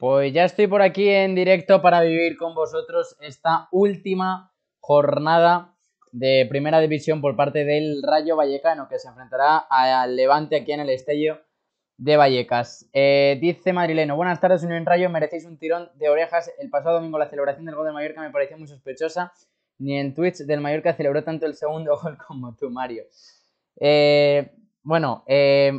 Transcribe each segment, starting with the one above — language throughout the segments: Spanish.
Pues ya estoy por aquí en directo para vivir con vosotros esta última jornada de primera división por parte del Rayo Vallecano, que se enfrentará al Levante aquí en el Estello de Vallecas. Eh, dice Madrileno, buenas tardes Unión Rayo, merecéis un tirón de orejas. El pasado domingo la celebración del gol de Mallorca me pareció muy sospechosa. Ni en Twitch del Mallorca celebró tanto el segundo gol como tú, Mario. Eh, bueno, eh,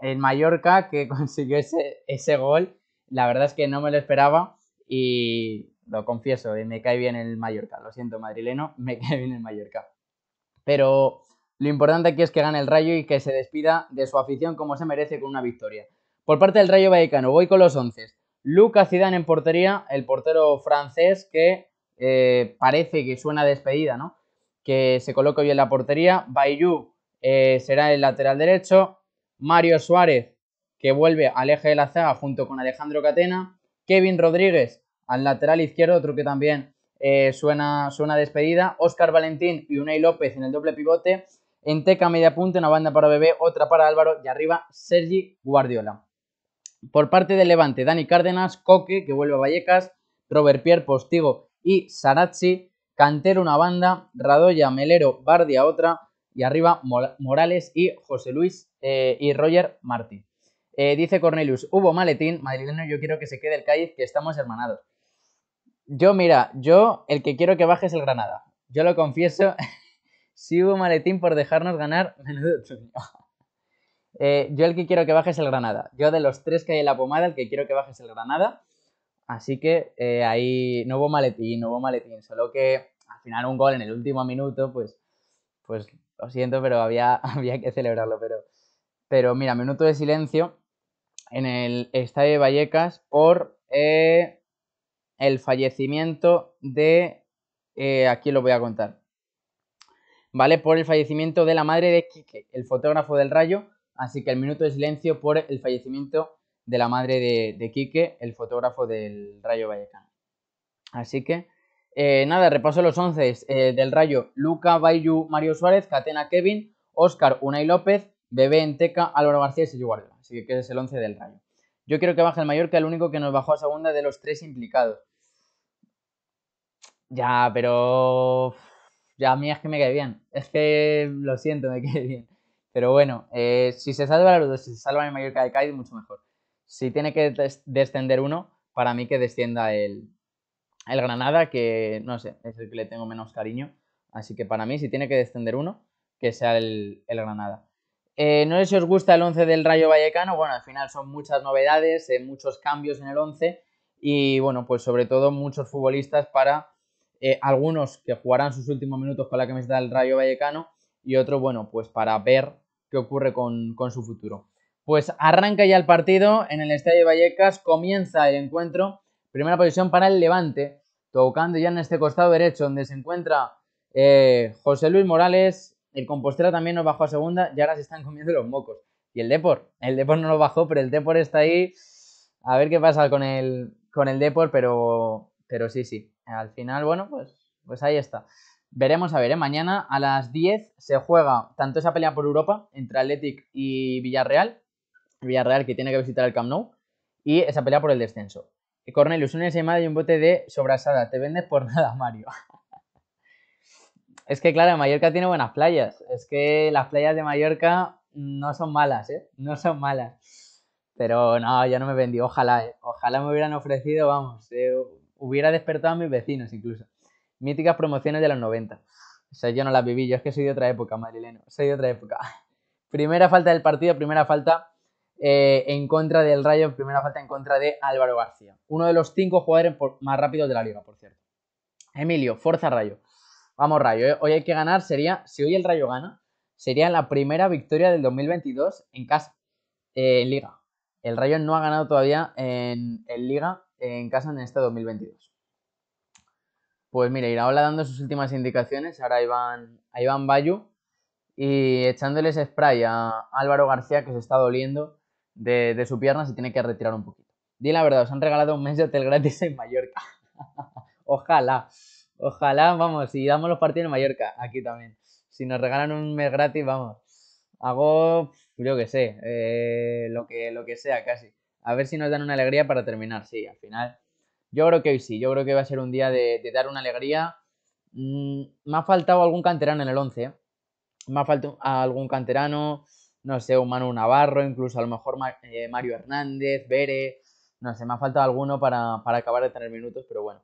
el Mallorca que consiguió ese gol la verdad es que no me lo esperaba y lo confieso, me cae bien el Mallorca. Lo siento, madrileno, me cae bien el Mallorca. Pero lo importante aquí es que gane el Rayo y que se despida de su afición como se merece con una victoria. Por parte del Rayo Vallecano, voy con los once. Lucas Zidane en portería, el portero francés que eh, parece que suena despedida, ¿no? Que se coloque bien en la portería. Bayou eh, será el lateral derecho. Mario Suárez que vuelve al eje de la zaga junto con Alejandro Catena. Kevin Rodríguez al lateral izquierdo, otro que también eh, suena, suena despedida. Oscar Valentín y Unai López en el doble pivote. Enteca teca media punta, una banda para Bebé, otra para Álvaro y arriba Sergi Guardiola. Por parte del Levante, Dani Cárdenas, Coque, que vuelve a Vallecas, Robert Pierre, Postigo y Sarazzi, Cantero una banda, Radoya, Melero, Bardia otra y arriba Morales y José Luis eh, y Roger Martí. Eh, dice Cornelius, hubo maletín, madrileño, yo quiero que se quede el Cádiz, que estamos hermanados. Yo, mira, yo el que quiero que baje es el Granada. Yo lo confieso, si hubo maletín por dejarnos ganar, menudo eh, yo el que quiero que baje es el Granada. Yo de los tres que hay en la pomada, el que quiero que baje es el Granada. Así que eh, ahí no hubo maletín, no hubo maletín. Solo que al final un gol en el último minuto, pues, pues lo siento, pero había, había que celebrarlo. Pero, pero mira, minuto de silencio en el estadio de Vallecas por eh, el fallecimiento de... Eh, aquí lo voy a contar. ¿Vale? Por el fallecimiento de la madre de Quique, el fotógrafo del Rayo. Así que el minuto de silencio por el fallecimiento de la madre de, de Quique, el fotógrafo del Rayo Vallecano. Así que, eh, nada, repaso los 11 del Rayo. Luca, Bayu, Mario Suárez, Catena, Kevin, Oscar, Unai López, Bebé Enteca, Álvaro García y Sergio Así que, ese es el 11 del Rayo. Yo quiero que baje el Mallorca, el único que nos bajó a segunda de los tres implicados. Ya, pero. Ya a mí es que me cae bien. Es que lo siento, me cae bien. Pero bueno, eh, si se salva la si se salva el Mallorca de Cádiz, mucho mejor. Si tiene que descender uno, para mí que descienda el, Granada, que no sé, es el que le tengo menos cariño. Así que para mí, si tiene que descender uno, que sea el Granada. Eh, no sé si os gusta el 11 del Rayo Vallecano, bueno, al final son muchas novedades, eh, muchos cambios en el 11 y bueno, pues sobre todo muchos futbolistas para eh, algunos que jugarán sus últimos minutos con la camiseta del Rayo Vallecano y otros, bueno, pues para ver qué ocurre con, con su futuro. Pues arranca ya el partido en el Estadio Vallecas, comienza el encuentro, primera posición para el Levante, tocando ya en este costado derecho donde se encuentra José Luis Morales, el Compostela también nos bajó a segunda y ahora se están comiendo los mocos. Y el Depor, el Depor no lo bajó, pero el Depor está ahí. A ver qué pasa con el, con el Depor, pero, pero sí, sí. Al final, bueno, pues, pues ahí está. Veremos, a ver, ¿eh? mañana a las 10 se juega tanto esa pelea por Europa entre Athletic y Villarreal. Villarreal que tiene que visitar el Camp Nou. Y esa pelea por el descenso. Cornelius, una llamada y un bote de sobrasada. Te vendes por nada, Mario. Es que, claro, Mallorca tiene buenas playas. Es que las playas de Mallorca no son malas, ¿eh? No son malas. Pero no, ya no me vendí. Ojalá, ¿eh? ojalá me hubieran ofrecido, vamos, eh, hubiera despertado a mis vecinos incluso. Míticas promociones de los 90. O sea, yo no las viví, yo es que soy de otra época, Marileno. Soy de otra época. Primera falta del partido, primera falta eh, en contra del Rayo, primera falta en contra de Álvaro García. Uno de los cinco jugadores más rápidos de la liga, por cierto. Emilio, Forza Rayo. Vamos, Rayo, eh. hoy hay que ganar. Sería, si hoy el Rayo gana, sería la primera victoria del 2022 en casa, eh, en Liga. El Rayo no ha ganado todavía en, Liga, en casa, en este 2022. Pues mire, Iraola dando sus últimas indicaciones, ahora Iván, a Iván Bayu, y echándoles spray a Álvaro García, que se está doliendo de, su pierna, se tiene que retirar un poquito. Di la verdad, os han regalado un mes de hotel gratis en Mallorca. Ojalá. Ojalá, vamos, si damos los partidos en Mallorca, aquí también. Si nos regalan un mes gratis, vamos. Hago, creo que sé, eh, lo, que, lo que sea casi. A ver si nos dan una alegría para terminar, sí, al final. Yo creo que hoy sí, yo creo que va a ser un día de, dar una alegría. Mm, me ha faltado algún canterano en el 11. ¿eh? Me ha faltado algún canterano, no sé, un Manu Navarro, incluso a lo mejor eh, Mario Hernández, Bere, no sé, me ha faltado alguno para acabar de tener minutos, pero bueno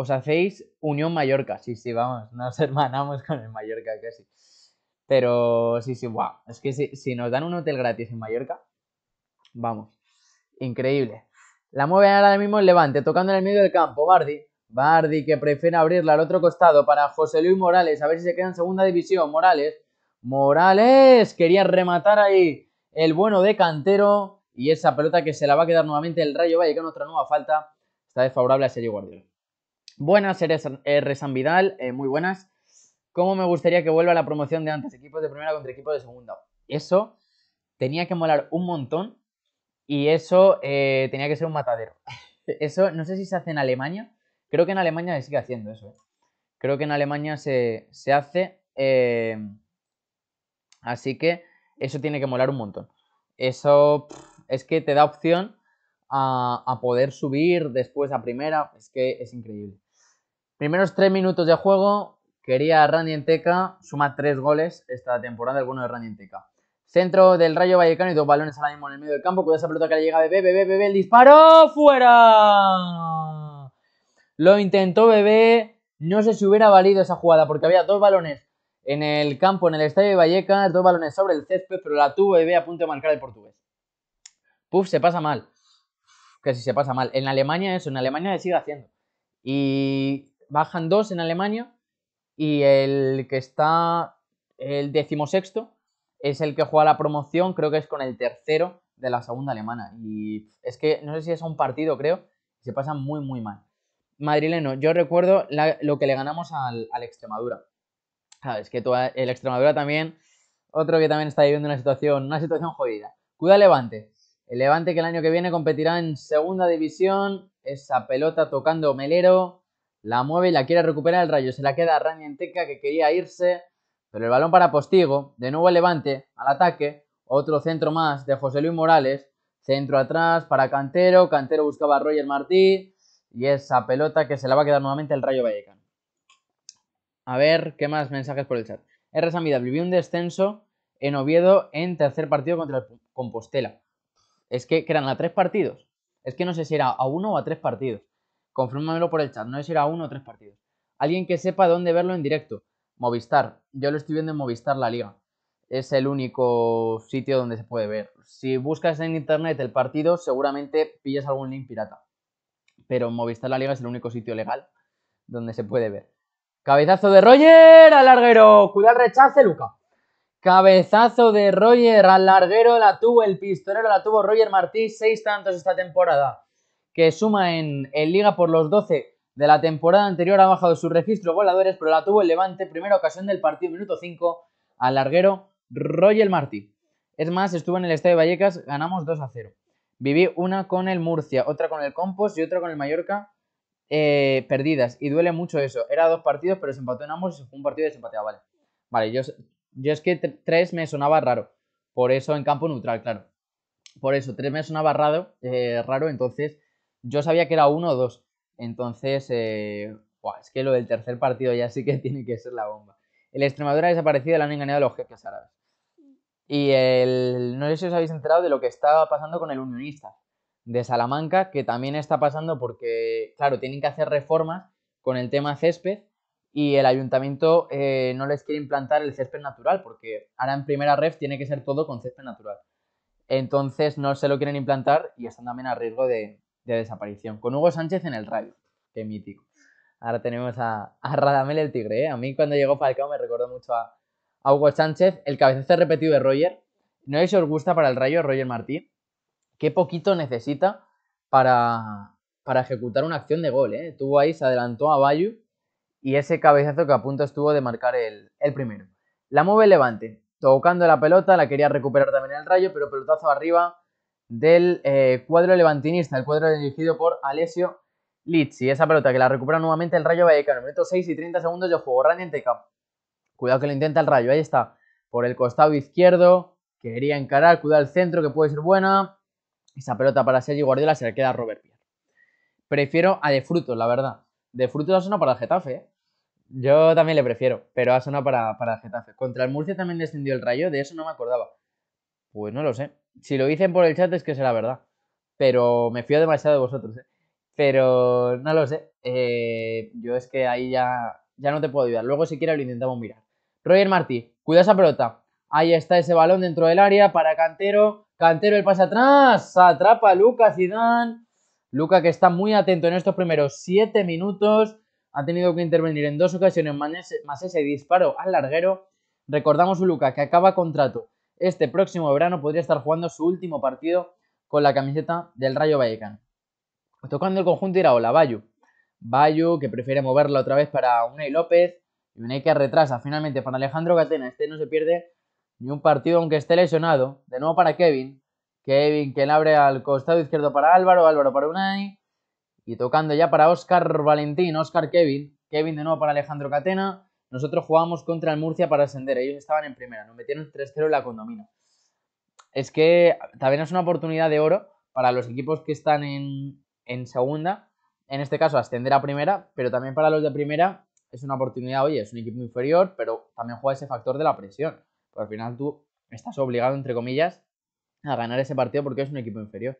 os hacéis Unión Mallorca. Sí, sí, vamos, nos hermanamos con el Mallorca casi. Pero sí, sí, wow. Es que si, nos dan un hotel gratis en Mallorca, vamos. Increíble. La mueve ahora mismo el Levante, tocando en el medio del campo. Bardi. Bardi que prefiere abrirla al otro costado para José Luis Morales. A ver si se queda en segunda división. Morales. Morales. Quería rematar ahí el bueno de Cantero. Y esa pelota que se la va a quedar nuevamente el Rayo Vallecano. Otra nueva falta. Está desfavorable a Sergio Guardiola. Buenas, R. San Vidal, eh, muy buenas. ¿Cómo me gustaría que vuelva la promoción de antes, equipos de primera contra equipos de segunda? Eso tenía que molar un montón y eso eh, tenía que ser un matadero. Eso no sé si se hace en Alemania, creo que en Alemania se sigue haciendo eso. ¿eh? Creo que en Alemania se, hace, así que eso tiene que molar un montón. Eso es que te da opción a, a poder subir después a primera, es que es increíble. Primeros tres minutos de juego, quería Randy Enteca, suma tres goles esta temporada, alguno de Randy Enteca. Centro del Rayo Vallecano y dos balones ahora mismo en el medio del campo. Cuidado esa pelota que le llega a Bebé. Bebé, Bebé, el disparo, fuera. Lo intentó Bebé. no sé si hubiera valido esa jugada porque había dos balones en el campo, en el estadio de Vallecas, dos balones sobre el césped, pero la tuvo Bebé a punto de marcar el portugués. Puf, se pasa mal. Que se pasa mal. En Alemania eso, en Alemania se sigue haciendo. Y bajan dos en Alemania y el que está el decimosexto es el que juega la promoción, creo que es con el tercero de la segunda alemana. Y es que no sé si es un partido, creo, se pasa muy, muy mal. Madrileno, yo recuerdo lo que le ganamos al, Extremadura. Es que toda, el Extremadura también, otro que también está viviendo una situación, una situación jodida. Cuida Levante. El Levante que el año que viene competirá en segunda división. Esa pelota tocando Melero la mueve y la quiere recuperar el rayo. Se la queda a Enteca que quería irse. Pero el balón para Postigo. De nuevo Levante al ataque. Otro centro más de José Luis Morales. Centro atrás para Cantero. Cantero buscaba a Roger Martí. Y esa pelota que se la va a quedar nuevamente el Rayo Vallecano. A ver, ¿qué más mensajes por el chat? R. Samida vivió un descenso en Oviedo en tercer partido contra el Compostela. Es que eran a tres partidos. Es que no sé si era a uno o a tres partidos confírmamelo por el chat, no es ir a uno o tres partidos. Alguien que sepa dónde verlo en directo. Movistar. Yo lo estoy viendo en Movistar la liga. Es el único sitio donde se puede ver. Si buscas en internet el partido, seguramente pillas algún link pirata. Pero Movistar la liga es el único sitio legal donde se puede ver. Cabezazo de Roger al larguero. Cuidado rechace, Luca. Cabezazo de Roger al larguero. La tuvo el pistolero, la tuvo Roger Martí. Seis tantos esta temporada que suma en, en Liga por los 12 de la temporada anterior, ha bajado su registro voladores, pero la tuvo el Levante, primera ocasión del partido, minuto 5, al larguero Royal Martí. Es más, estuvo en el Estadio Vallecas, ganamos 2 a 0. Viví una con el Murcia, otra con el Compos y otra con el Mallorca, eh, perdidas. Y duele mucho eso. Era dos partidos, pero se empató en y fue un partido desempateado, vale. Vale, yo, yo es que 3 me sonaba raro. Por eso en campo neutral, claro. Por eso, tres me sonaba raro eh, entonces yo sabía que era uno o dos. Entonces, eh, es que lo del tercer partido ya sí que tiene que ser la bomba. El Extremadura ha desaparecido le han engañado los jefes árabes. Y el, no sé si os habéis enterado de lo que estaba pasando con el Unionista de Salamanca, que también está pasando porque, claro, tienen que hacer reformas con el tema césped y el ayuntamiento eh, no les quiere implantar el césped natural, porque ahora en primera ref tiene que ser todo con césped natural. Entonces no se lo quieren implantar y están también a riesgo de, de desaparición, con Hugo Sánchez en el Rayo qué mítico. Ahora tenemos a, Radamel el Tigre, ¿eh? a mí cuando llegó Falcao me recordó mucho a, Hugo Sánchez, el cabezazo repetido de Roger, no sé si os gusta para el rayo Roger Martí, qué poquito necesita para, para ejecutar una acción de gol, ¿eh? tuvo ahí, se adelantó a Bayu y ese cabezazo que a punto estuvo de marcar el, primero. La mueve Levante, tocando la pelota, la quería recuperar también el rayo, pero pelotazo arriba, del eh, cuadro levantinista, el cuadro dirigido por Alessio Lizzi. Esa pelota que la recupera nuevamente el Rayo Vallecano. Minuto 6 y 30 segundos yo juego. Randy Cuidado que lo intenta el Rayo. Ahí está. Por el costado izquierdo. Quería encarar. Cuidado el centro que puede ser buena. Esa pelota para Sergio Guardiola se la queda a Robert Pierre. Prefiero a De Frutos, la verdad. De Frutos ha sonado para el Getafe. ¿eh? Yo también le prefiero. Pero ha sonado para, para el Getafe. Contra el Murcia también descendió el Rayo. De eso no me acordaba. Pues no lo sé si lo dicen por el chat es que la verdad. Pero me fío demasiado de vosotros. ¿eh? Pero no lo sé. Eh, yo es que ahí ya, ya no te puedo ayudar. Luego si quieres lo intentamos mirar. Roger Martí, cuida esa pelota. Ahí está ese balón dentro del área para Cantero. Cantero el pase atrás. Atrapa Lucas Zidane. Luca que está muy atento en estos primeros 7 minutos. Ha tenido que intervenir en dos ocasiones más ese disparo al larguero. Recordamos a Luca que acaba contrato este próximo verano podría estar jugando su último partido con la camiseta del Rayo Vallecano. Tocando el conjunto Ola Bayu. Bayu que prefiere moverla otra vez para Unai López. Y Unai que retrasa finalmente para Alejandro Catena. Este no se pierde ni un partido aunque esté lesionado. De nuevo para Kevin. Kevin que le abre al costado izquierdo para Álvaro. Álvaro para Unai. Y tocando ya para Oscar Valentín. Oscar Kevin. Kevin de nuevo para Alejandro Catena. Nosotros jugábamos contra el Murcia para ascender, ellos estaban en primera, nos metieron 3-0 en la condomina. Es que también es una oportunidad de oro para los equipos que están en, en segunda, en este caso ascender a primera, pero también para los de primera es una oportunidad, oye, es un equipo inferior, pero también juega ese factor de la presión. Porque al final tú estás obligado, entre comillas, a ganar ese partido porque es un equipo inferior.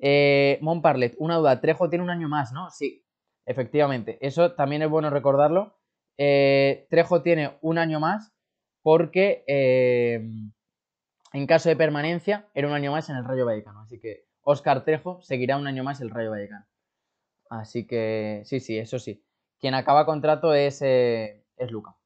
Eh, Montparlet, una duda, Trejo tiene un año más, ¿no? Sí, efectivamente. Eso también es bueno recordarlo eh, Trejo tiene un año más porque eh, en caso de permanencia era un año más en el Rayo Vallecano. Así que Oscar Trejo seguirá un año más el Rayo Vallecano. Así que sí, sí, eso sí. Quien acaba contrato es, eh, es Luca.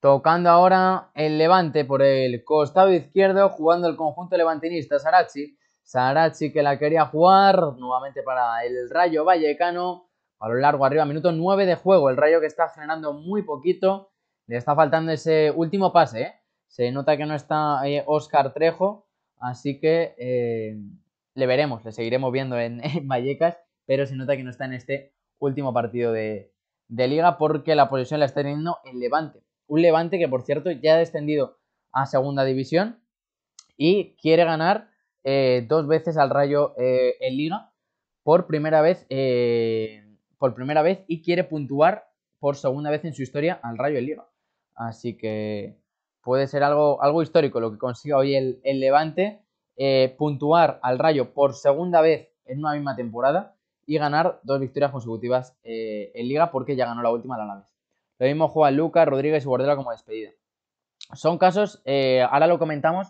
Tocando ahora el Levante por el costado izquierdo, jugando el conjunto levantinista Sarachi. Sarachi que la quería jugar nuevamente para el Rayo Vallecano a lo largo arriba, minuto 9 de juego. El Rayo que está generando muy poquito. Le está faltando ese último pase. ¿eh? Se nota que no está Oscar eh, Trejo. Así que eh, le veremos, le seguiremos viendo en, Vallecas. Pero se nota que no está en este último partido de, liga porque la posición la está teniendo el Levante. Un Levante que, por cierto, ya ha descendido a segunda división y quiere ganar dos veces al Rayo en Liga. Por primera vez en por primera vez y quiere puntuar por segunda vez en su historia al Rayo de Liga. Así que puede ser algo, algo histórico lo que consiga hoy el, Levante, eh, puntuar al Rayo por segunda vez en una misma temporada y ganar dos victorias consecutivas eh, en Liga porque ya ganó la última la vez. Lo mismo juega Lucas, Rodríguez y Guardiola como despedida. Son casos, eh, ahora lo comentamos,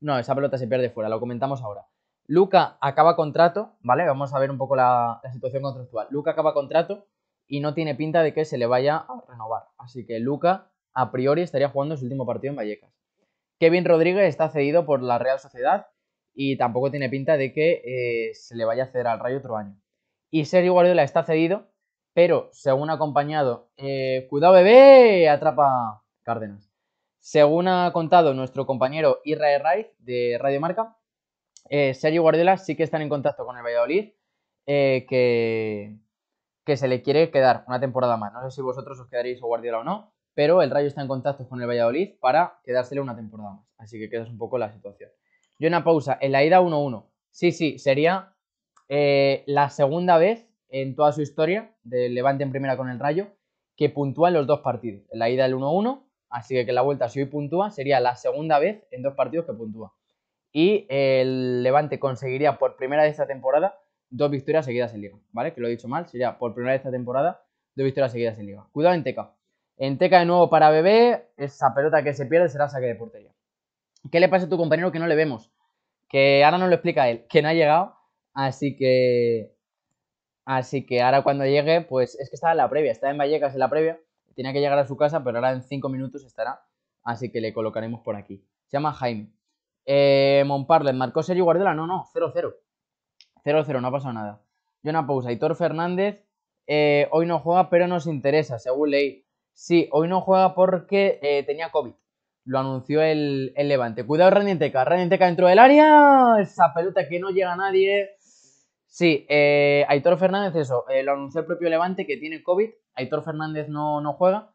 no, esa pelota se pierde fuera, lo comentamos ahora. Luca acaba contrato, ¿vale? Vamos a ver un poco la, situación contractual. Luca acaba contrato y no tiene pinta de que se le vaya a renovar. Así que Luca a priori estaría jugando su último partido en Vallecas. Kevin Rodríguez está cedido por la Real Sociedad y tampoco tiene pinta de que eh, se le vaya a ceder al Rayo otro año. Y Sergio Guardiola está cedido, pero según ha acompañado, eh, cuidado bebé, atrapa Cárdenas. Según ha contado nuestro compañero Israel Raiz de Radio Marca, eh, Sergio Guardiola sí que están en contacto con el Valladolid, eh, que, que se le quiere quedar una temporada más. No sé si vosotros os quedaréis o Guardiola o no, pero el Rayo está en contacto con el Valladolid para quedársele una temporada más. Así que queda un poco la situación. Y una pausa, en la ida 1-1. Sí, sí, sería eh, la segunda vez en toda su historia de Levante en primera con el Rayo que en los dos partidos. En la ida el 1-1, así que que la vuelta si hoy puntúa sería la segunda vez en dos partidos que puntúa y el Levante conseguiría por primera de esta temporada dos victorias seguidas en Liga, ¿vale? Que lo he dicho mal, sería por primera de esta temporada dos victorias seguidas en Liga. Cuidado en Teca. En Teca de nuevo para Bebé, esa pelota que se pierde será saque de portería. ¿Qué le pasa a tu compañero que no le vemos? Que ahora no lo explica él, que no ha llegado, así que... Así que ahora cuando llegue, pues es que estaba en la previa, Estaba en Vallecas en la previa, tenía que llegar a su casa, pero ahora en cinco minutos estará, así que le colocaremos por aquí. Se llama Jaime. Eh, marcó Sergio Guardiola. No, no, 0-0. 0-0, no ha pasado nada. una pausa, Aitor Fernández. Eh, hoy no juega, pero nos interesa, según ley, Sí, hoy no juega porque eh, tenía COVID. Lo anunció el, Levante. Cuidado, Rendienteca. Rendienteca dentro del área. Esa pelota que no llega a nadie. Sí, eh, Aitor Fernández, eso. lo anunció el propio Levante que tiene COVID. Aitor Fernández no, no juega.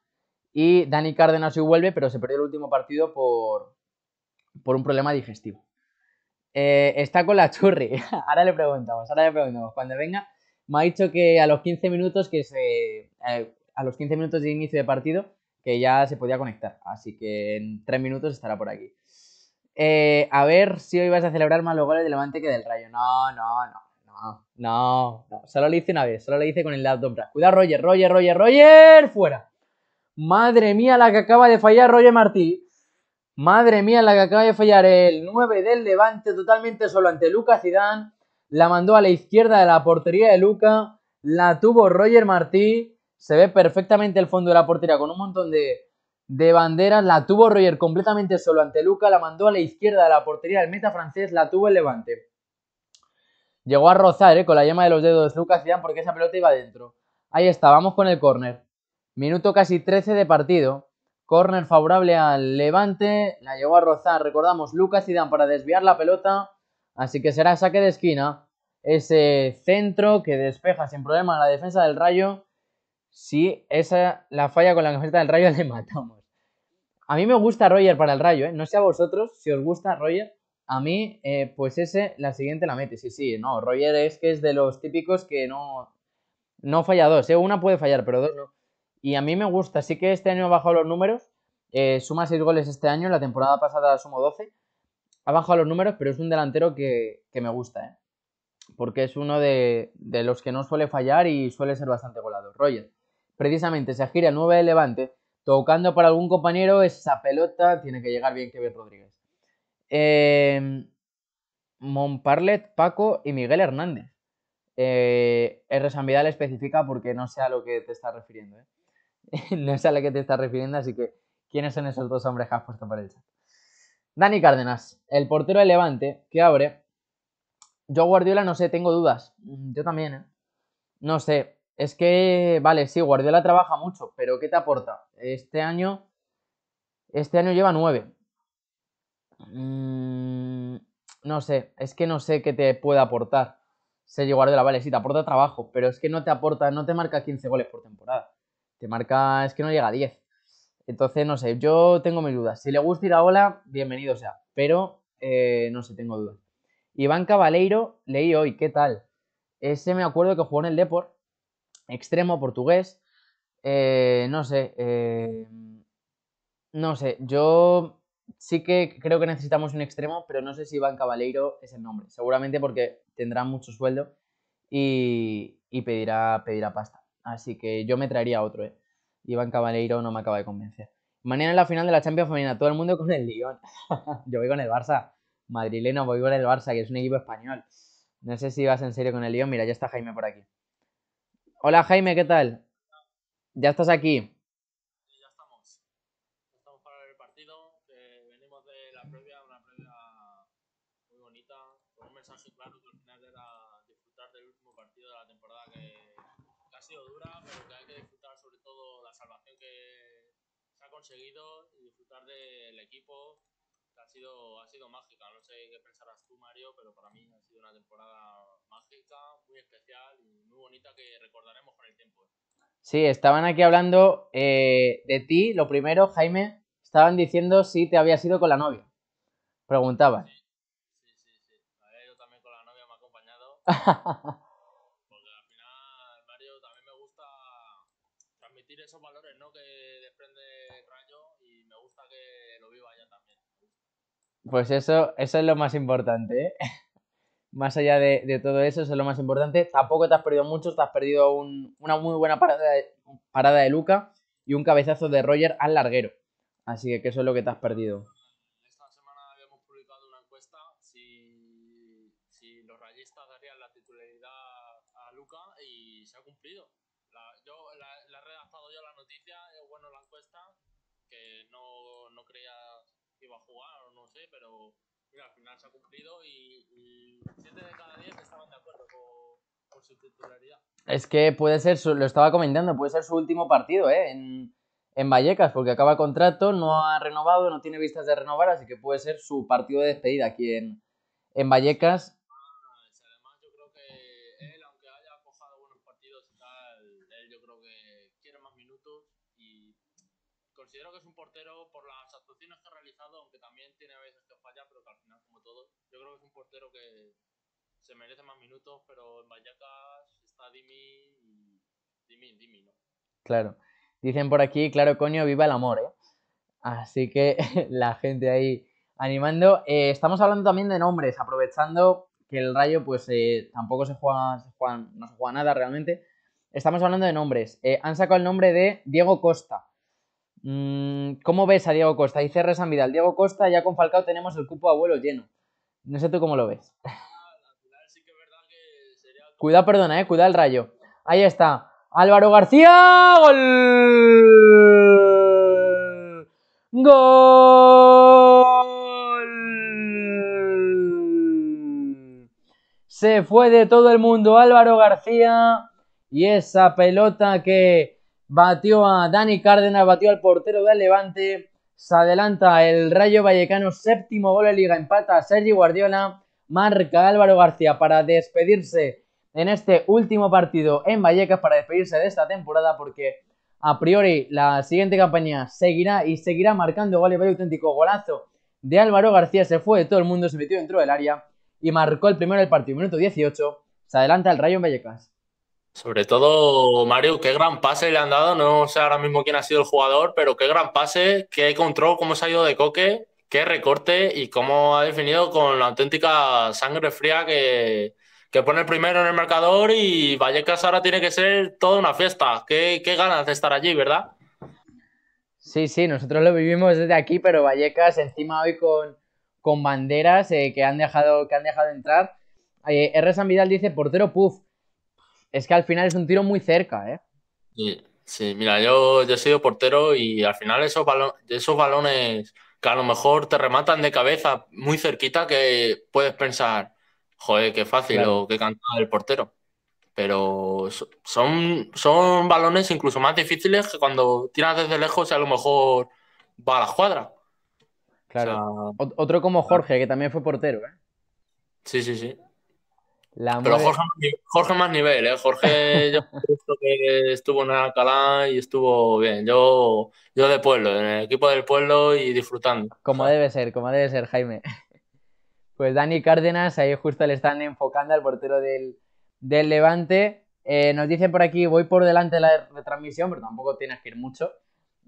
Y Dani Cárdenas sí vuelve, pero se perdió el último partido por, por un problema digestivo. Eh, está con la churri. ahora le preguntamos, ahora le preguntamos. Cuando venga, me ha dicho que a los 15 minutos que se. Eh, a los 15 minutos de inicio de partido, que ya se podía conectar. Así que en 3 minutos estará por aquí. Eh, a ver si hoy vas a celebrar más los goles del Levante que del Rayo. No, no, no, no, no, Solo le hice una vez, solo le hice con el laptop. Cuidado, Roger, Roger, Roger, Roger, fuera. Madre mía, la que acaba de fallar Roger Martí. Madre mía, la que acaba de fallar el 9 del Levante, totalmente solo ante Lucas Zidane. La mandó a la izquierda de la portería de Luca. La tuvo Roger Martí. Se ve perfectamente el fondo de la portería con un montón de, banderas. La tuvo Roger completamente solo ante Luca. La mandó a la izquierda de la portería del meta francés. La tuvo el Levante. Llegó a rozar eh, con la yema de los dedos Lucas Zidane porque esa pelota iba adentro. Ahí está, vamos con el córner. Minuto casi 13 de partido. Corner favorable al Levante. La llevó a rozar, recordamos, Lucas dan para desviar la pelota. Así que será saque de esquina. Ese centro que despeja sin problema la defensa del Rayo. Si esa la falla con la defensa del Rayo, le matamos. A mí me gusta Roger para el Rayo, ¿eh? No sé a vosotros si os gusta Roger. A mí, eh, pues ese, la siguiente la mete. Sí, sí, no. Roger es que es de los típicos que no, no falla dos. ¿eh? Una puede fallar, pero dos no. Y a mí me gusta, sí que este año ha bajado los números, eh, suma 6 goles este año, la temporada pasada sumó 12, ha bajado los números, pero es un delantero que, me gusta, ¿eh? porque es uno de, los que no suele fallar y suele ser bastante golado. Roger, precisamente, se gira 9 de Levante, tocando para algún compañero, esa pelota tiene que llegar bien Kevin Rodríguez. Eh, Montparlet, Paco y Miguel Hernández. Eh, R. San Vidal especifica porque no sé a lo que te estás refiriendo. ¿eh? no sé a la que te estás refiriendo, así que ¿quiénes son esos dos hombres que has puesto para el chat? Dani Cárdenas, el portero de Levante, que abre. Yo Guardiola no sé, tengo dudas. Mm, yo también, ¿eh? No sé. Es que, vale, sí, Guardiola trabaja mucho, pero ¿qué te aporta? Este año... Este año lleva nueve. Mm, no sé, es que no sé qué te puede aportar. Sergio Guardiola, vale, sí, te aporta trabajo, pero es que no te aporta, no te marca 15 goles por temporada te marca, es que no llega a 10. Entonces, no sé, yo tengo mis dudas. Si le gusta ir a ola, bienvenido sea, pero eh, no sé, tengo dudas. Iván Cabaleiro, leí hoy, ¿qué tal? Ese me acuerdo que jugó en el Deport, extremo portugués. Eh, no sé, eh, no sé, yo sí que creo que necesitamos un extremo, pero no sé si Iván Cabaleiro es el nombre. Seguramente porque tendrá mucho sueldo y, y pedirá, pedirá pasta. Así que yo me traería otro, ¿eh? Iván Cabaleiro no me acaba de convencer. Mañana en la final de la Champions Femenina, todo el mundo con el Lyon. yo voy con el Barça. Madrileno, voy con el Barça, que es un equipo español. No sé si vas en serio con el Lyon. Mira, ya está Jaime por aquí. Hola Jaime, ¿qué tal? Ya estás aquí. seguido y disfrutar del equipo ha sido, ha sido mágica. No sé qué pensarás tú, Mario, pero para mí ha sido una temporada mágica, muy especial y muy bonita que recordaremos con el tiempo. Sí, estaban aquí hablando eh, de ti. Lo primero, Jaime, estaban diciendo si te habías ido con la novia. Preguntaban. Sí, sí, sí. también con la novia me ha acompañado. Pues eso, es lo más importante. ¿eh? Más allá de, todo eso, eso es lo más importante. Tampoco te has perdido mucho, te has perdido un, una muy buena parada de, parada de Luca y un cabezazo de Roger al larguero. Así que, eso es lo que te has perdido. Esta semana habíamos publicado una encuesta si, los rayistas darían la titularidad a Luca y se ha cumplido. La, yo, la, he redactado yo la noticia, bueno, la encuesta, que no creía iba a jugar o no sé, pero mira, al final se ha cumplido y, 7 de cada 10 estaban de acuerdo con, su titularidad. Es que puede ser, su, lo estaba comentando, puede ser su último partido ¿eh? en, Vallecas, porque acaba el contrato, no ha renovado, no tiene vistas de renovar, así que puede ser su partido de despedida aquí en Vallecas Creo que se merece más minutos, pero en Vallecas está Dimi Dimi, ¿no? Claro. Dicen por aquí, claro, coño, viva el amor, ¿eh? Así que la gente ahí animando. Eh, estamos hablando también de nombres, aprovechando que el Rayo pues eh, tampoco se juega, no se juega nada realmente. Estamos hablando de nombres. Eh, han sacado el nombre de Diego Costa. Mm, ¿Cómo ves a Diego Costa? Dice San Vidal. Diego Costa ya con Falcao tenemos el cupo abuelo lleno. No sé tú cómo lo ves. Cuidado, perdona, eh. Cuidado el rayo. Ahí está. Álvaro García. Gol. Gol. Se fue de todo el mundo Álvaro García. Y esa pelota que batió a Dani Cárdenas, batió al portero del Levante. Se adelanta el Rayo Vallecano, séptimo gol de liga, empata Sergi Guardiola, marca Álvaro García para despedirse en este último partido en Vallecas, para despedirse de esta temporada porque a priori la siguiente campaña seguirá y seguirá marcando goles, vaya auténtico golazo de Álvaro García, se fue de todo el mundo, se metió dentro del área y marcó el primero del partido, minuto 18, se adelanta el Rayo en Vallecas. Sobre todo, Mario, qué gran pase le han dado. No sé ahora mismo quién ha sido el jugador, pero qué gran pase, qué control, cómo se ha ido de coque, qué recorte y cómo ha definido con la auténtica sangre fría que, pone el primero en el marcador. Y Vallecas ahora tiene que ser toda una fiesta. Qué, ganas de estar allí, ¿verdad? Sí, sí, nosotros lo vivimos desde aquí, pero Vallecas encima hoy con, banderas eh, que, han dejado, que han dejado entrar. Eh, R. San Vidal dice portero puff. Es que al final es un tiro muy cerca, ¿eh? Sí, sí mira, yo, he sido portero y al final esos, esos balones que a lo mejor te rematan de cabeza muy cerquita que puedes pensar, joder, qué fácil o qué cantada el portero. Pero son, son balones incluso más difíciles que cuando tiras desde lejos y a lo mejor va a la cuadra. Claro. Otro como ah. Jorge, que también fue portero, ¿eh? Sí, sí, sí. Pero Jorge, más nivel, ¿eh? Jorge yo que estuvo en Alcalá y estuvo bien. Yo, yo de pueblo, en el equipo del pueblo y disfrutando. Como debe ser, como debe ser, Jaime. Pues Dani Cárdenas, ahí justo le están enfocando al portero del, Levante. Eh, nos dicen por aquí, voy por delante de la retransmisión, pero tampoco tienes que ir mucho.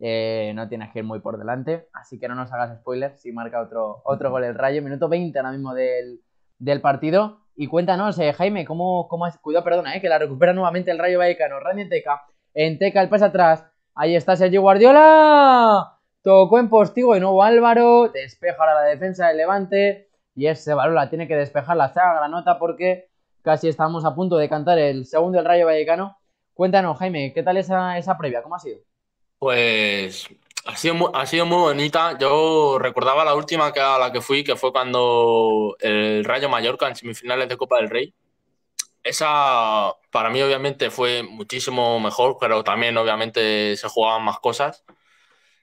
Eh, no tienes que ir muy por delante, así que no nos hagas spoilers si marca otro, otro gol el Rayo. Minuto 20 ahora mismo del, del partido. Y cuéntanos, eh, Jaime, ¿cómo, cómo has... Cuidado, perdona, eh, que la recupera nuevamente el Rayo Vallecano. Randy en Teca. En Teca el pase atrás. Ahí está Sergio Guardiola. Tocó en postigo de nuevo Álvaro. Despeja ahora la defensa del Levante. Y ese balón la tiene que despejar la saga Granota porque casi estamos a punto de cantar el segundo del Rayo Vallecano. Cuéntanos, Jaime, ¿qué tal esa, esa previa? ¿Cómo ha sido? Pues ha sido, muy, ha sido muy bonita. Yo recordaba la última que, a la que fui, que fue cuando el Rayo Mallorca en semifinales de Copa del Rey. Esa para mí obviamente fue muchísimo mejor, pero también obviamente se jugaban más cosas.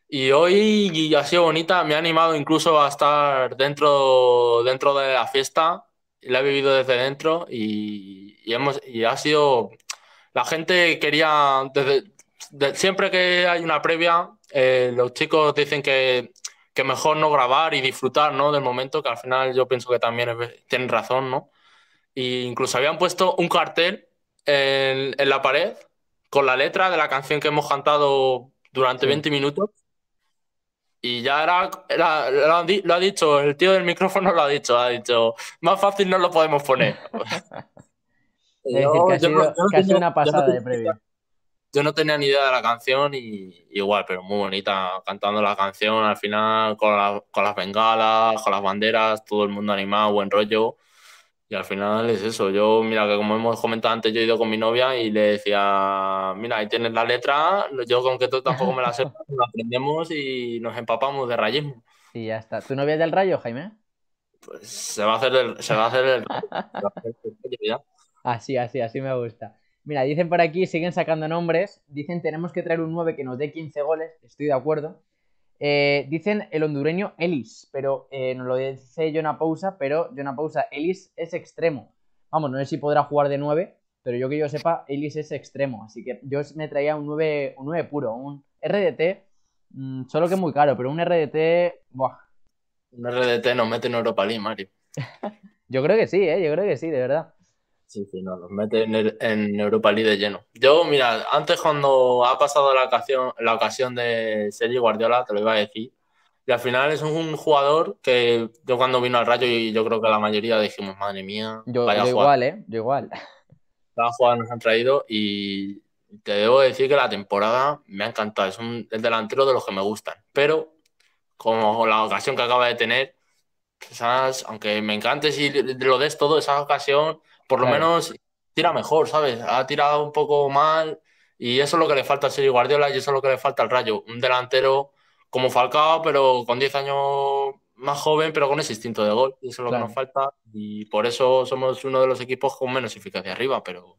Y hoy ha sido bonita, me ha animado incluso a estar dentro, dentro de la fiesta, la he vivido desde dentro y, hemos, y ha sido... La gente quería, desde, siempre que hay una previa, eh, los chicos dicen que, que, mejor no grabar y disfrutar ¿no? del momento, que al final yo pienso que también tienen razón, ¿no? E incluso habían puesto un cartel en, en, la pared con la letra de la canción que hemos cantado durante 20 minutos. Y ya era, lo, ha, dicho, el tío del micrófono lo ha dicho, ha dicho, más fácil no lo podemos poner. es que ha sido, una pasada de previa. Yo no tenía ni idea de la canción y igual, pero muy bonita, cantando la canción al final con, las bengalas, con las banderas, todo el mundo animado, buen rollo. Y al final es eso. Yo, mira, que como hemos comentado antes, yo he ido con mi novia y le decía, mira, ahí tienes la letra, yo con que tú tampoco me la sé, la aprendemos y nos empapamos de rayismo. Y ya está. ¿Tu novia es del rayo, Jaime? Pues se va a hacer el, se va a hacer así, así, así me gusta. Mira, dicen por aquí, siguen sacando nombres. Dicen, tenemos que traer un 9 que nos dé 15 goles. Estoy de acuerdo. Eh, dicen el hondureño Ellis, pero eh, nos lo dice Jonah Pausa, pero una Pausa, Ellis es extremo. Vamos, no sé si podrá jugar de 9, pero yo que yo sepa, Ellis es extremo. Así que yo me traía un 9, un puro, un RDT, mm, solo que muy caro, pero un RDT... Buah. Un RDT no mete en Europa League, Mario. yo creo que sí, ¿eh? yo creo que sí, de verdad. Sí, sí, no, los mete en, Europa League de lleno. Yo, mira, antes cuando ha pasado la ocasión, la ocasión de Sergio Guardiola, te lo iba a decir, y al final es un jugador que yo cuando vino al Rayo y yo creo que la mayoría dijimos, madre mía, yo, igual, ¿eh? Yo igual. La jugada nos han traído y te debo decir que la temporada me ha encantado. Es un el delantero de los que me gustan. Pero como la ocasión que acaba de tener, quizás, aunque me encante si lo des todo, esa ocasión por lo menos tira mejor, ¿sabes? Ha tirado un poco mal y eso es lo que le falta a Sergio Guardiola y eso es lo que le falta al Rayo. Un delantero como Falcao, pero con 10 años más joven, pero con ese instinto de gol. Eso es lo que nos falta y por eso somos uno de los equipos con menos eficacia arriba, pero...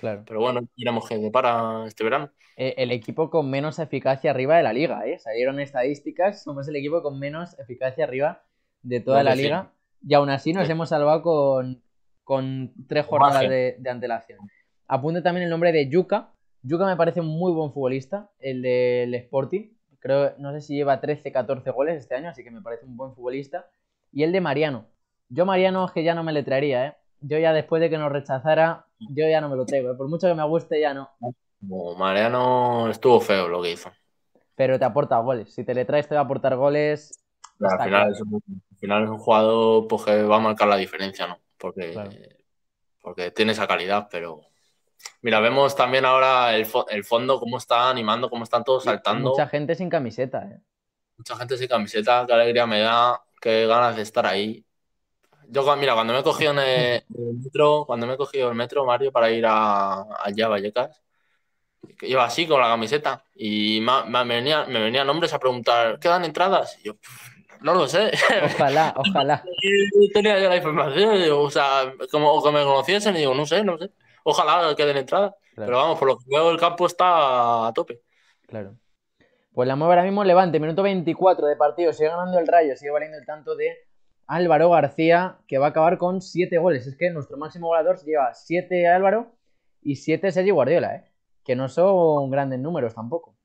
Pero bueno, miramos que para este verano. Eh, el equipo con menos eficacia arriba de la liga, ¿eh? Salieron estadísticas, somos el equipo con menos eficacia arriba de toda la pues liga. Y aún así nos hemos salvado con, con tres jornadas de, antelación. Apunte también el nombre de Yuka. Yuka me parece un muy buen futbolista, el del Sporting. Creo, no sé si lleva 13, 14 goles este año, así que me parece un buen futbolista. Y el de Mariano. Yo Mariano es que ya no me le traería, ¿eh? Yo ya después de que nos rechazara, yo ya no me lo traigo. ¿eh? Por mucho que me guste, ya no. Mariano estuvo feo lo que hizo. Pero te aporta goles. Si te le traes, te va a aportar goles. al, final es un, jugador pues, que va a marcar la diferencia, ¿no? porque, porque tiene esa calidad, pero... Mira, vemos también ahora el, el, fondo, cómo está animando, cómo están todos saltando. Mucha gente sin camiseta, ¿eh? Mucha gente sin camiseta, qué alegría me da, qué ganas de estar ahí. Yo, mira, cuando me he cogido en el, metro, cuando me el metro, Mario, para ir a, allá a Vallecas, iba así con la camiseta y me, me venían hombres a preguntar, ¿quedan entradas? Y yo, no lo sé. Ojalá, ojalá. Tenía yo la información, o sea, como que me conociesen, digo, no sé, no sé. Ojalá que den entrada. Pero vamos, por lo que veo, el campo está a tope. Claro. Pues la mueve ahora mismo Levante, minuto 24 de partido, sigue ganando el Rayo, sigue valiendo el tanto de Álvaro García, que va a acabar con 7 goles. Es que nuestro máximo goleador lleva 7 Álvaro y 7 Sergio Guardiola, ¿eh? que no son grandes números tampoco.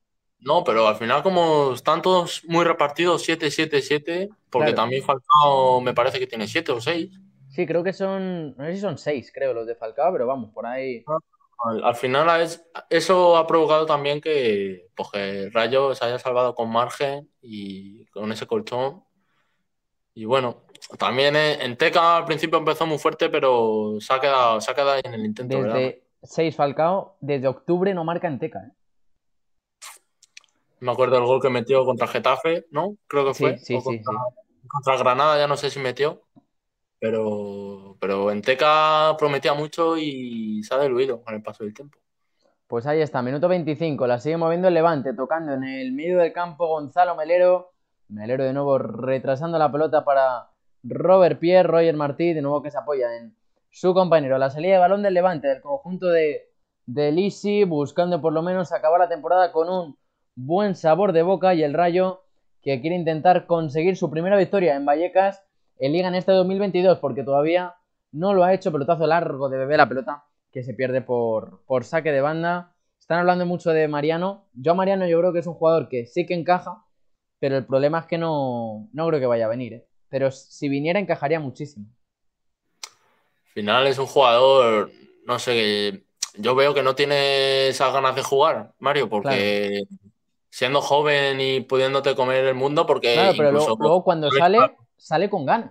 No, pero al final, como están todos muy repartidos, 7, 7, 7, porque también Falcao me parece que tiene 7 o 6. Sí, creo que son, no sé si son 6, creo, los de Falcao, pero vamos, por ahí. Ah, al, final, eso ha provocado también pues, que, Rayo se haya salvado con margen y con ese colchón. Y bueno, también eh, en Teca al principio empezó muy fuerte, pero se ha quedado, se ha quedado en el intento. Desde 6 Falcao, desde octubre no marca en Teca, ¿eh? Me acuerdo del gol que metió contra Getafe, ¿no? Creo que fue. contra, Granada, ya no sé si metió. Pero, pero Enteca prometía mucho y se ha diluido con el paso del tiempo. Pues ahí está, minuto 25. La sigue moviendo el Levante, tocando en el medio del campo Gonzalo Melero. Melero de nuevo retrasando la pelota para Robert Pierre, Roger Martí, de nuevo que se apoya en su compañero. La salida de balón del Levante, del conjunto de, de Lisi, buscando por lo menos acabar la temporada con un buen sabor de boca y el Rayo que quiere intentar conseguir su primera victoria en Vallecas en Liga en este 2022 porque todavía no lo ha hecho. Pelotazo largo de bebé la pelota que se pierde por, por saque de banda. Están hablando mucho de Mariano. Yo a Mariano yo creo que es un jugador que sí que encaja, pero el problema es que no, no creo que vaya a venir. ¿eh? Pero si viniera encajaría muchísimo. final es un jugador, no sé, yo veo que no tiene esas ganas de jugar, Mario, porque siendo joven y pudiéndote comer el mundo porque... luego, cuando sale, sale con ganas.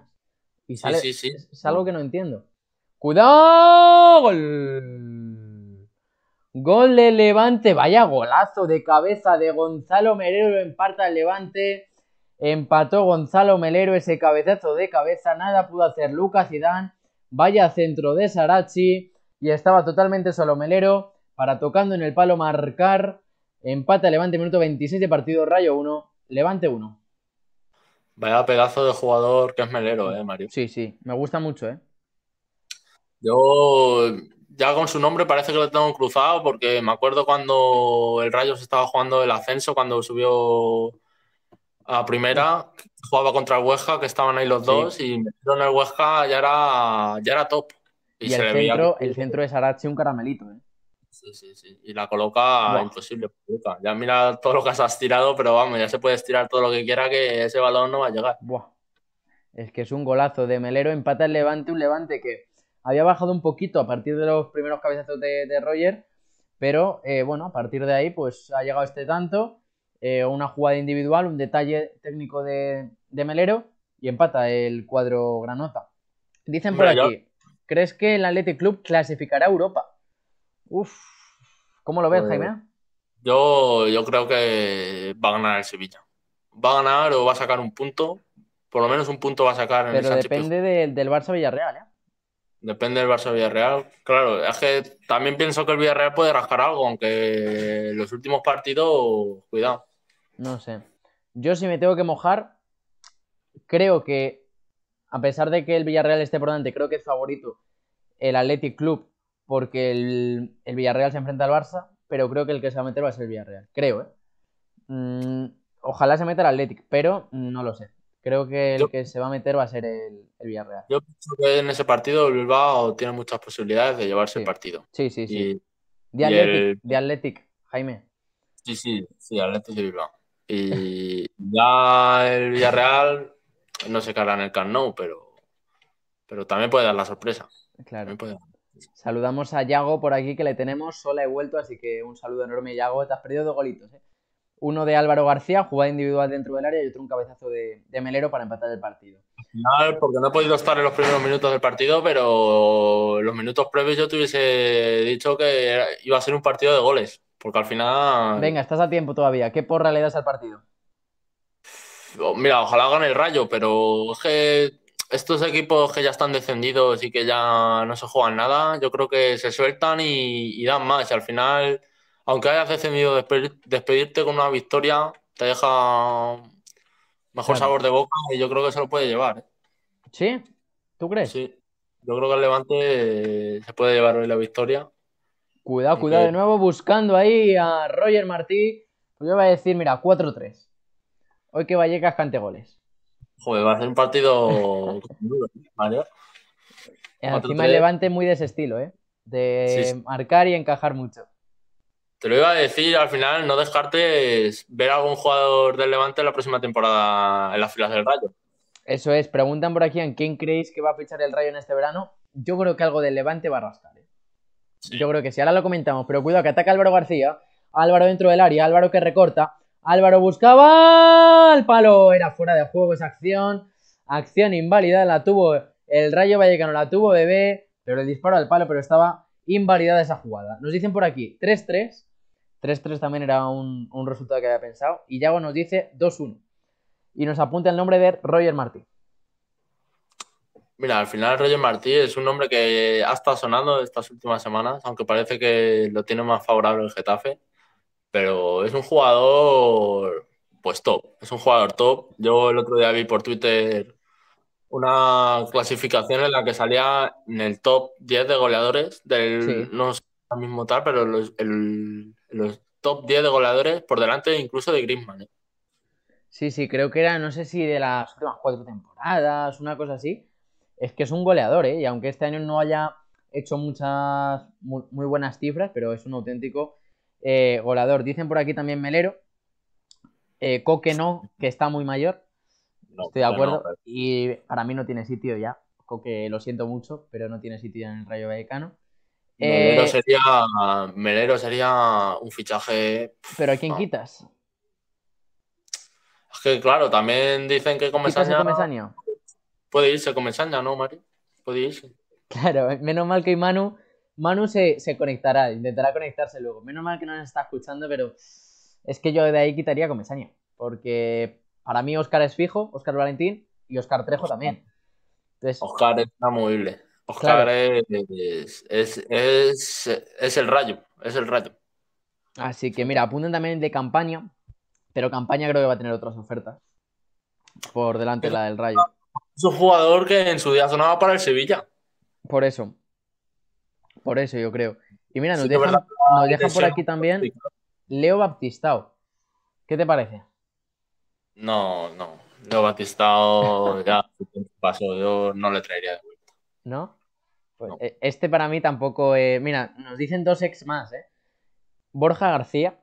Y sale, es algo que no entiendo. ¡Cuidado! Gol. de Levante. Vaya golazo de cabeza de Gonzalo Melero. Emparta el Levante. Empató Gonzalo Melero ese cabezazo de cabeza. Nada pudo hacer Lucas Zidane. Vaya centro de Sarachi. Y estaba totalmente solo Melero para tocando en el palo marcar Empata Levante, minuto 26 de partido, Rayo 1, Levante 1. Vaya pedazo de jugador que es Melero, ¿eh, Mario? Sí, sí, me gusta mucho, ¿eh? Yo ya con su nombre parece que lo tengo cruzado porque me acuerdo cuando el Rayo se estaba jugando el ascenso, cuando subió a primera, jugaba contra el Huesca, que estaban ahí los dos, y metieron el Huesca, ya era, ya era top. Y, el, centro, el centro de Sarachi un caramelito, ¿eh? Sí, sí, Y la coloca imposible. Ya mira todo lo que has tirado, pero vamos, ya se puede estirar todo lo que quiera que ese balón no va a llegar. Es que es un golazo de Melero, empata el Levante, un Levante que había bajado un poquito a partir de los primeros cabezazos de, de Roger, pero eh, bueno, a partir de ahí pues ha llegado este tanto, eh, una jugada individual, un detalle técnico de, Melero y empata el cuadro Granota. Dicen por aquí, ¿crees que el Athletic Club clasificará a Europa? Uf, ¿cómo lo ves, pues, Jaime? Yo, yo creo que va a ganar el Sevilla. Va a ganar o va a sacar un punto. Por lo menos un punto va a sacar en Pero depende del Barça Villarreal, ¿eh? Depende del Barça Villarreal. Claro, es que también pienso que el Villarreal puede rascar algo, aunque los últimos partidos, cuidado. No sé. Yo si me tengo que mojar, creo que, a pesar de que el Villarreal esté por delante, creo que es favorito el Athletic Club porque el, el, Villarreal se enfrenta al Barça, pero creo que el que se va a meter va a ser el Villarreal, creo, ¿eh? Mm, ojalá se meta el Athletic, pero no lo sé. Creo que el que se va a meter va a ser el, el Villarreal. Yo pienso que en ese partido el Bilbao tiene muchas posibilidades de llevarse un el partido. Sí, sí, sí. Y, de, Athletic, Athletic, Jaime. Sí, sí, sí, Athletic y Bilbao. Y ya el Villarreal no se cargará en el Camp Nou, pero, pero también puede dar la sorpresa. Claro. También puede dar Saludamos a Yago por aquí que le tenemos, sola he vuelto, así que un saludo enorme, Yago. Te has perdido dos golitos, eh. Uno de Álvaro García, jugada individual dentro del área, y otro un cabezazo de, Melero para empatar el partido. final, porque no he podido estar en los primeros minutos del partido, pero los minutos previos yo te hubiese dicho que iba a ser un partido de goles, porque al final. Venga, estás a tiempo todavía. ¿Qué porra le das al partido? Mira, ojalá gane el rayo, pero es que estos equipos que ya están descendidos y que ya no se juegan nada, yo creo que se sueltan y, dan más. al final, aunque hayas descendido, despedirte con una victoria te deja mejor sabor de boca y yo creo que se lo puede llevar. ¿eh? ¿Sí? ¿Tú crees? Sí. Yo creo que el Levante se puede llevar hoy la victoria. Cuidado, cuidado de nuevo, buscando ahí a Roger Martí. Pues yo voy a decir, mira, 4-3. Hoy que Vallecas cante goles. Joder, va a ser un partido ¿vale? Encima el Levante muy de ese estilo, ¿eh? De marcar y encajar mucho. Te lo iba a decir, al final no descartes ver a algún jugador del Levante la próxima temporada en las filas del Rayo. Eso es, preguntan por aquí en quién creéis que va a fichar el Rayo en este verano. Yo creo que algo del Levante va a rascar. ¿eh? Yo creo que si ahora lo comentamos, pero cuidado que ataca Álvaro García, Álvaro dentro del área, Álvaro que recorta, Álvaro buscaba al palo, era fuera de juego esa acción. Acción inválida, la tuvo el Rayo Vallecano, la tuvo Bebé, pero el disparo al palo, pero estaba invalidada esa jugada. Nos dicen por aquí 3-3. 3-3 también era un, un, resultado que había pensado. Y Yago nos dice 2-1. Y nos apunta el nombre de Roger Martí. Mira, al final Roger Martí es un nombre que ha estado sonando estas últimas semanas, aunque parece que lo tiene más favorable el Getafe pero es un jugador, pues top, es un jugador top. Yo el otro día vi por Twitter una clasificación en la que salía en el top 10 de goleadores del, no sé mismo tal, pero los, los, top 10 de goleadores por delante incluso de Griezmann. ¿eh? Sí, sí, creo que era, no sé si de las últimas cuatro temporadas, una cosa así. Es que es un goleador, ¿eh? Y aunque este año no haya hecho muchas muy buenas cifras, pero es un auténtico eh, Dicen por aquí también Melero. Eh, Coque no, que está muy mayor. Estoy de acuerdo. Y para mí no tiene sitio ya. Coque, lo siento mucho, pero no tiene sitio en el Rayo Vallecano. Eh... Melero, sería, Melero sería un fichaje. Pero ¿a quién quitas? Es que, claro, también dicen que Comesaña. Puede irse Comesaña, ¿no, Mari? Puede irse. Claro, menos mal que Imanu Manu se, conectará, intentará conectarse luego. Menos mal que no nos está escuchando, pero es que yo de ahí quitaría Comesaña. Porque para mí Oscar es fijo, Oscar Valentín y Oscar Trejo también. Oscar es inamovible. Oscar es, es, el rayo, es el rayo. Así que mira, apunten también de campaña, pero campaña creo que va a tener otras ofertas por delante la del rayo. Es un jugador que en su día sonaba para el Sevilla. Por eso. Por eso yo creo. Y mira, nos deja por aquí también Leo Baptistao. ¿Qué te parece? No, no. Leo Baptistao ya pasó. Yo no le traería de vuelta. ¿No? Pues, eh, este para mí tampoco. Eh, mira, nos dicen dos ex más, ¿eh? Borja García.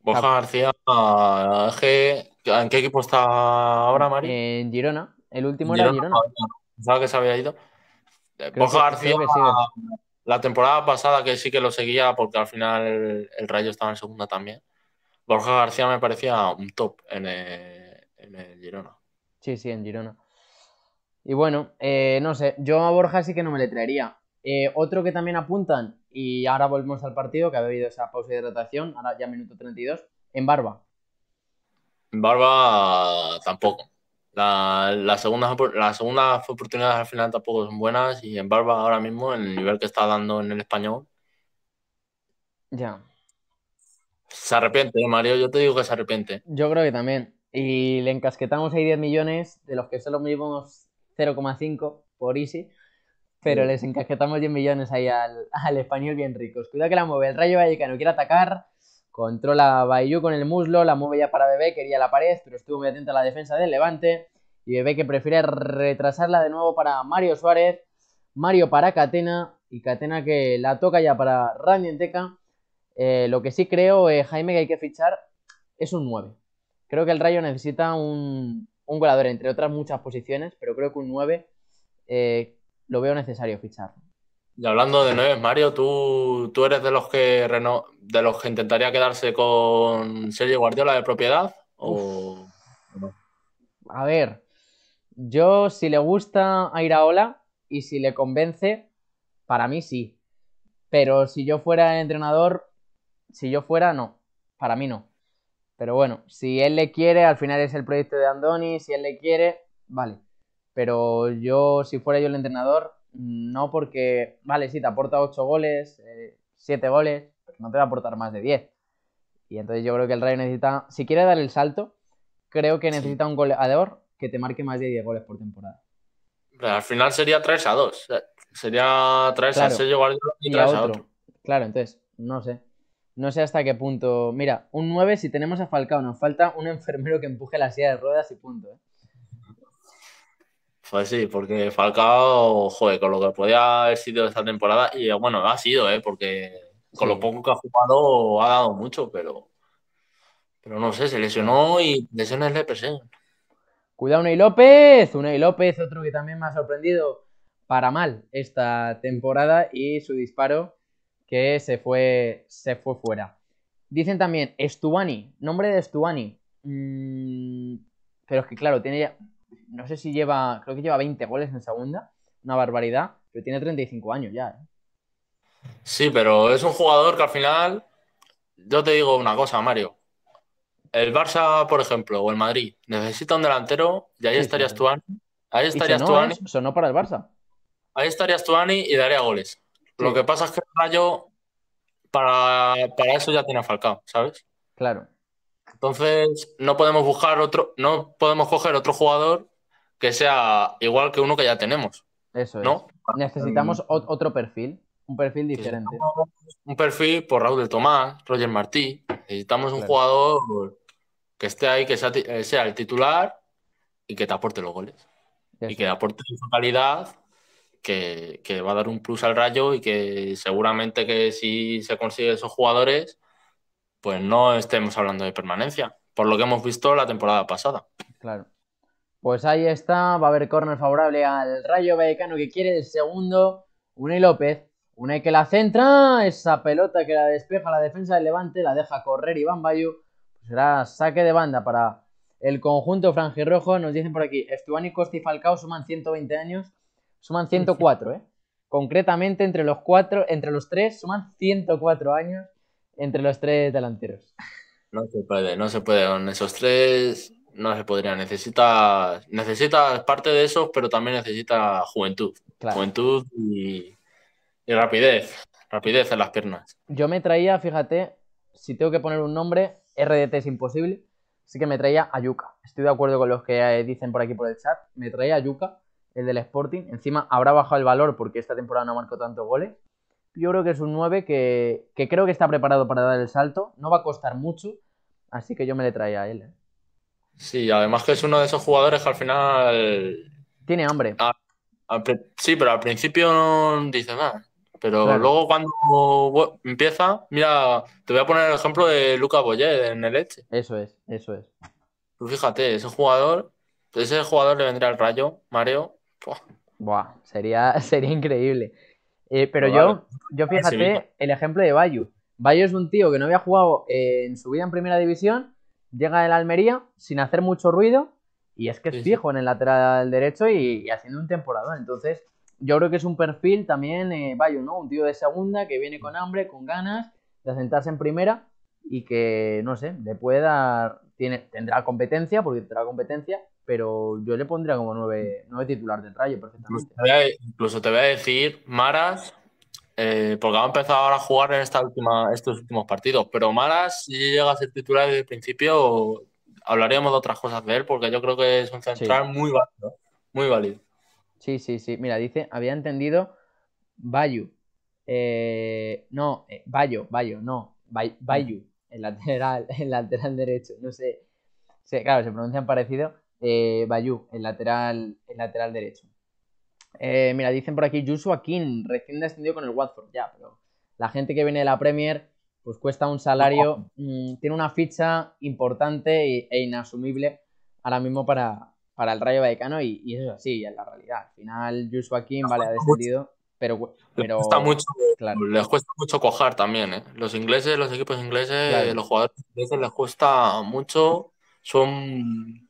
Borja ah. García, ¿en qué equipo está ahora, Mari? En Girona. El último era Girona. Pensaba que se había ido. Eh, Borja García, la temporada pasada que sí que lo seguía porque al final el, Rayo estaba en segunda también. Borja García me parecía un top en el, Girona. Sí, sí, en Girona. Y bueno, eh, no sé, yo a Borja sí que no me le traería. Eh, otro que también apuntan, y ahora volvemos al partido, que ha habido esa pausa de hidratación, ahora ya minuto 32, en Barba. En Barba tampoco las, segundas, las segundas oportunidades al final tampoco son buenas y en Barba ahora mismo, en el nivel que está dando en el español. Ya. Se arrepiente, ¿eh, Mario, yo te digo que se arrepiente. Yo creo que también. Y le encasquetamos ahí 10 millones, de los que solo medimos 0,5 por Easy, pero les encasquetamos 10 millones ahí al, español bien ricos. Cuidado que la mueve, el Rayo no quiere atacar, Controla Bayou con el muslo, la mueve ya para Bebé, quería la pared, pero estuvo muy atenta a la defensa del Levante. Y Bebé que prefiere retrasarla de nuevo para Mario Suárez. Mario para Catena. Y Catena que la toca ya para Randy Enteca. Eh, lo que sí creo, eh, Jaime, que hay que fichar es un 9. Creo que el Rayo necesita un, un goleador, entre otras muchas posiciones, pero creo que un 9 eh, lo veo necesario fichar. Y hablando de nueve, Mario, ¿tú, tú eres de los que de los que intentaría quedarse con Sergio Guardiola de propiedad? O... A ver, yo si le gusta a Iraola y si le convence, para mí sí. Pero si yo fuera el entrenador, si yo fuera, no. Para mí no. Pero bueno, si él le quiere, al final es el proyecto de Andoni, si él le quiere, vale. Pero yo, si fuera yo el entrenador, no porque, vale, sí, te aporta 8 goles, eh, 7 goles, pero no te va a aportar más de 10. Y entonces yo creo que el Rayo necesita, si quiere dar el salto, creo que necesita un goleador que te marque más de 10 goles por temporada. Pero al final sería 3 a 2. Eh, sería 3 a 6 y 3 a, otro. Claro, entonces, no sé. No sé hasta qué punto. Mira, un 9 si tenemos a Falcao, nos falta un enfermero que empuje la silla de ruedas y punto. ¿eh? Pues sí, porque Falcao, joder, con lo que podía haber sido esta temporada, y bueno, ha sido, ¿eh? porque con lo poco que ha jugado ha dado mucho, pero, pero no sé, se lesionó y lesiones le persiguen. Cuidado, Ney López, Ney López, otro que también me ha sorprendido para mal esta temporada y su disparo que se fue, se fue fuera. Dicen también Estuani, nombre de Estuani. Mm, pero es que claro, tiene ya no sé si lleva, creo que lleva 20 goles en segunda, una barbaridad, pero tiene 35 años ya. ¿eh? Sí, pero es un jugador que al final, yo te digo una cosa, Mario. El Barça, por ejemplo, o el Madrid, necesita un delantero y ahí estaría estarías Ahí estarías tú eso ¿eh? para el Barça. Ahí estarías Tuani y daría goles. Lo que pasa es que el Rayo, para, para eso ya tiene a Falcao, ¿sabes? Claro. Entonces, no podemos buscar otro, no podemos coger otro jugador que sea igual que uno que ya tenemos. Eso es. Necesitamos otro perfil, un perfil diferente. Un perfil por Raúl del Tomás, Roger Martí. Necesitamos un jugador que esté ahí, que eh, sea, el titular y que te aporte los goles. Y que aporte su calidad, que, que va a dar un plus al rayo y que seguramente que si se consigue esos jugadores pues no estemos hablando de permanencia, por lo que hemos visto la temporada pasada. Claro. Pues ahí está, va a haber corner favorable al Rayo Vallecano que quiere el segundo, Unai López. Unai que la centra, esa pelota que la despeja la defensa del Levante, la deja correr Iván Bayo. Pues será saque de banda para el conjunto franjirrojo. Nos dicen por aquí, Estuani, Costa y Falcao suman 120 años, suman 104, ¿eh? Concretamente entre los cuatro, entre los tres suman 104 años entre los tres delanteros. No se puede, no se puede. Con esos tres no se podría. Necesitas, parte de esos, pero también necesita juventud. Juventud y, rapidez. Rapidez en las piernas. Yo me traía, fíjate, si tengo que poner un nombre, RDT es imposible. Así que me traía a Yuka. Estoy de acuerdo con los que eh, dicen por aquí por el chat. Me traía a Yuka, el del Sporting. Encima habrá bajado el valor porque esta temporada no marcó tantos goles yo creo que es un 9 que, creo que está preparado para dar el salto. No va a costar mucho, así que yo me le traía a él. ¿eh? Sí, además que es uno de esos jugadores que al final. Tiene hambre. Ah, sí, pero al principio no dice nada. Pero luego cuando empieza, mira, te voy a poner el ejemplo de Luca Boyer en el leche. Eso es, eso es. Pues fíjate, ese jugador, ese jugador le vendría al rayo, Mario. sería, sería increíble. Eh, pero yo, yo fíjate el ejemplo de Bayu. Bayo es un tío que no había jugado en su vida en primera división, llega del Almería sin hacer mucho ruido y es que es fijo en el lateral derecho y, haciendo un temporada, Entonces, yo creo que es un perfil también eh, Bayo, ¿no? Un tío de segunda que viene con hambre, con ganas de sentarse en primera y que, no sé, le puede dar, tiene, tendrá competencia, porque tendrá competencia, pero yo le pondría como nueve, nueve titular del Rayo perfectamente. Incluso te voy a decir, Maras, eh, porque ha empezado ahora a jugar en esta última, estos últimos partidos, pero Maras, si llega a ser titular desde el principio, hablaríamos de otras cosas de él, porque yo creo que es un central muy válido, muy válido. Sí, sí, sí. Mira, dice, había entendido Bayu. Eh, no, eh, Bayu Bayo, no. Bay, Bayu, el lateral, el lateral derecho. No sé. Sí, claro, se pronuncian parecido. Eh, Bayou, el lateral, el lateral derecho. Eh, mira, dicen por aquí Joshua King, recién descendido con el Watford, ya, pero la gente que viene de la Premier, pues cuesta un salario, mm, tiene una ficha importante e, e, inasumible ahora mismo para, para el Rayo Vallecano y, y eso así, es la realidad. Al final Joshua vale, ha descendido, pero... pero les cuesta mucho cojar también, ¿eh? Los ingleses, los equipos ingleses, los jugadores ingleses les cuesta mucho, son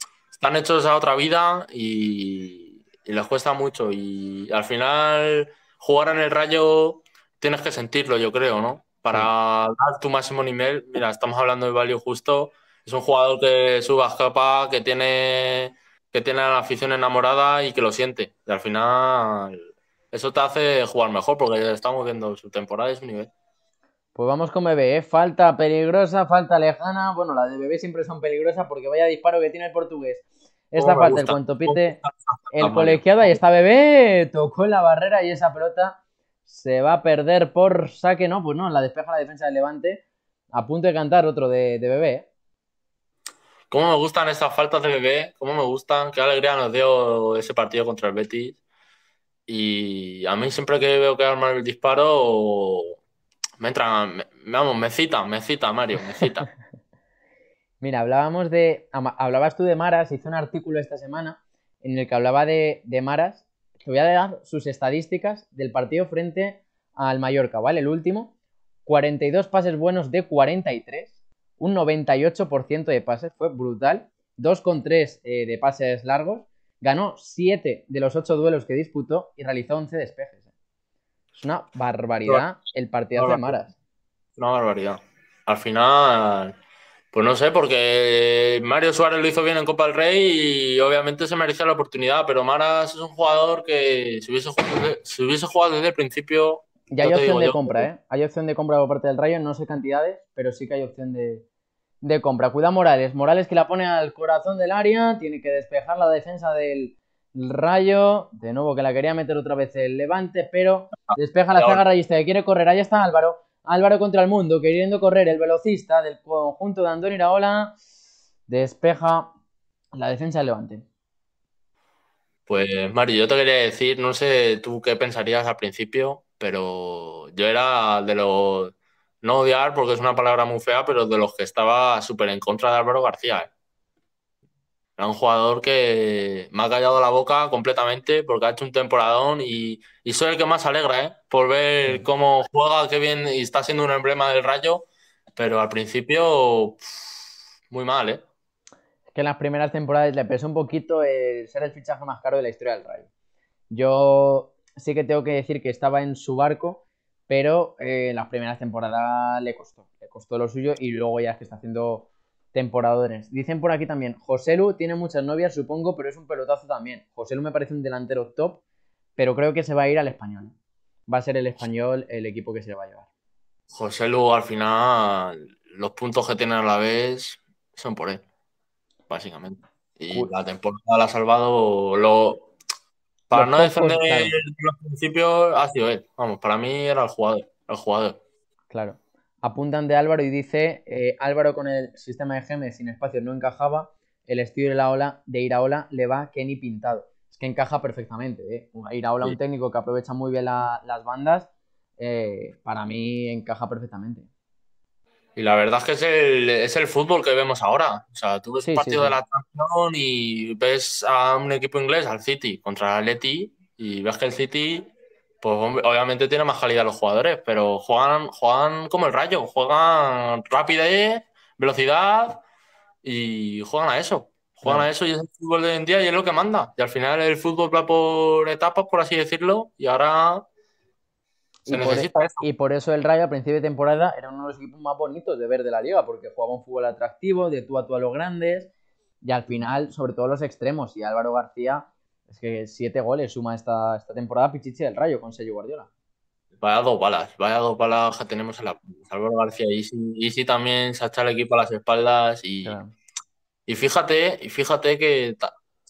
han hecho esa otra vida y, les cuesta mucho. Y al final, jugar en el rayo tienes que sentirlo, yo creo, ¿no? Para dar tu máximo nivel, mira, estamos hablando de Valio justo. Es un jugador que suba a capa, que tiene, que tiene la afición enamorada y que lo siente. Y al final, eso te hace jugar mejor porque estamos viendo su temporada y su nivel. Pues vamos con Bebé, ¿eh? falta peligrosa, falta lejana. Bueno, la de Bebé siempre son peligrosas porque vaya disparo que tiene el portugués. Esta oh, falta, el cuanto pite oh, el colegiado, ahí está Bebé, tocó en la barrera y esa pelota se va a perder por saque, no, pues no, la despeja la defensa del Levante. A punto de cantar otro de, Bebé. ¿eh? ¿Cómo me gustan esas faltas de Bebé? ¿Cómo me gustan? Qué alegría nos dio ese partido contra el Betis. Y a mí siempre que veo que arma el disparo me entra me, vamos, me cita, me cita Mario, me cita. Mira, hablábamos de, hablabas tú de Maras, hice un artículo esta semana en el que hablaba de, Maras. Te voy a dar sus estadísticas del partido frente al Mallorca, ¿vale? El último, 42 pases buenos de 43, un 98% de pases, fue brutal, 2,3 eh, de pases largos, ganó 7 de los 8 duelos que disputó y realizó 11 despejes. Es una barbaridad el partido de Maras. Una barbaridad. Al final, pues no sé, porque Mario Suárez lo hizo bien en Copa del Rey y obviamente se merecía la oportunidad, pero Maras es un jugador que si hubiese jugado desde, si hubiese jugado desde el principio... Ya hay opción de compra, ¿eh? Hay opción de compra por parte del Rayo, no sé cantidades, pero sí que hay opción de, de compra. Cuida Morales. Morales que la pone al corazón del área, tiene que despejar la defensa del, Rayo, de nuevo que la quería meter otra vez el Levante, pero despeja la zaga rayista que quiere correr. Ahí está Álvaro. Álvaro contra el mundo, queriendo correr el velocista del conjunto de Andoni Iraola. Despeja la defensa del Levante. Pues Mario, yo te quería decir, no sé tú qué pensarías al principio, pero yo era de los, no odiar porque es una palabra muy fea, pero de los que estaba súper en contra de Álvaro García. ¿eh? Era un jugador que me ha callado la boca completamente porque ha hecho un temporadón y, soy el que más alegra ¿eh? por ver cómo juega, qué bien y está siendo un emblema del rayo, pero al principio muy mal. ¿eh? Es que en las primeras temporadas le pesó un poquito ser el fichaje más caro de la historia del rayo. Yo sí que tengo que decir que estaba en su barco, pero en eh, las primeras temporadas le costó, le costó lo suyo y luego ya es que está haciendo temporadores. Dicen por aquí también, Joselu tiene muchas novias, supongo, pero es un pelotazo también. Joselu me parece un delantero top, pero creo que se va a ir al español. Va a ser el español el equipo que se le va a llevar. Joselu, al final, los puntos que tiene a la vez son por él, básicamente. Y la temporada la ha salvado. Para no defender los principios, ha sido él. Vamos, para mí era el jugador. El jugador. Claro. Apuntan de Álvaro y dice, eh, Álvaro con el sistema de Gemes sin espacio no encajaba, el estilo de, la ola, de Iraola le va Kenny pintado. Es que encaja perfectamente. ¿eh? Iraola, un técnico que aprovecha muy bien las bandas, eh, para mí encaja perfectamente. Y la verdad es que es el, es el fútbol que vemos ahora. O sea, tú ves un partido de la Champions y ves a un equipo inglés, al City, contra el Leti, y ves que el City pues obviamente tiene más calidad los jugadores, pero juegan, juegan como el rayo, juegan rapidez, velocidad y juegan a eso. Juegan a eso y es el fútbol de hoy en día y es lo que manda. Y al final el fútbol va por etapas, por así decirlo, y ahora se y necesita eso. Y por eso el Rayo a principio de temporada era uno de los equipos más bonitos de ver de la liga, porque jugaba un fútbol atractivo, de tú a tú a los grandes, y al final, sobre todo los extremos, y Álvaro García es que siete goles suma esta, temporada Pichichi del Rayo con Sello Guardiola. Vaya dos balas, vaya dos balas que tenemos a la Álvaro García y sí, también se ha echado el equipo a las espaldas y, fíjate, y fíjate que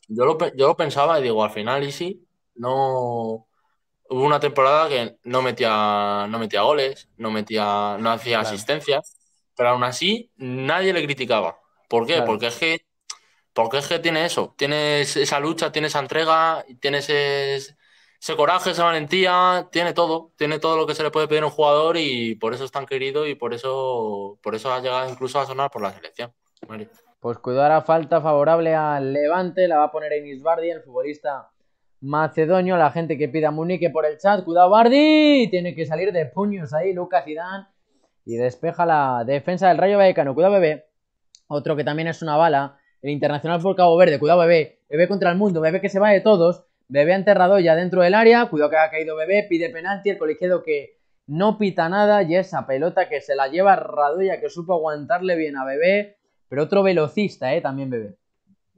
yo lo, yo lo pensaba y digo, al final Isi no hubo una temporada que no metía, no metía goles, no metía, no hacía asistencia, pero aún así nadie le criticaba. ¿Por qué? Porque es que porque es que tiene eso, tiene esa lucha, tiene esa entrega, tiene ese, coraje, esa valentía, tiene todo, tiene todo lo que se le puede pedir a un jugador y por eso es tan querido y por eso, por eso ha llegado incluso a sonar por la selección. Pues cuidado la falta favorable al Levante, la va a poner Enis Bardi, el futbolista macedonio, la gente que pida Munique por el chat, cuidado Bardi, tiene que salir de puños ahí Lucas Zidane y despeja la defensa del Rayo Vallecano, cuidado bebé, otro que también es una bala el internacional por Cabo Verde, cuidado bebé, bebé contra el mundo, bebé que se va de todos, bebé enterrado ya dentro del área, cuidado que ha caído bebé, pide penalti, el colegiado que no pita nada y esa pelota que se la lleva Radoya que supo aguantarle bien a bebé, pero otro velocista, eh, también bebé.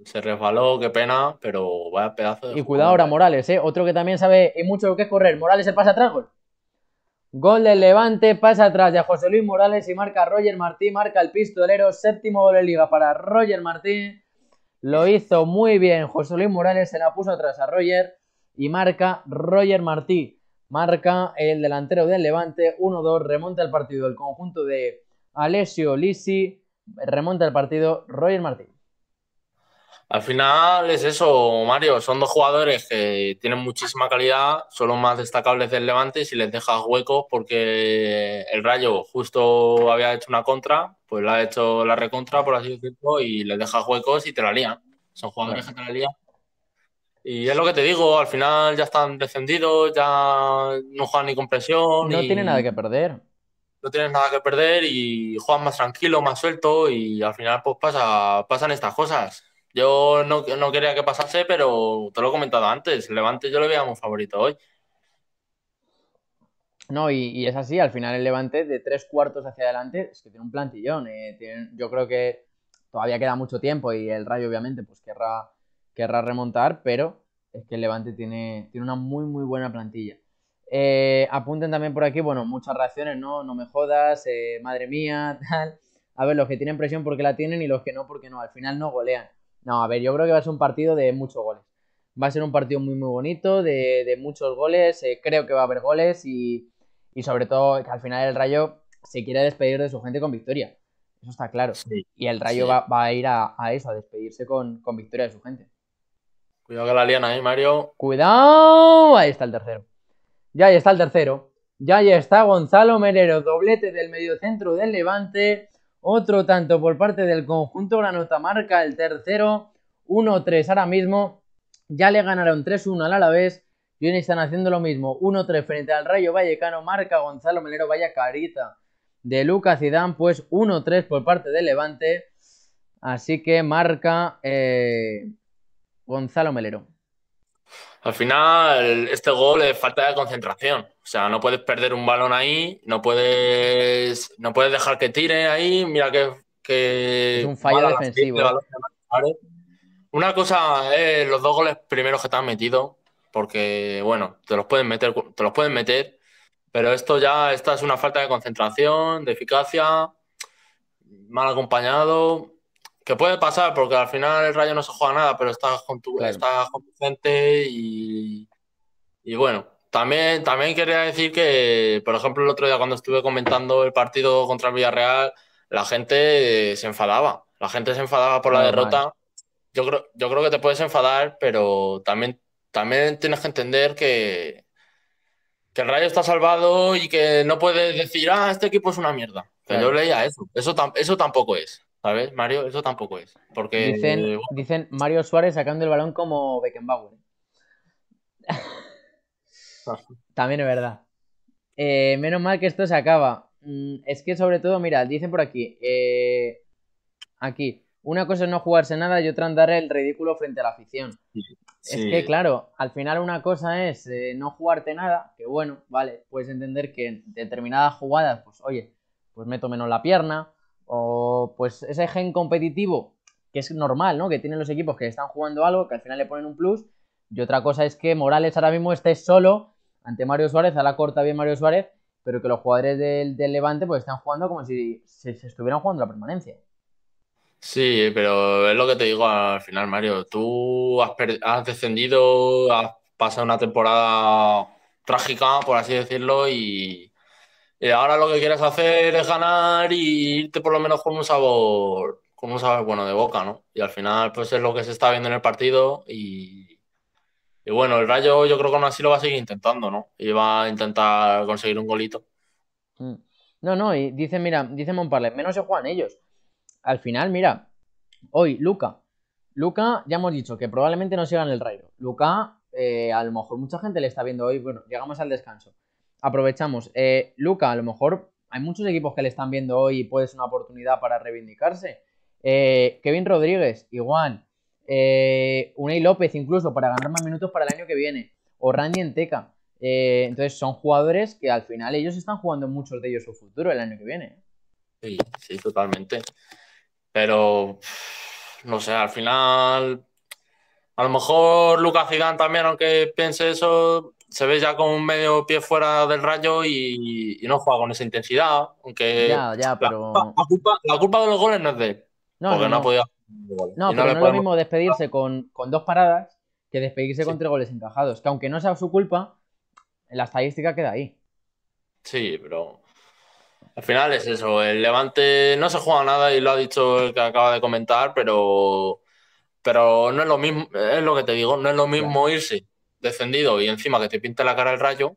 Se resbaló, qué pena, pero vaya pedazo Y cuidado ahora Morales, eh, otro que también sabe y mucho lo que es correr. Morales el pase atrás, Gol del Levante, pasa atrás de José Luis Morales y marca Roger Martí, marca el pistolero, séptimo gol de liga para Roger Martí. Lo hizo muy bien José Luis Morales, se la puso atrás a Roger y marca Roger Martí. Marca el delantero del Levante, 1-2, remonta el partido el conjunto de Alessio Lisi, remonta el partido Roger Martí. Al final es eso, Mario. Son dos jugadores que tienen muchísima calidad, son los más destacables del Levante. Y si les dejas huecos, porque el Rayo justo había hecho una contra, pues la ha hecho la recontra, por así decirlo, y les dejas huecos y te la lían. Son jugadores que te la lían. Y es lo que te digo, al final ya están descendidos, ya no juegan ni con presión. No tienen nada que perder no tienes nada que perder y juegas más tranquilo, más suelto y al final pues pasa, pasan estas cosas. Yo no, quería que pasase, pero te lo he comentado antes. Levante yo lo veíamos favorito hoy. No, y, es así, al final el Levante de tres cuartos hacia adelante es que tiene un plantillón. Eh, yo creo que todavía queda mucho tiempo y el Rayo obviamente pues querrá, querrá remontar, pero es que el Levante tiene, tiene una muy muy buena plantilla. Eh, apunten también por aquí, bueno, muchas reacciones, ¿no? No me jodas, eh, madre mía, tal. A ver, los que tienen presión porque la tienen y los que no porque no, al final no golean. No, a ver, yo creo que va a ser un partido de muchos goles. Va a ser un partido muy, muy bonito, de, muchos goles. Eh, creo que va a haber goles y, y, sobre todo que al final el Rayo se quiere despedir de su gente con victoria. Eso está claro. y el Rayo va, a ir a, eso, a despedirse con, victoria de su gente. Cuidado que la liana ahí, ¿eh, Mario. Cuidado. Ahí está el tercero. Ya ahí está el tercero. Ya ahí está Gonzalo Merero, doblete del mediocentro del Levante. Otro tanto por parte del conjunto Granota marca el tercero, 1-3 ahora mismo. Ya le ganaron 3-1 al Alavés y hoy están haciendo lo mismo. 1-3 frente al Rayo Vallecano, marca Gonzalo Melero, vaya carita de Lucas Zidane, pues 1-3 por parte del Levante. Así que marca eh, Gonzalo Melero. Al final, este gol es falta de concentración. O sea, no puedes perder un balón ahí, no puedes, no puedes dejar que tire ahí. Mira que. es un fallo defensivo. ¿eh? Una cosa es eh, los dos goles primeros que te han metido, porque, bueno, te los pueden meter, te los pueden meter, pero esto ya, esta es una falta de concentración, de eficacia, mal acompañado que puede pasar porque al final el Rayo no se juega nada, pero está con tu, gente y, y bueno, también, también quería decir que, por ejemplo, el otro día cuando estuve comentando el partido contra el Villarreal, la gente se enfadaba, la gente se enfadaba por la derrota. Yo creo, yo creo que te puedes enfadar, pero también, también tienes que entender que, que el Rayo está salvado y que no puedes decir, ah, este equipo es una mierda. yo leía eso. Eso, eso tampoco es. ¿sabes? Mario, eso tampoco es. Porque, eh, dicen, Mario Suárez sacando el balón como Beckenbauer. También es verdad. Eh, menos mal que esto se acaba. Mm, es que sobre todo, mira, dicen por aquí. Eh, aquí. Una cosa es no jugarse nada y otra andar el ridículo frente a la afición. Es que, claro, al final una cosa es no jugarte nada, que bueno, vale, puedes entender que en determinadas jugadas, pues oye, pues meto menos la pierna, o pues ese gen competitivo que es normal, ¿no? Que tienen los equipos que están jugando algo, que al final le ponen un plus. Y otra cosa es que Morales ahora mismo esté solo ante Mario Suárez, a la corta bien Mario Suárez, pero que los jugadores del, Levante pues están jugando como si se, estuvieran jugando la permanencia. Sí, pero es lo que te digo al final, Mario. Tú has, has descendido, has pasado una temporada trágica, por así decirlo, y, y eh, ahora lo que quieres hacer es ganar y irte por lo menos con un sabor, con un sabor bueno de boca, ¿no? Y al final, pues es lo que se está viendo en el partido y, bueno, el Rayo yo creo que aún así lo va a seguir intentando, ¿no? Y va a intentar conseguir un golito. Mm. No, no, y dice, mira, dice Monparler, menos se juegan ellos. Al final, mira, hoy Luca. Luca, ya hemos dicho que probablemente no sigan el Rayo. Luca, eh, a lo mejor mucha gente le está viendo hoy, bueno, llegamos al descanso aprovechamos. Eh, Luca, a lo mejor hay muchos equipos que le están viendo hoy y puede ser una oportunidad para reivindicarse. Eh, Kevin Rodríguez, igual. Eh, Unai López, incluso, para ganar más minutos para el año que viene. O Randy Enteca. Eh, entonces, son jugadores que al final ellos están jugando muchos de ellos su futuro el año que viene. Sí, sí, totalmente. Pero, no sé, al final. A lo mejor Luca Zidane también, aunque piense eso, se ve ya con un medio pie fuera del rayo y, no juega con esa intensidad. Aunque la, culpa, de los goles no es de él. No, porque no, No, pero no, es lo mismo despedirse con, dos paradas que despedirse con tres goles encajados. Que aunque no sea su culpa, la estadística queda ahí. Sí, pero al final es eso. El Levante no se juega nada y lo ha dicho el que acaba de comentar, pero, pero no es lo mismo. Es lo que te digo, no es lo mismo irse defendido y encima que te pinta la cara el rayo,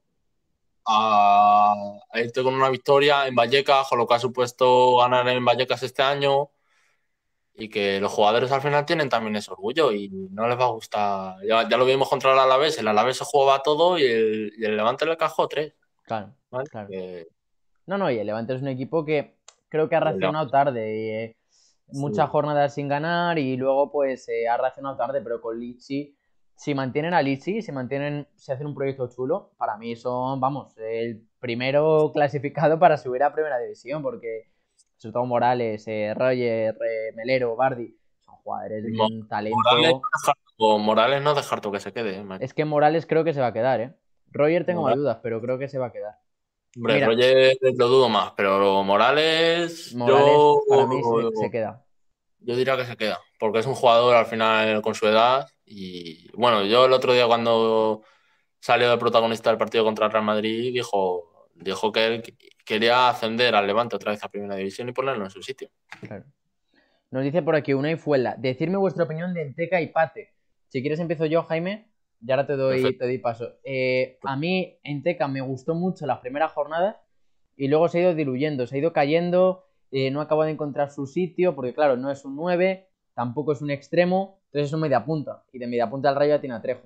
a, irte con una victoria en Vallecas, Con lo que ha supuesto ganar en Vallecas este año, y que los jugadores al final tienen también ese orgullo y no les va a gustar. Ya, lo vimos contra el Alavés, el Alavés se jugaba todo y el, Levante le cajó tres. Claro, ¿vale? No, no, y el Levante es un equipo que creo que ha reaccionado tarde. Eh, muchas jornadas sin ganar y luego pues eh, ha reaccionado tarde, pero con Lichi si mantienen a Lizzy, si mantienen, si hacen un proyecto chulo, para mí son, vamos, el primero clasificado para subir a primera división, porque sobre todo Morales, eh, Roger, eh, Melero, Bardi, son jugadores de talento. Morales, no dejar que se quede. Eh, es que Morales creo que se va a quedar, ¿eh? Roger tengo más dudas, pero creo que se va a quedar. Hombre, Roger lo dudo más, pero Morales. Morales para mí se queda yo diría que se queda, porque es un jugador al final con su edad y bueno, yo el otro día cuando salió de protagonista del partido contra el Real Madrid dijo, dijo que él quería ascender al Levante otra vez a Primera División y ponerlo en su sitio. Claro. Nos dice por aquí Unai Fuela, decirme vuestra opinión de Enteca y Pate. Si quieres empiezo yo, Jaime, y ahora te doy, paso. Eh, pues a mí Enteca me gustó mucho las primeras jornadas y luego se ha ido diluyendo, se ha ido cayendo eh, no no acaba de encontrar su sitio, porque claro, no es un 9, tampoco es un extremo, entonces es un media punta, y de media punta al Rayo ya tiene a Trejo.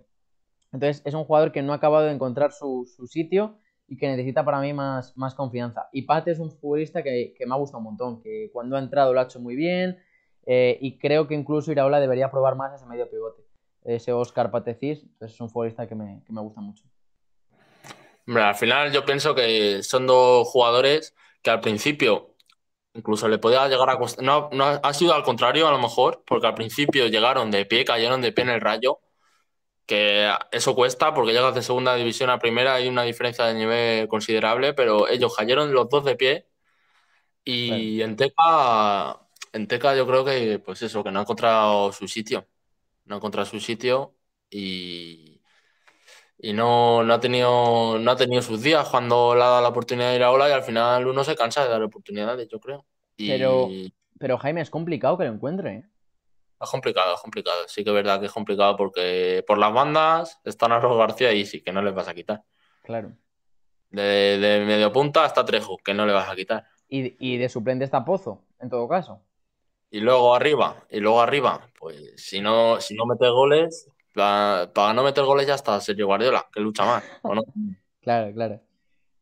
Entonces es un jugador que no ha acabado de encontrar su, sitio y que necesita para mí más, más confianza. Y Pate es un futbolista que, me ha gustado un montón, que cuando ha entrado lo ha hecho muy bien eh, y creo que incluso Iraola debería probar más ese medio pivote. Ese Oscar Patecís pues es un futbolista que me, que me gusta mucho. Hombre, al final yo pienso que son dos jugadores que al principio Incluso le podía llegar a No, ha sido al contrario, a lo mejor, porque al principio llegaron de pie, cayeron de pie en el rayo. Que eso cuesta porque llegas de segunda división a primera, hay una diferencia de nivel considerable, pero ellos cayeron los dos de pie. Y en Teca, en Teca yo creo que, pues eso, que no ha encontrado su sitio. No ha encontrado su sitio y y no, ha tenido, no ha tenido sus días cuando le ha dado la oportunidad de ir a Ola y al final uno se cansa de dar oportunidades, yo creo. Pero, pero Jaime, es complicado que lo encuentre. ¿eh? Es complicado, es complicado. Sí que es verdad que es complicado porque por las bandas están a García y sí, que no les vas a quitar. Claro. De, de medio punta hasta Trejo, que no le vas a quitar. Y, y de suplente está Pozo, en todo caso. Y luego arriba, y luego arriba, pues si no, si no metes goles, para, no meter goles ya está Sergio Guardiola, que lucha más, ¿o no? claro, claro.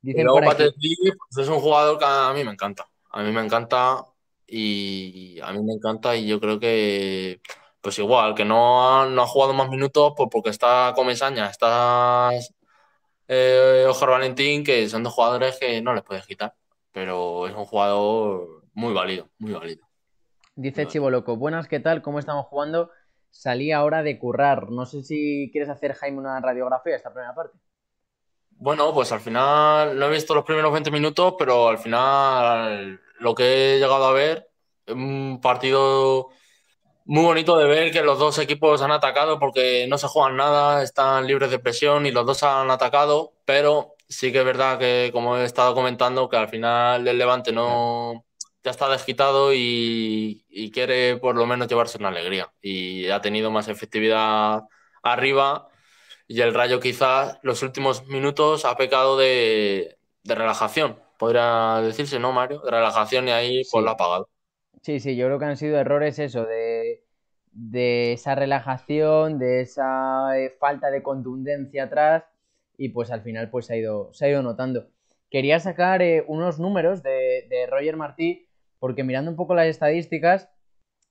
Dicen pues, es un jugador que a mí me encanta. A mí me encanta y a mí me encanta y yo creo que pues igual, que no ha, no ha jugado más minutos pues porque está Comesaña, está eh, Valentín, que son dos jugadores que no les puedes quitar, pero es un jugador muy válido, muy válido. Dice Chivo Loco, buenas, ¿qué tal? ¿Cómo estamos jugando? salí ahora de currar. No sé si quieres hacer, Jaime, una radiografía esta primera parte. Bueno, pues al final no he visto los primeros 20 minutos, pero al final lo que he llegado a ver, es un partido muy bonito de ver que los dos equipos han atacado porque no se juegan nada, están libres de presión y los dos han atacado, pero sí que es verdad que, como he estado comentando, que al final el Levante no, ya está desquitado y, quiere por lo menos llevarse una alegría. Y ha tenido más efectividad arriba y el Rayo quizás los últimos minutos ha pecado de, relajación, podría decirse, ¿no, Mario? De relajación y ahí por pues lo ha pagado. Sí, sí, yo creo que han sido errores eso, de, esa relajación, de esa eh, falta de contundencia atrás y pues al final pues se ha ido, se ha ido notando. Quería sacar eh, unos números de, de Roger Martí porque mirando un poco las estadísticas,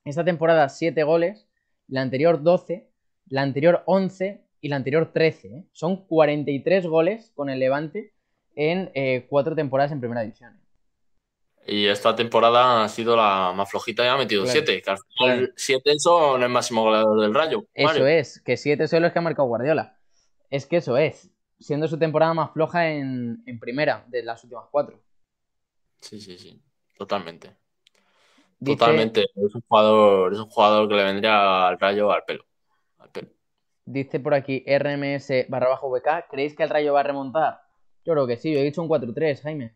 esta temporada 7 goles, la anterior 12, la anterior 11 y la anterior 13. ¿eh? Son 43 goles con el Levante en eh, cuatro temporadas en primera división. Y esta temporada ha sido la más flojita y ha metido 7. 7 son el máximo goleador del Rayo. Eso es, que 7 son los que ha marcado Guardiola. Es que eso es, siendo su temporada más floja en, en primera de las últimas 4 Sí, sí, sí. Totalmente. Totalmente. Es un, jugador, es un jugador que le vendría al rayo al pelo. Dice por aquí RMS barra bajo VK. ¿Creéis que el rayo va a remontar? Yo creo que sí. Yo he dicho un 4-3, Jaime.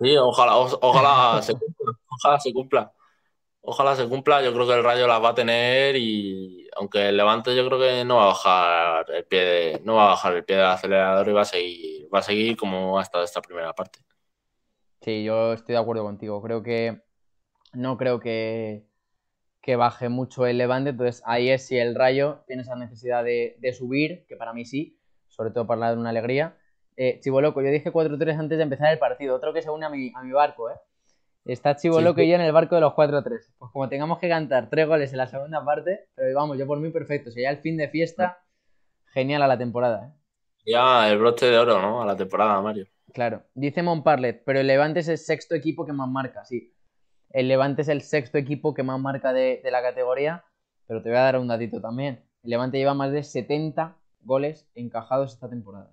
Sí, ojalá, ojalá se cumpla. Ojalá se cumpla. Ojalá se cumpla. Yo creo que el Rayo las va a tener y aunque Levante yo creo que no va a bajar el pie no va a bajar el pie del acelerador y va a seguir, va a seguir como hasta esta primera parte. Sí, yo estoy de acuerdo contigo. Creo que no creo que, que baje mucho el Levante. Entonces ahí es si el Rayo tiene esa necesidad de, subir, que para mí sí, sobre todo para dar una alegría. Eh, Chivo Loco, yo dije 4-3 antes de empezar el partido. Otro que se une a mi, a mi barco, ¿eh? Está Chivoloco Loco y yo en el barco de los 4-3. Pues como tengamos que cantar tres goles en la segunda parte, pero vamos, yo por mí perfecto. Sería el fin de fiesta. Genial a la temporada, ¿eh? Ya el broche de oro, ¿no? A la temporada, Mario. Claro, dice Montparlet, pero el Levante es el sexto equipo que más marca, sí. El Levante es el sexto equipo que más marca de, la categoría, pero te voy a dar un datito también. El Levante lleva más de 70 goles encajados esta temporada.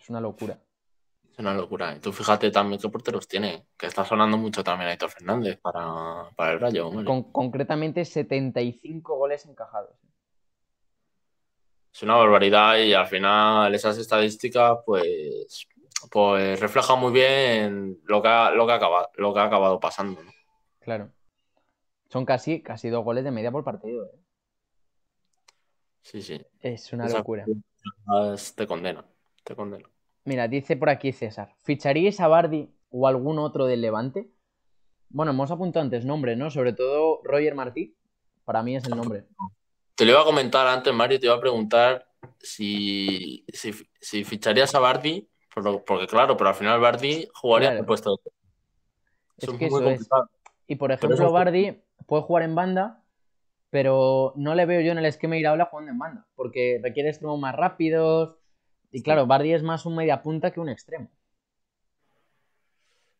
Es una locura. Es una locura. Y tú fíjate también qué porteros tiene, que está sonando mucho también Aitor Fernández para, el Rayo. Con, concretamente 75 goles encajados. Es una barbaridad y al final esas estadísticas pues pues refleja muy bien lo que ha, lo que acabado, lo que ha acabado pasando. Claro. Son casi, casi dos goles de media por partido. ¿eh? Sí, sí. Es una locura. Te condena, te Mira, dice por aquí César, ¿Ficharías a Bardi o algún otro del Levante? Bueno, hemos apuntado antes nombres, ¿no? Sobre todo Roger Martí, para mí es el nombre. Te lo iba a comentar antes, Mario, te iba a preguntar si, si, si ficharías a Bardi pues porque, claro, pero al final Bardi jugaría en el puesto. es, es muy complicado. Y por ejemplo, Bardi puede jugar en banda, pero no le veo yo en el esquema Ir a hablar jugando en banda, porque requiere extremos más rápidos. Y claro, Bardi es más un media punta que un extremo.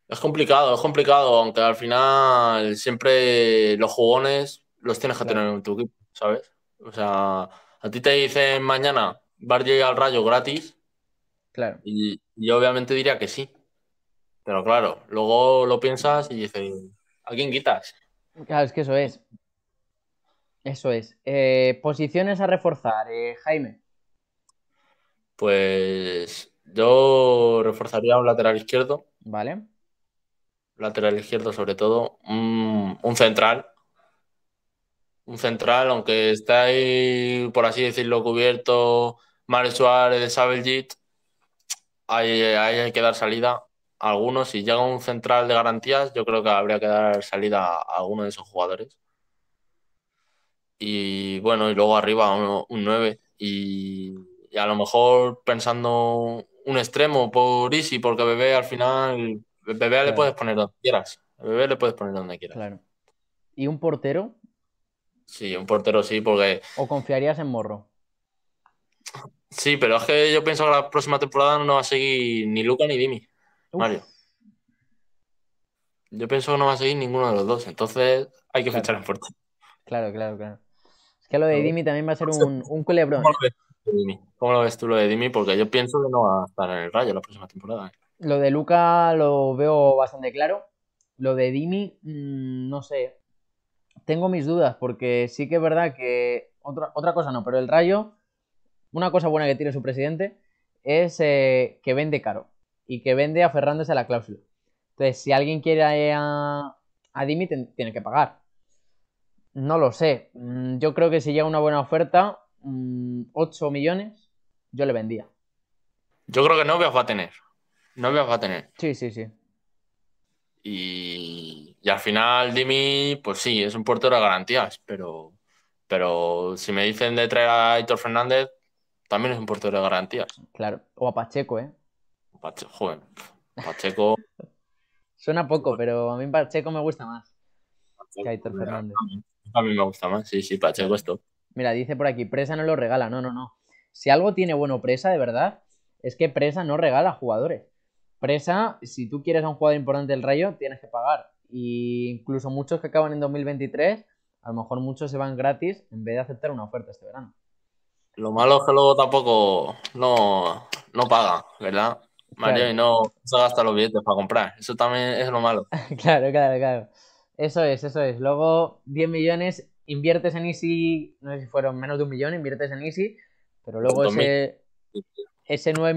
Es complicado, es complicado, aunque al final siempre los jugones los tienes que tener en tu equipo, ¿sabes? O sea, a ti te dicen mañana, Bardi al rayo gratis, Claro. Y yo obviamente diría que sí. Pero claro, luego lo piensas y dices, ¿a quién quitas? Claro, es que eso es. Eso es. Eh, posiciones a reforzar, eh, Jaime. Pues yo reforzaría un lateral izquierdo. Vale. Lateral izquierdo sobre todo. Un, central. Un central, aunque está ahí, por así decirlo, cubierto Mario Suárez de Sabelgit ahí, hay que dar salida a algunos. Si llega un central de garantías, yo creo que habría que dar salida a alguno de esos jugadores. Y bueno, y luego arriba un, 9. Y, a lo mejor pensando un extremo por Isi, porque Bebé al final, Bebé le puedes poner donde quieras. Bebé le puedes poner donde quieras. Claro. ¿Y un portero? Sí, un portero sí, porque. ¿O confiarías en Morro? Sí, pero es que yo pienso que la próxima temporada no va a seguir ni Luca ni Dimi, Mario. Yo pienso que no va a seguir ninguno de los dos, entonces hay que fichar en fuerte. Claro, claro, claro. Es que lo de Dimi también va a ser un, un culebrón. ¿eh? ¿Cómo lo, ves tú, lo de Dimi? Porque yo pienso que no va a estar en el rayo la próxima temporada. ¿eh? Lo de Luca lo veo bastante claro. Lo de Dimi, mm, no sé. Tengo mis dudas, porque sí que es verdad que. Otra, otra cosa no, pero el rayo una cosa buena que tiene su presidente es eh, que vende caro y que vende a Fernández a la cláusula. Entonces, si alguien quiere a, Dimi, tiene que pagar. No lo sé. Mm, yo creo que si llega una buena oferta, 8 mm, millones, yo le vendía. Yo creo que no va a tener. No va a tener. Sí, sí, sí. Y, al final, Dimi, pues sí, es un portero de garantías, pero, pero si me dicen de traer a Héctor Fernández, también es un portero de garantías. Claro. O a Pacheco, ¿eh? Pacheco, joven. Pacheco. Suena poco, pero a mí Pacheco me gusta más. A mí me gusta más, sí, sí, Pacheco es top. Mira, dice por aquí, Presa no lo regala. No, no, no. Si algo tiene bueno Presa, de verdad, es que Presa no regala jugadores. Presa, si tú quieres a un jugador importante del Rayo, tienes que pagar. Y incluso muchos que acaban en 2023, a lo mejor muchos se van gratis en vez de aceptar una oferta este verano. Lo malo es que luego tampoco no, no paga, ¿verdad? Mario, y no se gasta los billetes para comprar. Eso también es lo malo. claro, claro, claro. Eso es, eso es. Luego 10 millones inviertes en Easy, no sé si fueron menos de un millón, inviertes en Easy, pero luego ese, ese 9,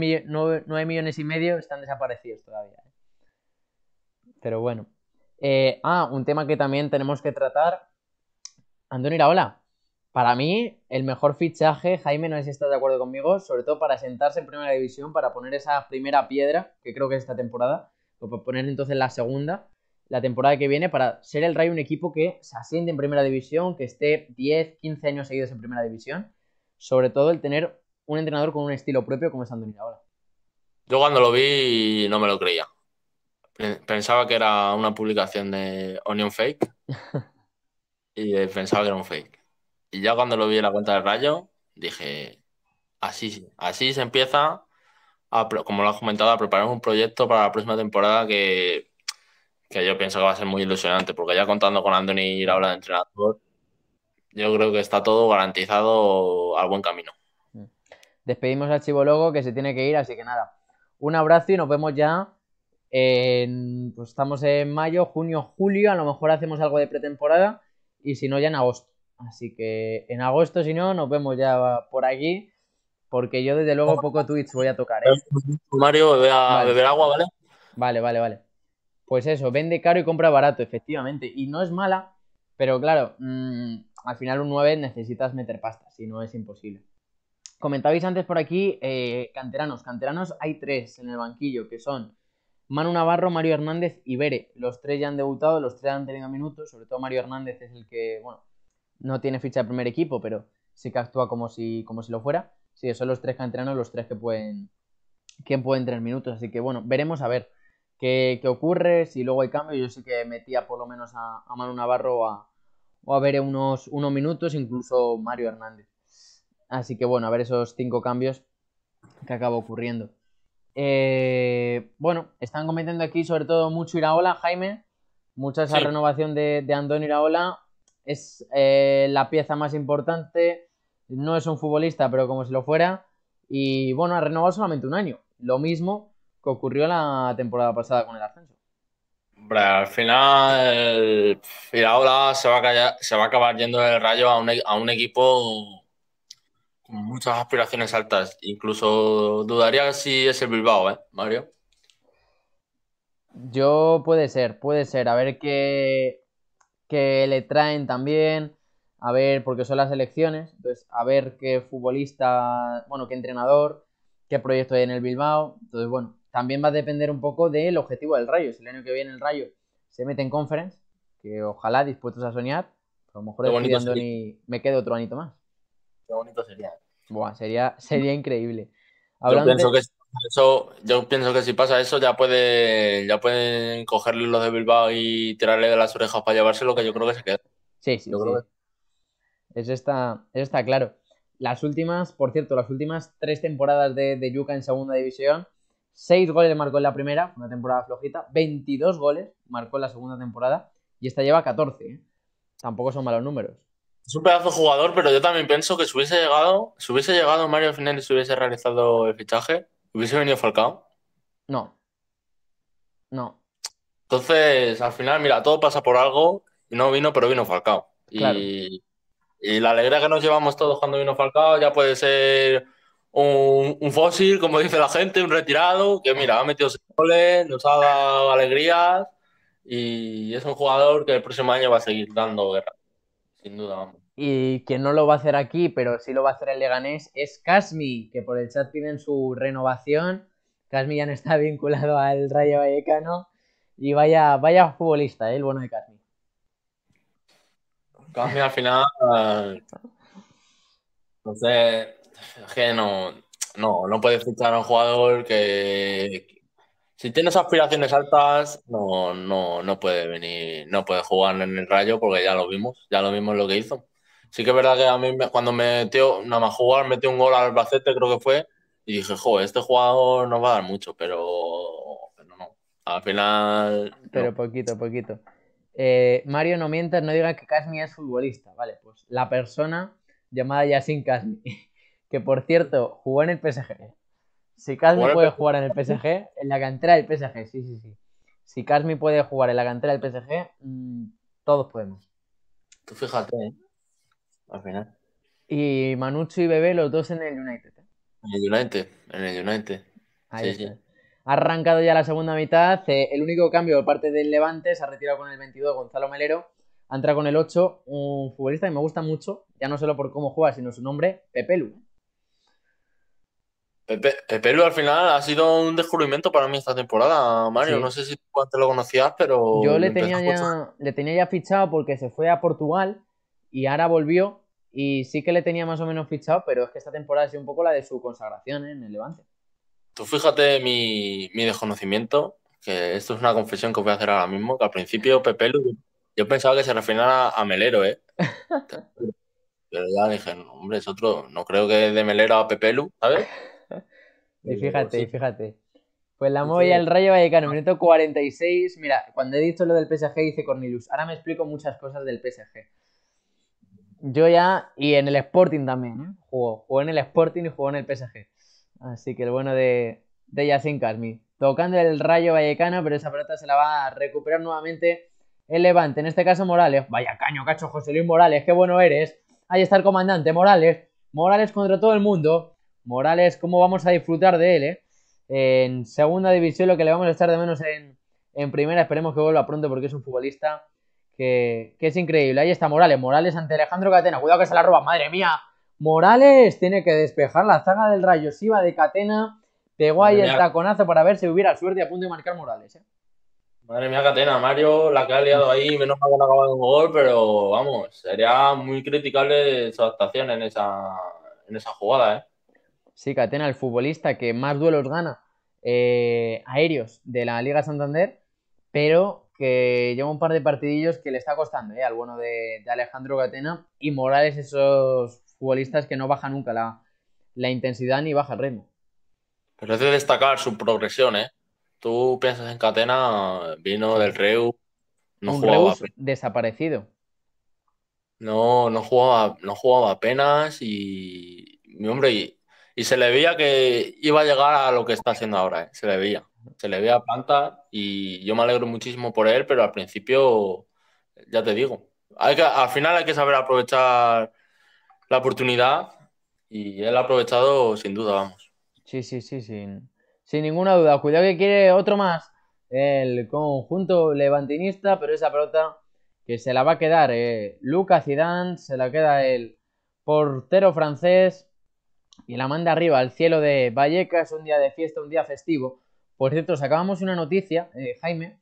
millones y medio están desaparecidos todavía. ¿eh? Pero bueno. Eh, ah, un tema que también tenemos que tratar. Andoni hola para mí, el mejor fichaje, Jaime, no sé si estás de acuerdo conmigo, sobre todo para sentarse en primera división, para poner esa primera piedra, que creo que es esta temporada, o para poner entonces la segunda, la temporada que viene, para ser el Rayo un equipo que se asiente en primera división, que esté 10, 15 años seguidos en primera división. Sobre todo el tener un entrenador con un estilo propio como es Andoni ahora. Yo cuando lo vi no me lo creía. Pensaba que era una publicación de Onion Fake y pensaba que era un fake. Y ya cuando lo vi en la cuenta del Rayo, dije, así, así se empieza, como lo has comentado, a preparar un proyecto para la próxima temporada que, yo pienso que va a ser muy ilusionante, porque ya contando con Anthony y la hora de entrenador, yo creo que está todo garantizado al buen camino. Mm. Despedimos al Chivologo que se tiene que ir, así que nada, un abrazo y nos vemos ya. En, pues estamos en mayo, junio, julio, a lo mejor hacemos algo de pretemporada y si no ya en agosto. Así que en agosto, si no, nos vemos ya por aquí. Porque yo desde luego poco Twitch voy a tocar. ¿eh? Mario, beber agua, ¿vale? Vale, vale, vale. Pues eso, vende caro y compra barato, efectivamente. Y no es mala, pero claro, mm, al final un 9 necesitas meter pasta, si no es imposible. Comentabais antes por aquí, eh, canteranos. Canteranos hay tres en el banquillo, que son Manu Navarro, Mario Hernández y Bere. Los tres ya han debutado, los tres han tenido minutos, sobre todo Mario Hernández es el que, bueno, no tiene ficha de primer equipo, pero sí que actúa como si, como si lo fuera. Sí, son los tres que entrenado, los tres que pueden, que pueden tres minutos. Así que bueno, veremos a ver qué, ocurre, si luego hay cambio. Yo sé que metía por lo menos a, a Manu Navarro a, o a ver unos, unos minutos, incluso Mario Hernández. Así que bueno, a ver esos cinco cambios que acaba ocurriendo. Eh, bueno, están cometiendo aquí sobre todo mucho Iraola, Jaime. Mucha esa renovación de, de Andón Iraola es eh, la pieza más importante, no es un futbolista, pero como si lo fuera, y bueno, ha renovado solamente un año, lo mismo que ocurrió la temporada pasada con el ascenso. Hombre, al final Y se va, a se va a acabar yendo el rayo a e, a un equipo con muchas aspiraciones altas. Incluso dudaría si es el Bilbao, ¿eh, Mario? Yo puede ser, puede ser. A ver qué, que le traen también, a ver, porque son las elecciones, entonces a ver qué futbolista, bueno, qué entrenador, qué proyecto hay en el Bilbao, entonces bueno, también va a depender un poco del objetivo del Rayo, si el año que viene el Rayo se mete en conference, que ojalá dispuestos a soñar, a lo mejor me quedo otro anito más. Qué bonito sería. sería, sería increíble. Eso, yo pienso que si pasa eso, ya puede, ya pueden cogerle los de Bilbao y tirarle de las orejas para llevárselo, que yo creo que se queda. Sí, sí, sí. Eso está, claro. Las últimas, por cierto, las últimas tres temporadas de, de Yuka en segunda división, seis goles marcó en la primera, una temporada flojita, 22 goles marcó en la segunda temporada y esta lleva 14. ¿eh? Tampoco son malos números. Es un pedazo jugador, pero yo también pienso que si hubiese llegado, si hubiese llegado Mario Finales y hubiese realizado el fichaje, ¿Hubiese venido Falcao? No. No. Entonces, al final, mira, todo pasa por algo. y No vino, pero vino Falcao. Y, la alegría que nos llevamos todos cuando vino Falcao ya puede ser un, fósil, como dice la gente, un retirado, que mira, ha metido goles, nos ha dado alegrías y es un jugador que el próximo año va a seguir dando guerra. Sin duda, vamos. Y quien no lo va a hacer aquí, pero sí lo va a hacer el Leganés, es Casmi, que por el chat piden su renovación. Casmi ya no está vinculado al Rayo Vallecano. Y vaya, vaya futbolista, eh, el bueno de Casmi. Casmi al final. Entonces, Es que no. No, no puedes fichar a un jugador que. Si tienes aspiraciones altas, no, no puede venir, no puede jugar en el rayo porque ya lo vimos, ya lo vimos lo que hizo. Sí que es verdad que a mí me, cuando metió, nada más jugar, metió un gol al Albacete, creo que fue, y dije, jo, este jugador no va a dar mucho, pero, no. Al final... Pero poquito, poquito. Eh, Mario, no mientas, no digas que Casmi es futbolista, ¿vale? Pues la persona llamada Yasin Casmi, que por cierto, jugó en el PSG. Si Casmi puede jugar en el PSG, en la cantera del PSG, sí, sí, sí. Si Casmi puede jugar en la cantera del PSG, mm, todos podemos. Tú fíjate, ¿eh? al final. Y Manucho y Bebé, los dos en el United. ¿eh? En el United, en el United. sí, Sí. Ha arrancado ya la segunda mitad. Eh, el único cambio por parte del Levante se ha retirado con el 22 Gonzalo Melero. Ha entrado con el 8 un futbolista que me gusta mucho, ya no solo por cómo juega, sino su nombre, Pepelu. Pepe, Pepelu al final ha sido un descubrimiento para mí esta temporada, Mario. No sé si tú antes lo conocías, pero. Yo le tenía, ya, le tenía ya fichado porque se fue a Portugal y ahora volvió y sí que le tenía más o menos fichado, pero es que esta temporada ha sido un poco la de su consagración en el Levante. Tú fíjate mi, desconocimiento, que esto es una confesión que voy a hacer ahora mismo, que al principio Pepelu, yo pensaba que se refinara a Melero, ¿eh? pero ya dije, hombre, es otro, no creo que de Melero a Pepelu, ¿sabes? y fíjate, y fíjate. Pues la Moya, el Rayo Vallecano, minuto 46. Mira, cuando he dicho lo del PSG, dice Cornelius. Ahora me explico muchas cosas del PSG. Yo ya, y en el Sporting también, ¿eh? jugó. Jugó en el Sporting y jugó en el PSG. Así que el bueno de, de Yacine Carmi. Tocando el Rayo Vallecano, pero esa pelota se la va a recuperar nuevamente el Levante. En este caso Morales. Vaya caño, cacho, José Luis Morales, qué bueno eres. Ahí está el comandante, Morales. Morales contra todo el mundo. Morales, ¿cómo vamos a disfrutar de él? Eh? En segunda división, lo que le vamos a echar de menos en, en primera, esperemos que vuelva pronto porque es un futbolista que, es increíble. Ahí está Morales, Morales ante Alejandro Catena. Cuidado que se la roba, madre mía. Morales tiene que despejar la zaga del Rayo Siva de Catena. Pegó ahí el taconazo para ver si hubiera suerte a punto de marcar Morales. Eh. Madre mía, Catena, Mario, la que ha liado ahí, menos mal que no ha acabado un gol, pero vamos, sería muy criticable su adaptación en esa, en esa jugada. ¿eh? Sí, Catena, el futbolista que más duelos gana eh, aéreos de la Liga Santander, pero que lleva un par de partidillos que le está costando ¿eh? al bueno de, Alejandro Gatena y Morales, esos futbolistas que no baja nunca la, intensidad ni baja el ritmo. Pero es de destacar su progresión, ¿eh? Tú piensas en Catena, vino del Reu, no jugaba. desaparecido. No, no jugaba, no jugaba apenas y. Mi hombre, y, se le veía que iba a llegar a lo que está haciendo ahora, ¿eh? se le veía. Se le ve a planta y yo me alegro muchísimo por él, pero al principio, ya te digo, al final hay que saber aprovechar la oportunidad y él ha aprovechado sin duda, vamos. Sí, sí, sí, sin, sin ninguna duda. Cuidado que quiere otro más el conjunto levantinista, pero esa pelota que se la va a quedar eh, Lucas Zidane, se la queda el portero francés y la manda arriba al cielo de Vallecas, un día de fiesta, un día festivo por cierto, sacábamos una noticia, eh, Jaime.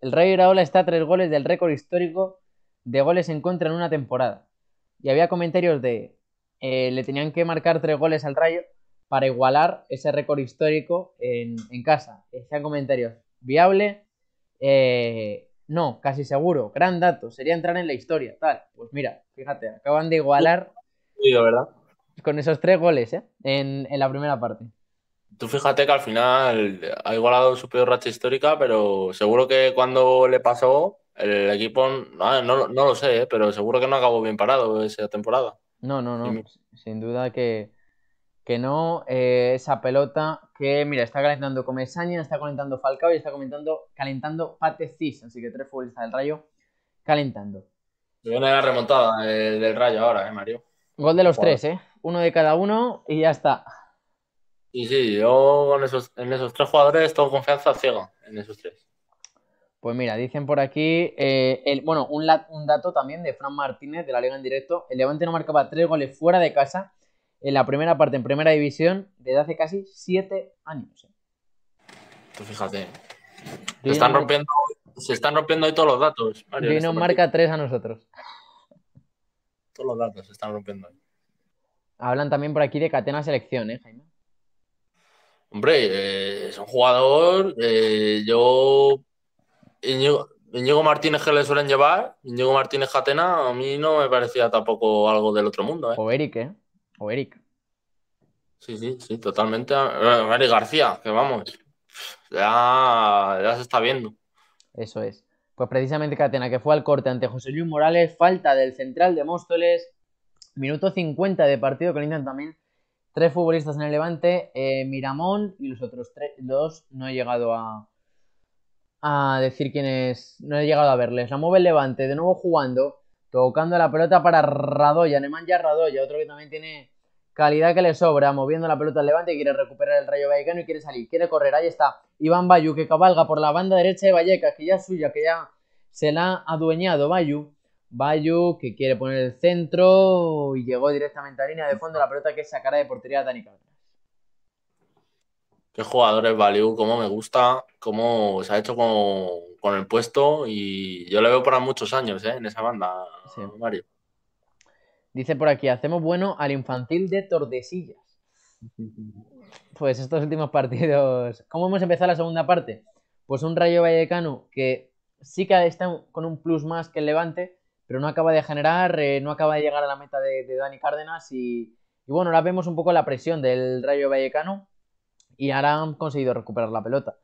El Rayo Iraola está a tres goles del récord histórico de goles en contra en una temporada. Y había comentarios de. Eh, le tenían que marcar tres goles al Rayo para igualar ese récord histórico en, casa. sean comentarios. Viable. Eh, no, casi seguro. Gran dato. Sería entrar en la historia. Tal. Pues mira, fíjate, acaban de igualar. Con esos tres goles, ¿eh? en la primera parte. Tú fíjate que al final ha igualado su peor racha histórica, pero seguro que cuando le pasó, el equipo, no, lo sé, ¿eh? pero seguro que no acabó bien parado esa temporada. No, no, no, sin duda que, no. Eh, esa pelota que, mira, está calentando Comesaña, está calentando Falcao y está calentando, calentando Pate así que tres futbolistas del Rayo calentando. Viene la remontada del, Rayo ahora, ¿eh, Mario? Gol de los tres, ¿eh? Uno de cada uno y ya está. Y sí, yo en esos tres jugadores tengo confianza ciega, en esos tres. Pues mira, dicen por aquí, eh, el, bueno, un, dato también de Fran Martínez de la Liga en Directo. El Levante no marcaba tres goles fuera de casa en la primera parte, en primera división, desde hace casi siete años. Tú eh. pues fíjate, se están, rompiendo, se están rompiendo hoy todos los datos. y marca tres a nosotros. Todos los datos se están rompiendo Hablan también por aquí de Catena Selección, ¿eh, Jaime? Hombre, eh, es un jugador. Eh, yo. Iñigo, Martínez que le suelen llevar, Iñigo Martínez catena a mí no me parecía tampoco algo del otro mundo. ¿eh? O Eric, ¿eh? O Eric. Sí, sí, sí, totalmente. Eric García, que vamos. Ya, se está viendo. Eso es. Pues precisamente Catena, que fue al corte ante José Luis Morales, falta del central de Móstoles, minuto 50 de partido con lo también Tres futbolistas en el Levante, eh, Miramón y los otros dos no he llegado a, decir quién es, no he llegado a verles. La mueve el Levante, de nuevo jugando, tocando la pelota para Radoya, Nemanja Radoya, otro que también tiene calidad que le sobra, moviendo la pelota al Levante, quiere recuperar el Rayo Vallecano y quiere salir, quiere correr, ahí está Iván Bayu que cabalga por la banda derecha de Vallecas, que ya es suya, que ya se la ha adueñado Bayu Bayu, que quiere poner el centro y llegó directamente a línea de fondo la pelota que sacará de portería a Dani Cárdenas. Qué jugadores value, cómo me gusta, cómo se ha hecho con, el puesto y yo le veo para muchos años ¿eh? en esa banda, Mario. Dice por aquí, hacemos bueno al infantil de Tordesillas. Pues estos últimos partidos, ¿cómo hemos empezado la segunda parte? Pues un Rayo Vallecano que sí que está con un plus más que el Levante, pero no acaba de generar, eh, no acaba de llegar a la meta de, Dani Cárdenas y, bueno, ahora vemos un poco la presión del Rayo Vallecano y ahora han conseguido recuperar la pelota.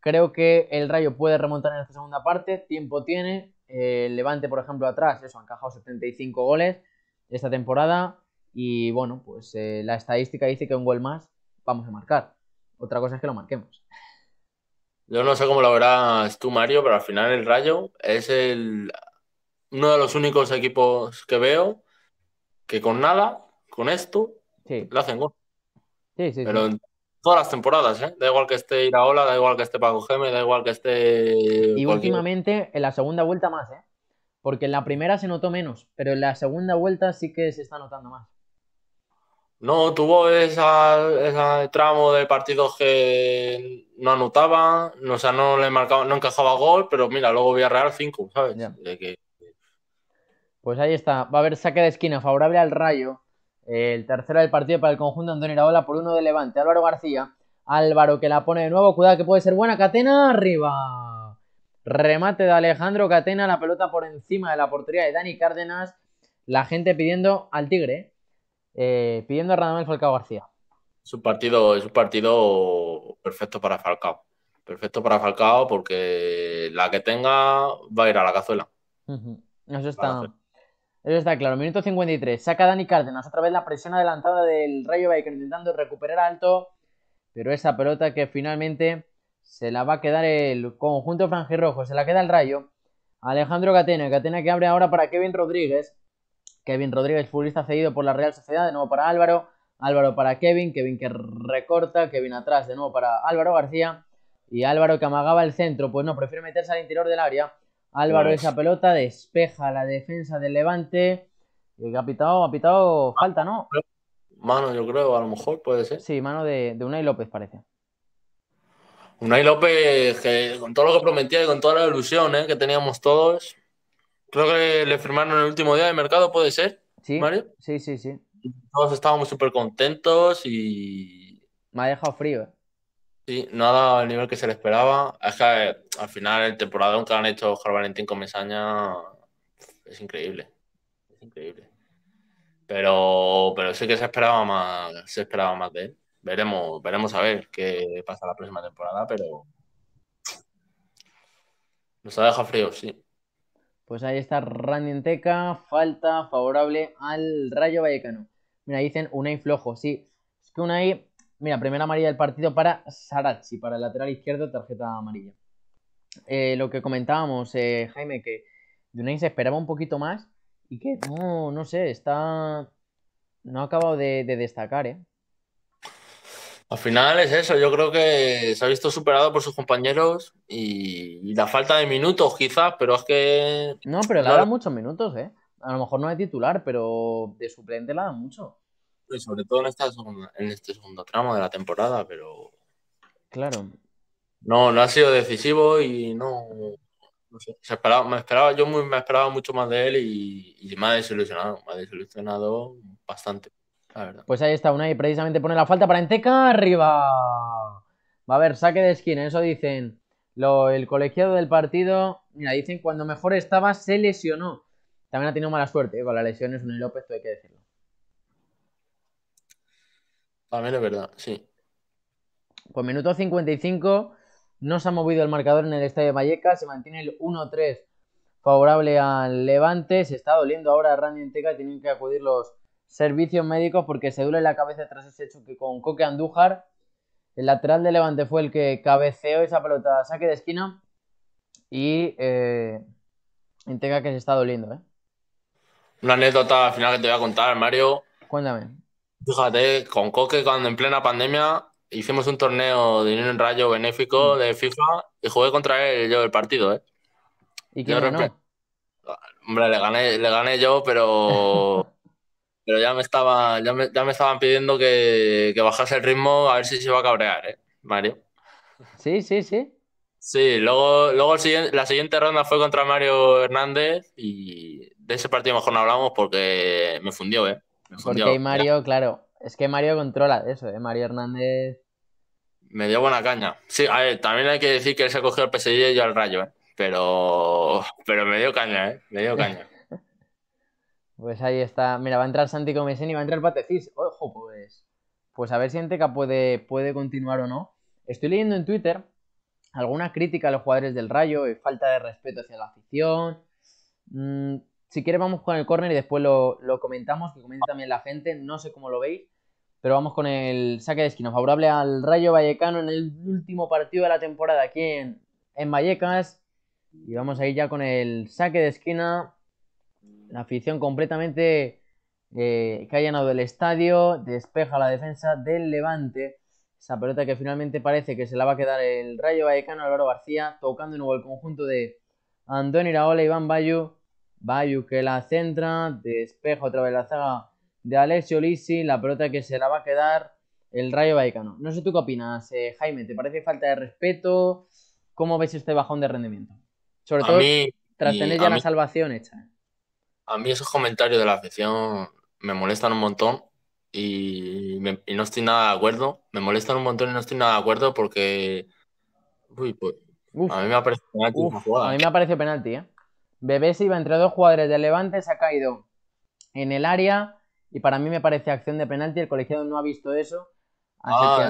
Creo que el Rayo puede remontar en esta segunda parte, tiempo tiene, El eh, Levante por ejemplo atrás, eso, han cajado 75 goles esta temporada y bueno, pues eh, la estadística dice que un gol más vamos a marcar. Otra cosa es que lo marquemos. Yo no sé cómo lo verás tú, Mario, pero al final el Rayo es el uno de los únicos equipos que veo que con nada, con esto, sí. le hacen gol. Sí, sí, Pero en todas las temporadas, ¿eh? Da igual que esté Iraola, da igual que esté Paco Geme, da igual que esté. Y últimamente en la segunda vuelta más, ¿eh? Porque en la primera se notó menos, pero en la segunda vuelta sí que se está notando más. No, tuvo esa, ese tramo de partidos que no anotaba, o sea, no le marcaba, no encajaba gol, pero mira, luego Villarreal 5, ¿sabes? De que pues ahí está, va a haber saque de esquina favorable al Rayo, el tercero del partido para el conjunto Antonio ola por uno de Levante, Álvaro García, Álvaro que la pone de nuevo, cuidado que puede ser buena, Catena arriba, remate de Alejandro Catena, la pelota por encima de la portería de Dani Cárdenas, la gente pidiendo al Tigre, ¿eh? Eh, pidiendo a el Falcao García. Es un partido, es un partido perfecto para Falcao. Perfecto para Falcao porque la que tenga va a ir a la cazuela. Eso está. Eso está claro. Minuto 53. Saca Dani Cárdenas. Otra vez la presión adelantada del Rayo Baker, intentando recuperar alto. Pero esa pelota que finalmente se la va a quedar el conjunto franjirrojo. Se la queda el Rayo. Alejandro Catena. Catena que abre ahora para Kevin Rodríguez. Kevin Rodríguez, futbolista cedido por la Real Sociedad. De nuevo para Álvaro. Álvaro para Kevin. Kevin que recorta. Kevin atrás. De nuevo para Álvaro García. Y Álvaro que amagaba el centro. Pues no, prefiere meterse al interior del área Álvaro pues. esa pelota despeja la defensa del Levante. Eh, ha pitado, ha pitado falta, ¿no? Mano, yo creo, a lo mejor puede ser. Sí, mano de, de Unai López, parece. Unai López, que con todo lo que prometía y con toda la ilusión eh, que teníamos todos, creo que le firmaron el último día de mercado, ¿puede ser? Sí, Mario? sí, sí, sí. Todos estábamos súper contentos y... Me ha dejado frío. ¿eh? Sí, no ha dado el nivel que se le esperaba. Es que al final el temporada que han hecho Oscar Valentín con Mesaña es increíble. Es increíble. Pero, pero sí que se esperaba más, se esperaba más de él. Veremos, veremos a ver qué pasa la próxima temporada, pero nos ha dejado frío, sí. Pues ahí está Randenteca, falta favorable al Rayo Vallecano. Mira, dicen y flojo, sí. Es que Unai Mira, primera amarilla del partido para Sarachi, para el lateral izquierdo, tarjeta amarilla. Eh, lo que comentábamos, eh, Jaime, que Dunay se esperaba un poquito más y que no, no sé, está. No ha acabado de, destacar, ¿eh? Al final es eso, yo creo que se ha visto superado por sus compañeros y, la falta de minutos quizás, pero es que... No, pero le ha da muchos minutos, ¿eh? A lo mejor no es titular, pero de suplente le da mucho sobre todo en, esta en este segundo tramo de la temporada, pero. Claro. No, no ha sido decisivo y no. no me esperaba, yo me esperaba mucho más de él y, me ha desilusionado, me ha desilusionado bastante. Pues ahí está y precisamente pone la falta para Enteca arriba. Va a haber saque de esquina, eso dicen. el colegiado del partido, mira, dicen cuando mejor estaba se lesionó. También ha tenido mala suerte eh, con las lesiones, un López, hay que decirlo. También es verdad, sí. Pues minuto 55, no se ha movido el marcador en el Estadio de Vallecas, se mantiene el 1-3 favorable al Levante, se está doliendo ahora a Randy Enteca tienen que acudir los servicios médicos porque se duele la cabeza tras ese que con Coque Andújar. El lateral de Levante fue el que cabeceó esa pelota saque de esquina y eh, que se está doliendo. ¿eh? Una anécdota al final que te voy a contar, Mario. Cuéntame Fíjate, eh, con Coque cuando en plena pandemia hicimos un torneo de un rayo benéfico mm. de FIFA y jugué contra él yo el partido, ¿eh? ¿Y qué Hombre, le gané, le gané yo, pero pero ya me estaba ya me, estaban pidiendo que, bajase el ritmo a ver si se iba a cabrear, ¿eh, Mario? Sí, sí, sí. Sí, luego, luego la siguiente ronda fue contra Mario Hernández y de ese partido mejor no hablamos porque me fundió, ¿eh? Porque Mario, claro, es que Mario controla eso, ¿eh? Mario Hernández. Me dio buena caña. Sí, a ver, también hay que decir que él se cogido el PSG y yo al rayo, ¿eh? Pero, pero me dio caña, ¿eh? Me dio caña. pues ahí está. Mira, va a entrar Santi Comesén y va a entrar Patecís. Ojo, pues. Pues a ver si Anteca puede, puede continuar o no. Estoy leyendo en Twitter alguna crítica a los jugadores del Rayo, eh, falta de respeto hacia la afición. Mm, si quieres vamos con el córner y después lo, comentamos, que comente también la gente, no sé cómo lo veis, pero vamos con el saque de esquina favorable al Rayo Vallecano en el último partido de la temporada aquí en, Vallecas. Y vamos a ir ya con el saque de esquina. La afición completamente eh, que ha llenado el estadio, despeja la defensa del Levante. Esa pelota que finalmente parece que se la va a quedar el Rayo Vallecano Álvaro García, tocando de nuevo el conjunto de Antonio Iraola, Iván Bayo Bayu que la centra, despeja otra vez la zaga de Alessio Lisi, la pelota que se la va a quedar el Rayo Vallecano. No sé tú qué opinas, eh, Jaime, ¿te parece falta de respeto? ¿Cómo ves este bajón de rendimiento? Sobre todo tras tener ya la salvación hecha. A mí esos comentarios de la afición me molestan un montón y, no estoy nada de acuerdo. Me molestan un montón y no estoy nada de acuerdo porque... Uy, pues, a mí me ha parecido penalti. a mí me ha parecido penalti, ¿eh? Bebés iba entre dos jugadores de Levante, se ha caído en el área y para mí me parece acción de penalti. El colegiado no ha visto eso. ah,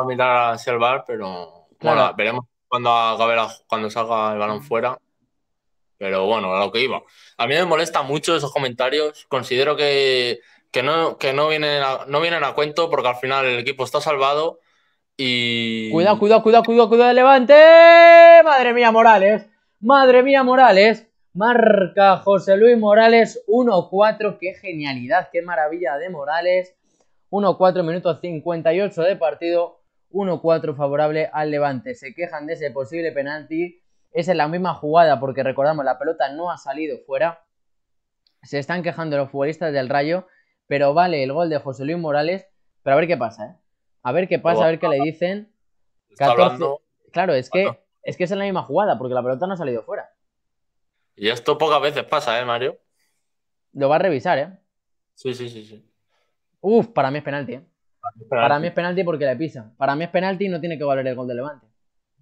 a mirar hacia el pero bueno, veremos cuando, salga el balón fuera. Pero bueno, a lo que iba. A mí me molesta mucho esos comentarios. Considero que, no, que no, vienen a, no vienen a cuento porque al final el equipo está salvado y... Cuidado, cuidado, cuidado, cuidado, cuidado de Levante. Madre mía, Morales. Madre mía, Morales. Marca José Luis Morales 1-4. Qué genialidad, qué maravilla de Morales. 1-4 minutos 58 de partido. 1-4 favorable al Levante. Se quejan de ese posible penalti. Es es la misma jugada porque recordamos, la pelota no ha salido fuera. Se están quejando los futbolistas del Rayo, pero vale el gol de José Luis Morales. Pero a ver qué pasa, ¿eh? A ver qué pasa, a ver qué le dicen. Claro, es que, es que es la misma jugada porque la pelota no ha salido fuera. Y esto pocas veces pasa, ¿eh, Mario? Lo va a revisar, ¿eh? Sí, sí, sí, sí. Uf, para mí es penalti, ¿eh? Para mí, es penalti porque le pisa. Para mí es penalti y no tiene que valer el gol de Levante.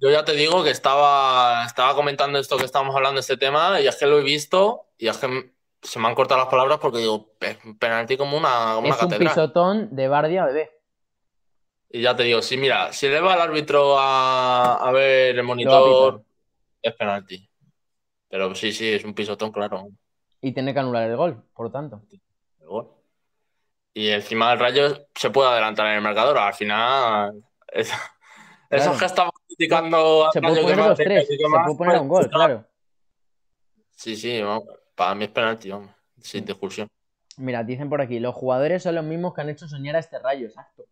Yo ya te digo que estaba, estaba comentando esto que estábamos hablando, este tema, y es que lo he visto y es que se me han cortado las palabras porque digo, penalti como una, es un pisotón de Bardia, bebé. Y ya te digo, sí, mira, si le va al árbitro a, a ver el monitor, es penalti. Pero sí, sí, es un pisotón, claro. Y tiene que anular el gol, por lo tanto. El gol. Y encima del Rayo se puede adelantar en el marcador. Al final, eso, es esos que estamos criticando se, puede poner tres. puede poner un pues, gol, claro. Sí, sí, para mí es penalti, sin mm. discusión. Mira, dicen por aquí, los jugadores son los mismos que han hecho soñar a este Rayo, exacto.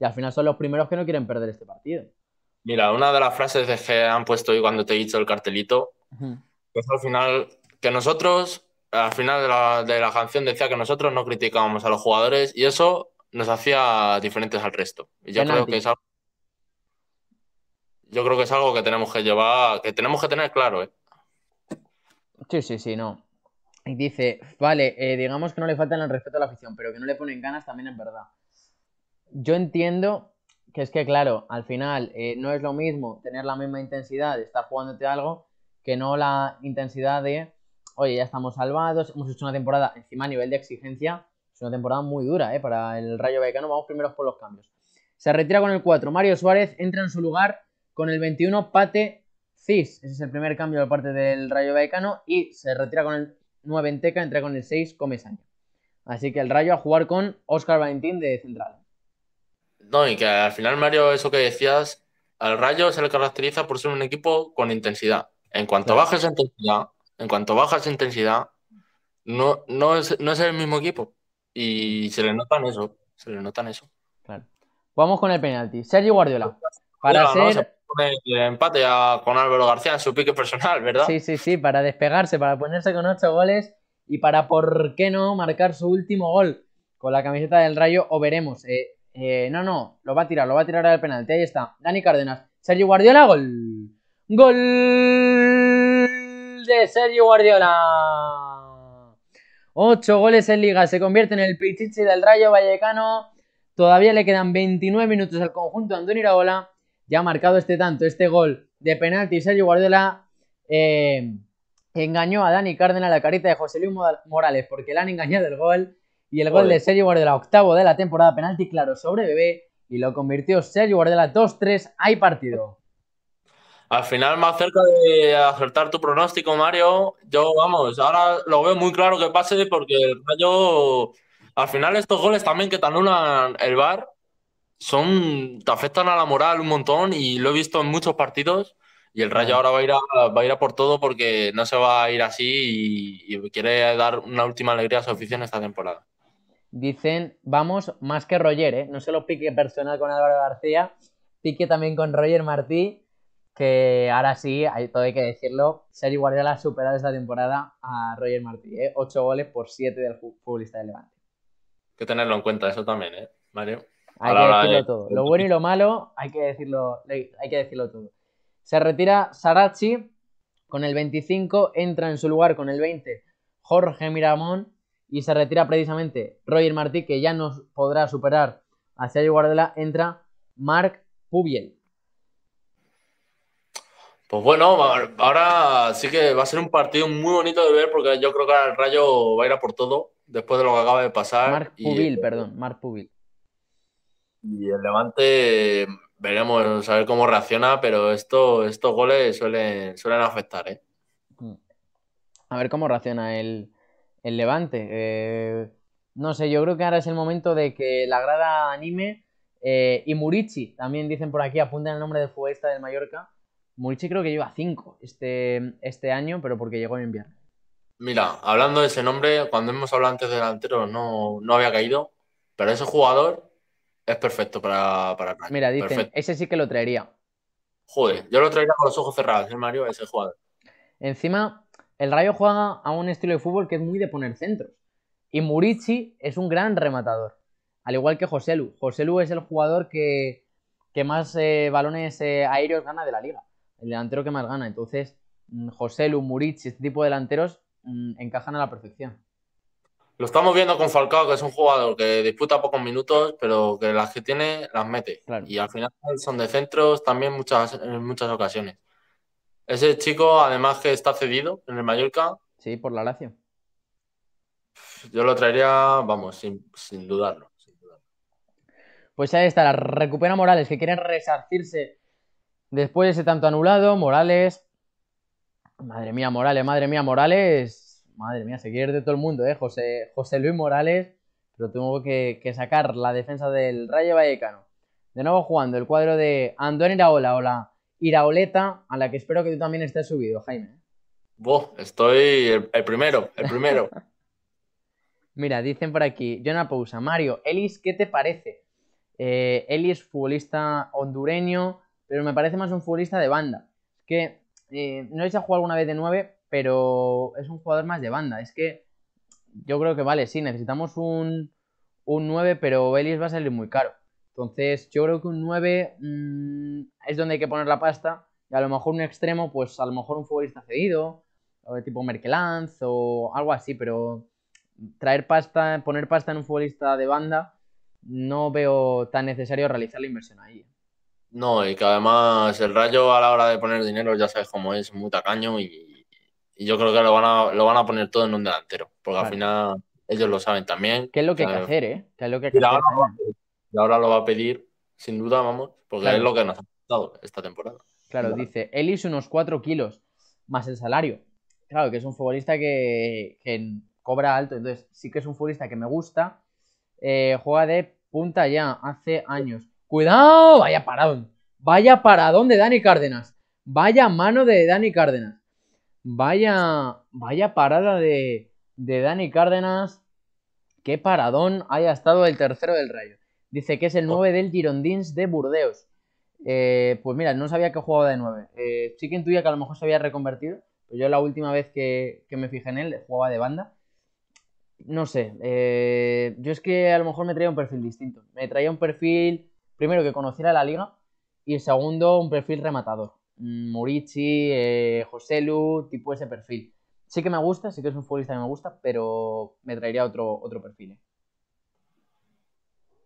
Y al final son los primeros que no quieren perder este partido. Mira, una de las frases que han puesto hoy cuando te he dicho el cartelito, pues al final, que nosotros, al final de la, de la canción decía que nosotros no criticábamos a los jugadores y eso nos hacía diferentes al resto. Y yo creo que es algo. Yo creo que es algo que tenemos que llevar, que tenemos que tener claro, ¿eh? Sí, sí, sí, no. Y dice, vale, eh, digamos que no le faltan el respeto a la afición, pero que no le ponen ganas también es verdad. Yo entiendo que es que, claro, al final eh, no es lo mismo tener la misma intensidad de estar jugándote algo que no la intensidad de, oye, ya estamos salvados, hemos hecho una temporada, encima a nivel de exigencia, es una temporada muy dura ¿eh? para el Rayo Vallecano, vamos primero por los cambios. Se retira con el 4, Mario Suárez entra en su lugar con el 21, Pate Cis, ese es el primer cambio de parte del Rayo Vallecano, y se retira con el 9 Enteca, entra con el 6, Comesaña. Así que el Rayo a jugar con Oscar Valentín de central. No, y que al final, Mario, eso que decías, al Rayo se le caracteriza por ser un equipo con intensidad. En cuanto bajas intensidad, en cuanto bajas intensidad, no, no, es, no es el mismo equipo. Y se le notan eso. Se le notan eso. Claro. Vamos con el penalti. Sergio Guardiola. Para hacer empate con Álvaro García en su pique personal, ¿verdad? Sí, sí, sí, para despegarse, para ponerse con ocho goles y para, ¿por qué no?, marcar su último gol con la camiseta del Rayo o veremos. Eh, eh, no, no, lo va a tirar, lo va a tirar al penalti, ahí está. Dani Cárdenas, Sergio Guardiola, gol. Gol de Sergio Guardiola. Ocho goles en liga. Se convierte en el Pichichi del Rayo Vallecano. Todavía le quedan 29 minutos al conjunto de Antonio Iraola. Ya ha marcado este tanto, este gol de penalti. Sergio Guardiola eh, engañó a Dani Cárdenas la carita de José Luis Morales porque le han engañado el gol. Y el gol de Sergio Guardiola, octavo de la temporada, penalti claro sobre Bebé. Y lo convirtió Sergio Guardiola 2-3. Hay partido. Al final, más cerca de acertar tu pronóstico, Mario, yo vamos, ahora lo veo muy claro que pase porque el Rayo, al final estos goles también que te anulan el Bar son, te afectan a la moral un montón y lo he visto en muchos partidos y el Rayo ahora va a ir a, va a, ir por todo porque no se va a ir así y, quiere dar una última alegría a su afición esta temporada. Dicen, vamos, más que Roger, ¿eh? no se lo pique personal con Álvaro García, pique también con Roger Martí que ahora sí, hay, todo hay que decirlo, Sergio Guardiola ha superado esta temporada a Roger Martí, ¿eh? 8 goles por 7 del futbolista de Levante. Hay que tenerlo en cuenta eso también, ¿eh? Mario. Hay que decirlo todo. Lo bueno y lo malo, hay que decirlo, hay que decirlo todo. Se retira Sarachi con el 25, entra en su lugar con el 20 Jorge Miramón y se retira precisamente Roger Martí, que ya no podrá superar a Sergio Guardiola, entra Marc Pubiel. Pues bueno, ahora sí que va a ser un partido muy bonito de ver porque yo creo que el Rayo va a ir a por todo después de lo que acaba de pasar. Mark Pubil, perdón, Mark Pubil. Y el Levante veremos a ver cómo reacciona, pero esto, estos goles suelen, suelen afectar. ¿eh? Mm. A ver cómo reacciona el, Levante. Eh, no sé, yo creo que ahora es el momento de que la grada anime. Eh, y Murichi, también dicen por aquí, apunten el nombre de futbolista del Mallorca. Murici creo que lleva cinco este, este año, pero porque llegó en invierno. Mira, hablando de ese nombre, cuando hemos hablado antes delantero no, no había caído, pero ese jugador es perfecto para, para Mira, dicen, ese sí que lo traería. Joder, yo lo traería con los ojos cerrados, ¿eh, Mario, ese jugador. Encima, el Rayo juega a un estilo de fútbol que es muy de poner centros. Y Murici es un gran rematador. Al igual que Joselu. Joselu es el jugador que, más eh, balones eh, aéreos gana de la liga el delantero que más gana. Entonces, mm, José Lu, Murich, este tipo de delanteros mm, encajan a la perfección. Lo estamos viendo con Falcao, que es un jugador que disputa pocos minutos, pero que las que tiene las mete. Y al final son de centros también muchas, en muchas ocasiones. Ese chico, además que está cedido en el Mallorca. Sí, por la Lazio. Yo lo traería, vamos, sin, dudarlo. Sin dudarlo. Pues ahí está, la recupera Morales, que quiere resarcirse Después de ese tanto anulado, Morales. Madre mía, Morales, madre mía, Morales. Madre mía, se quiere de todo el mundo, ¿eh? José, José Luis Morales. Pero tengo que, sacar la defensa del Rayo Vallecano. De nuevo jugando el cuadro de Andón Iraola o la Iraoleta, a la que espero que tú también estés subido, Jaime. Bo, estoy el, primero, el primero. Mira, dicen por aquí, Jonah pausa Mario, Elis, ¿qué te parece? Eh, Elis, futbolista hondureño, pero me parece más un futbolista de banda. Es que eh, no he hecho jugar alguna vez de 9, pero es un jugador más de banda. Es que yo creo que vale, sí, necesitamos un, 9, pero Belis va a salir muy caro. Entonces, yo creo que un 9 mm, es donde hay que poner la pasta. Y a lo mejor un extremo, pues a lo mejor un futbolista cedido, o de tipo Merkelanz o algo así, pero traer pasta, poner pasta en un futbolista de banda, no veo tan necesario realizar la inversión ahí. No, y que además el Rayo a la hora de poner dinero, ya sabes cómo es, muy tacaño y, yo creo que lo van, a, lo van a poner todo en un delantero, porque al final ellos lo saben también. ¿Qué es lo que hay que hacer, eh? es lo que y, Ahora, lo va a pedir, sin duda, vamos, porque es lo que nos ha faltado esta temporada. Claro, dice, él hizo unos 4 kilos, más el salario. Claro, que es un futbolista que, cobra alto, entonces sí que es un futbolista que me gusta. Eh, juega de punta ya, hace años Cuidado, vaya paradón. Vaya paradón de Dani Cárdenas. Vaya mano de Dani Cárdenas. Vaya, vaya parada de, de Dani Cárdenas. Qué paradón haya estado el tercero del Rayo. Dice que es el 9 del Girondins de Burdeos. Eh, pues mira, no sabía que jugaba de 9. Eh, sí que intuía que a lo mejor se había reconvertido. Pues yo la última vez que, me fijé en él jugaba de banda. No sé. Eh, yo es que a lo mejor me traía un perfil distinto. Me traía un perfil primero, que conociera la liga y el segundo, un perfil rematador. Mm, Murici, eh, Lu, tipo ese perfil. Sí que me gusta, sí que es un futbolista que me gusta, pero me traería otro, otro perfil. Eh.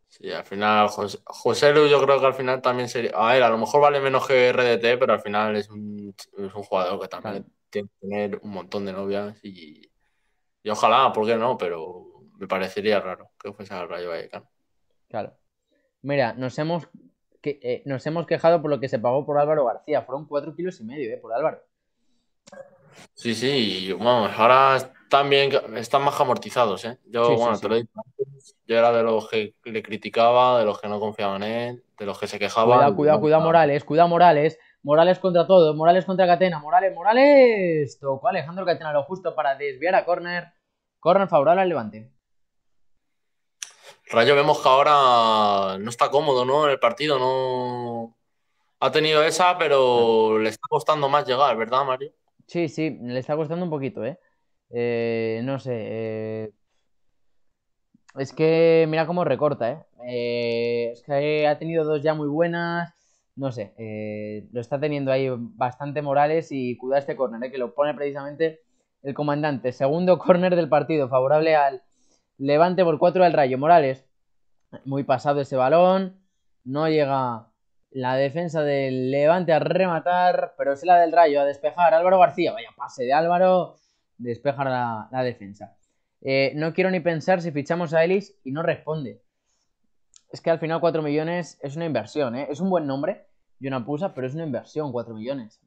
Sí, al final, José, Lu, yo creo que al final también sería. A ver, a lo mejor vale menos que RDT, pero al final es un, es un jugador que también tiene que tener un montón de novias y, y ojalá, ¿por qué no? Pero me parecería raro que fuese al Rayo Vallecano. Claro. Mira, nos hemos, que, eh, nos hemos quejado por lo que se pagó por Álvaro García. Fueron cuatro kilos y medio, ¿eh? Por Álvaro. Sí, sí, vamos, ahora también están más amortizados, ¿eh? Yo, bueno, te lo yo era de los que le criticaba, de los que no confiaban en él, de los que se quejaban. Cuidado, cuidado, cuidado, Morales, cuidado, Morales. Morales contra todo, Morales contra Catena, Morales, Morales. Tocó Alejandro Catena lo justo para desviar a Corner, Corner favorable al Levante. Rayo vemos que ahora no está cómodo, ¿no? En el partido, no. Ha tenido esa, pero le está costando más llegar, ¿verdad, Mario? Sí, sí, le está costando un poquito, ¿eh? eh no sé. Eh, es que mira cómo recorta, ¿eh? ¿eh? Es que ha tenido dos ya muy buenas. No sé, lo está teniendo ahí bastante Morales y cuida este córner, que lo pone precisamente el comandante. Segundo córner del partido, favorable al, Levante por 4 del Rayo Morales. Muy pasado ese balón. No llega la defensa del Levante a rematar, pero es la del Rayo a despejar. Álvaro García, vaya pase de Álvaro. Despejar la, defensa. Eh, no quiero ni pensar si fichamos a Ellis y no responde. Es que al final 4 millones es una inversión, ¿eh? Es un buen nombre, Y una Pusa, pero es una inversión, 4 millones.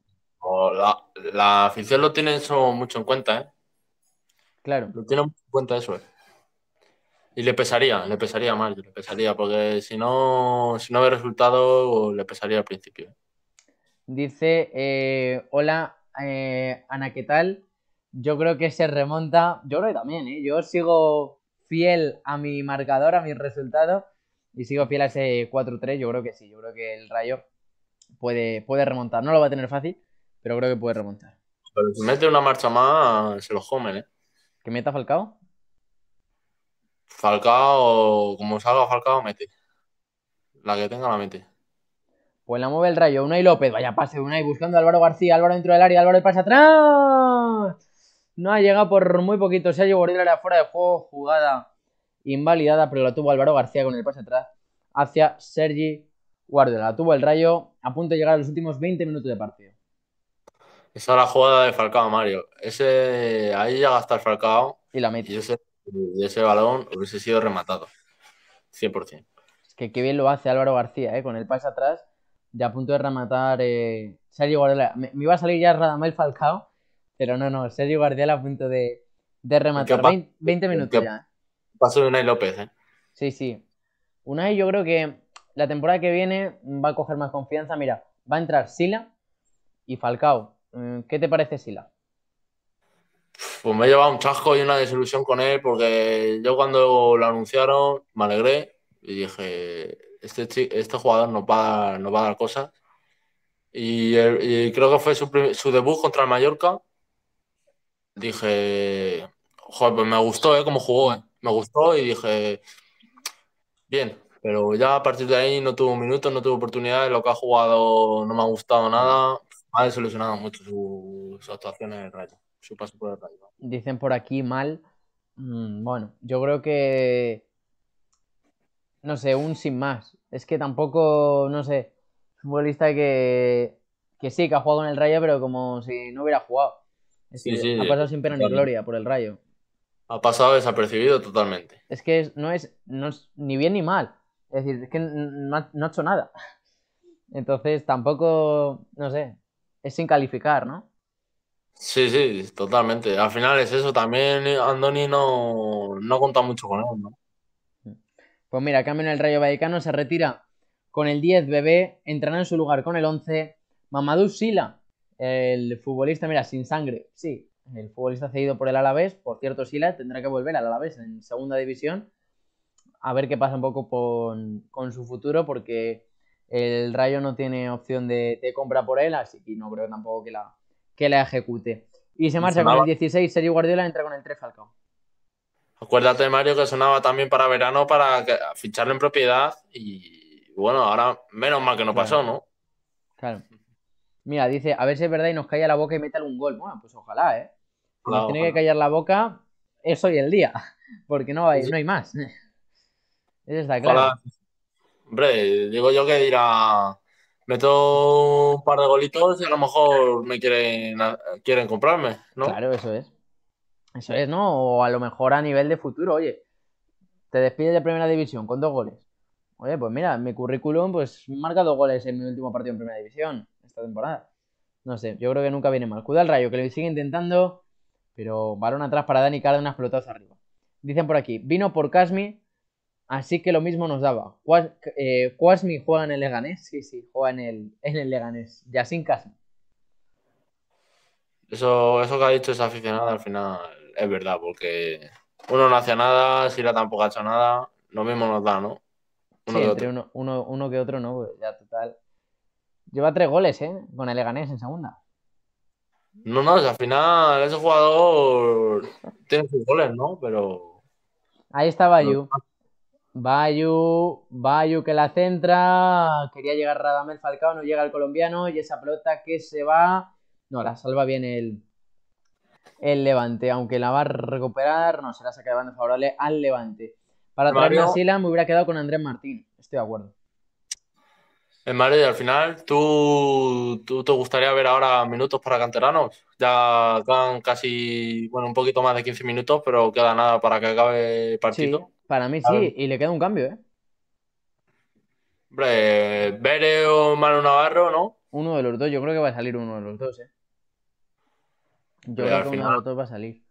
la, la, afición lo tiene eso mucho en cuenta, ¿eh? Claro. Lo tiene mucho en cuenta eso, ¿eh? Y le pesaría, le pesaría más, le pesaría, porque si no, si no ve resultado, le pesaría al principio. Dice, eh, hola, eh, Ana, ¿qué tal? Yo creo que se remonta, yo creo que también, ¿eh? yo sigo fiel a mi marcador, a mi resultado. y sigo fiel a ese 4-3, yo creo que sí, yo creo que el Rayo puede, puede remontar, no lo va a tener fácil, pero creo que puede remontar. Pero si mete una marcha más, se lo comen, ¿eh? ¿Que meta Falcao? Falcao, como salga Falcao, mete. La que tenga la mete. Pues la mueve el rayo. Una y López. Vaya pase, una y buscando a Álvaro García. Álvaro dentro del área. Álvaro el pase atrás. No ha llegado por muy poquito. Sergio el era fuera de juego. Jugada invalidada, pero la tuvo Álvaro García con el pase atrás hacia Sergi Guardiola. La tuvo el rayo a punto de llegar a los últimos 20 minutos de partido. Esa es la jugada de Falcao, Mario. Ese, ahí llega gasta el Falcao. Y la mete de ese balón hubiese sido rematado. 100%. Es que qué bien lo hace Álvaro García, ¿eh? con el pase atrás, ya a punto de rematar eh, Sergio Guardiola. Me, iba a salir ya Radamel Falcao, pero no, no, Sergio Guardiola a punto de, rematar. 20, minutos ya. Paso de Unai López, ¿eh? Sí, sí. Unai yo creo que la temporada que viene va a coger más confianza. Mira, va a entrar Sila y Falcao. Mm, ¿Qué te parece Sila? Pues me he llevado un chasco y una desilusión con él, porque yo cuando lo anunciaron me alegré y dije, este, este jugador no va, a dar, va dar cosas. Y, creo que fue su, su, debut contra el Mallorca. Dije, joder, pues me gustó ¿eh? cómo jugó, eh". me gustó y dije, bien, pero ya a partir de ahí no tuvo minutos, no tuvo oportunidades, lo que ha jugado no me ha gustado nada, me ha desilusionado mucho sus su actuaciones en el Rayo paso por Dicen por aquí mal. Mm, bueno, yo creo que. No sé, un sin más. Es que tampoco, no sé, futbolista que, que sí, que ha jugado en el Rayo, pero como si no hubiera jugado. Es ha pasado sin pena ni gloria por el Rayo. Ha pasado desapercibido totalmente. Es que no, es, ni bien ni mal. Es decir, es que no ha hecho nada. Entonces tampoco, no sé, es sin calificar, ¿no? Sí, sí, totalmente. Al final es eso, también Andoni no, no conta mucho con él, ¿no? Pues mira, cambio en el Rayo Vallecano, se retira con el 10 bebé, entrará en su lugar con el 11 Mamadou Sila, el futbolista, mira, sin sangre, sí, el futbolista cedido por el Alavés, por cierto Sila tendrá que volver al Alavés en segunda división, a ver qué pasa un poco con, su futuro, porque el Rayo no tiene opción de, de compra por él, así que no creo tampoco que la que la ejecute. Y se marcha con el 16 Sergio Guardiola, entra con el 3 Falcao. Acuérdate, Mario, que sonaba también para verano para ficharlo en propiedad y bueno, ahora menos mal que no pasó, ¿no? Claro. Mira, dice, a ver si es verdad y nos calla la boca y mete algún gol. Bueno, pues ojalá, ¿eh? nos tiene que callar la boca, es hoy el día, porque no hay, no hay más. Eso está claro. Hombre, digo yo que dirá, meto un par de golitos y a lo mejor me quieren, quieren comprarme, ¿no? Claro, eso es. Eso es, ¿no? O a lo mejor a nivel de futuro, oye, te despides de primera división con dos goles. Oye, pues mira, mi currículum pues marca dos goles en mi último partido en primera división esta temporada. No sé, yo creo que nunca viene mal. Cuida el rayo, que lo sigue intentando, pero varón atrás para Dani unas hacia arriba. Dicen por aquí, vino por Casmi Así que lo mismo nos daba. Eh, Quasmi juega en el Leganés. Sí, sí, juega en el, en el Leganés. Ya casa. Eso, eso que ha dicho esa aficionada al final es verdad, porque uno no hace nada, Sira tampoco ha hecho nada. Lo mismo nos da, ¿no? sí, entre uno, uno, que otro no, pues ya total. Lleva tres goles, ¿eh? Con el Leganés en segunda. No, no, al final ese jugador tiene sus goles, ¿no? Pero. Ahí estaba yo. Bayu, Bayu que la centra, quería llegar Radamel Falcao, no llega el colombiano y esa pelota que se va, no, la salva bien el, el Levante, aunque la va a recuperar, no será saca de banda favorable al Levante. Para traer a Sila me hubiera quedado con Andrés Martín, estoy de acuerdo. En eh, Madrid, al final, ¿tú, te gustaría ver ahora minutos para canteranos? Ya quedan casi, bueno, un poquito más de 15 minutos, pero queda nada para que acabe el partido. Sí, para mí sí, y le queda un cambio, ¿eh? Hombre, Bere o Manu Navarro, ¿no? Uno de los dos, yo creo que va a salir uno de los dos, ¿eh? Yo creo que uno de los dos va a salir.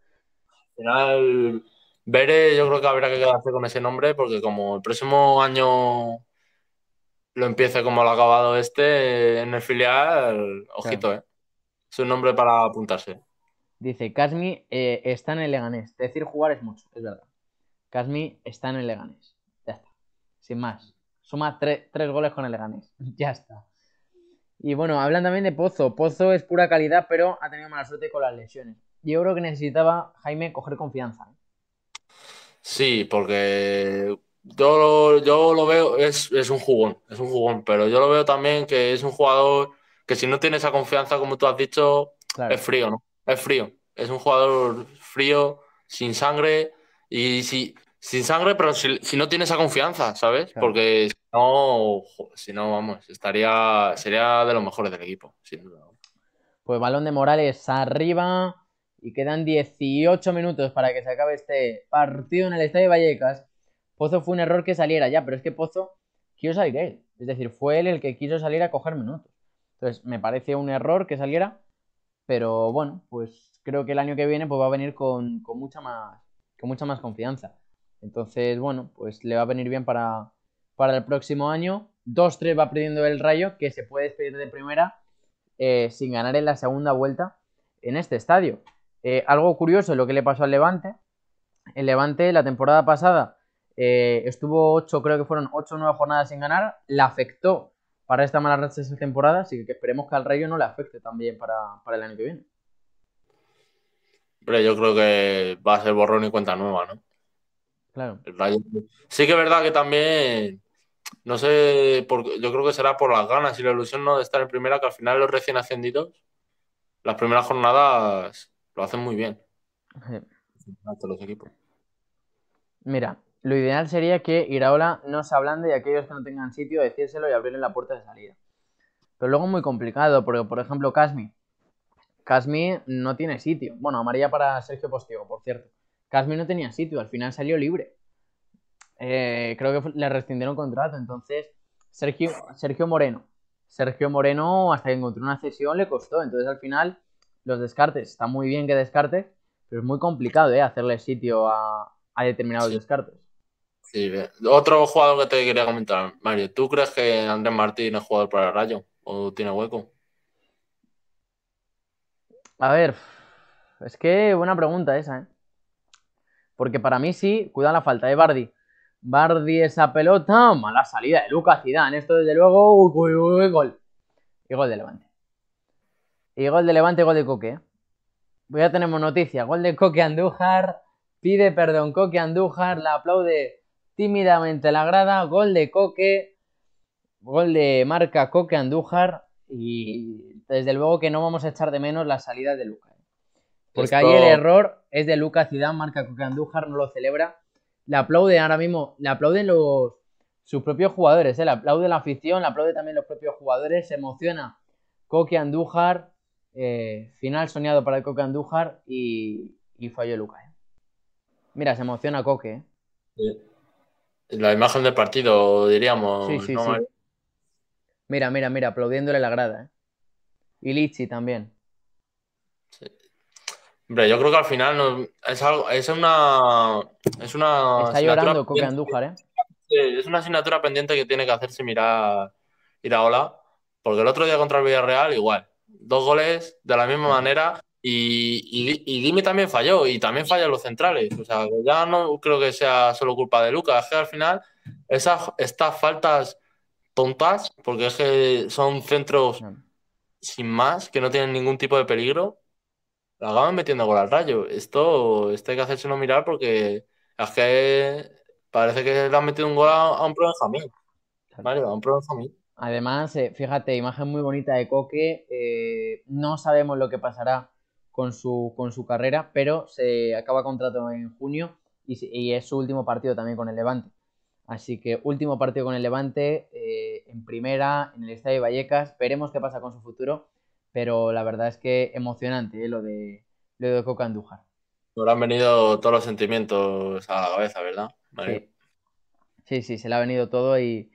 Al final, Bere, yo creo que habrá que quedarse con ese nombre, porque como el próximo año lo empieza como lo ha acabado este eh, en el filial, ojito, ¿eh? Es un nombre para apuntarse. Dice, Casmi eh, está en el Leganés. Decir jugar es mucho, es verdad. Casmi está en el Leganés. Ya está. Sin más. Suma tres goles con el Leganés. ya está. Y bueno, hablan también de Pozo. Pozo es pura calidad, pero ha tenido mala suerte con las lesiones. Yo creo que necesitaba Jaime coger confianza. ¿eh? Sí, porque yo, yo lo veo, es, un jugón, es un jugón, pero yo lo veo también que es un jugador que si no tiene esa confianza, como tú has dicho, es frío, ¿no? Es frío. Es un jugador frío, sin sangre, y si, sin sangre, pero si, no tiene esa confianza, ¿sabes? Porque si no, si no, vamos, estaría, sería de los mejores del equipo, sin duda. Pues balón de Morales arriba y quedan 18 minutos para que se acabe este partido en el Estadio Vallecas. Pozo fue un error que saliera ya, pero es que Pozo quiso salir él. Es decir, fue él el que quiso salir a coger minutos. Entonces, me parece un error que saliera, pero bueno, pues creo que el año que viene pues, va a venir con, mucha, más, con mucha más confianza. Entonces, bueno, pues le va a venir bien para, para el próximo año. 2-3 va perdiendo el Rayo, que se puede despedir de primera eh, sin ganar en la segunda vuelta en este estadio. Eh, algo curioso lo que le pasó al Levante. El Levante la temporada pasada eh, estuvo ocho creo que fueron ocho o jornadas sin ganar. Le afectó para esta mala racha esa temporada, así que esperemos que al Rayo no le afecte también para, para el año que viene. Pero yo creo que va a ser borrón y cuenta nueva, ¿no? Claro. Sí que es verdad que también, no sé, por, yo creo que será por las ganas y la ilusión de estar en primera, que al final los recién ascendidos, las primeras jornadas lo hacen muy bien. los equipos. Mira, lo ideal sería que Iraola no se ablande y aquellos que no tengan sitio decírselo y abrirle la puerta de salida. Pero luego muy complicado, porque por ejemplo Casmi. Casmi no tiene sitio. Bueno, amarilla para Sergio Postigo, por cierto. Casmi no tenía sitio, al final salió libre. Eh, creo que le rescindieron contrato, entonces Sergio, Sergio Moreno. Sergio Moreno hasta que encontró una cesión le costó, entonces al final los descartes, está muy bien que descarte, pero es muy complicado eh, hacerle sitio a, determinados descartes otro jugador que te quería comentar, Mario, ¿tú crees que Andrés Martín es jugador para el Rayo o tiene hueco? A ver, es que buena pregunta esa, ¿eh? Porque para mí sí, cuida la falta de Bardi. Bardi esa pelota, mala salida de Lucas Zidane. Esto desde luego, uy, uy, uy, gol. Y gol de Levante. Y gol de Levante, gol de Coque. ¿eh? voy a tenemos noticia. Gol de Coque Andújar. Pide perdón Coque Andújar. La aplaude tímidamente la grada, gol de Coque, gol de marca Coque Andújar y desde luego que no vamos a echar de menos la salida de Luca. ¿eh? Porque ahí el error es de Lucas ciudad marca Coque Andújar, no lo celebra. Le aplauden ahora mismo, le aplauden los, sus propios jugadores, ¿eh? le aplaude la afición, le aplaude también los propios jugadores, se emociona Coque Andújar, eh, final soñado para el Coque Andújar y, y falló Lucas. Mira, se emociona Coque. La imagen del partido, diríamos. sí. Mira, mira, mira, aplaudiéndole la grada. ¿eh? Y Lichi también. Hombre, yo creo que al final es, algo, es una. Es una Está llorando Coque Andújar, ¿eh? Es una asignatura pendiente que tiene que hacerse mirar Ola. Porque el otro día contra el Villarreal, igual. Dos goles de la misma manera y, y, Dime también falló, y también fallan los centrales. O sea, pues ya no creo que sea solo culpa de Lucas, es que al final esas, estas faltas tontas, porque es que son centros sin más, que no tienen ningún tipo de peligro, la acaban metiendo gol al rayo. Esto, esto hay que hacérselo mirar porque es que parece que le han metido un gol a, un pro Vale, a un Además, eh, fíjate, imagen muy bonita de Coque. Eh, no sabemos lo que pasará con su, con su carrera, pero se acaba contrato en junio y, es su último partido también con el Levante. Así que último partido con el Levante, eh, en primera, en el Estadio de Vallecas. Veremos qué pasa con su futuro, pero la verdad es que emocionante eh, lo, de, lo de Coca Andújar. Ahora han venido todos los sentimientos a la cabeza, ¿verdad? Sí. sí, se le ha venido todo y,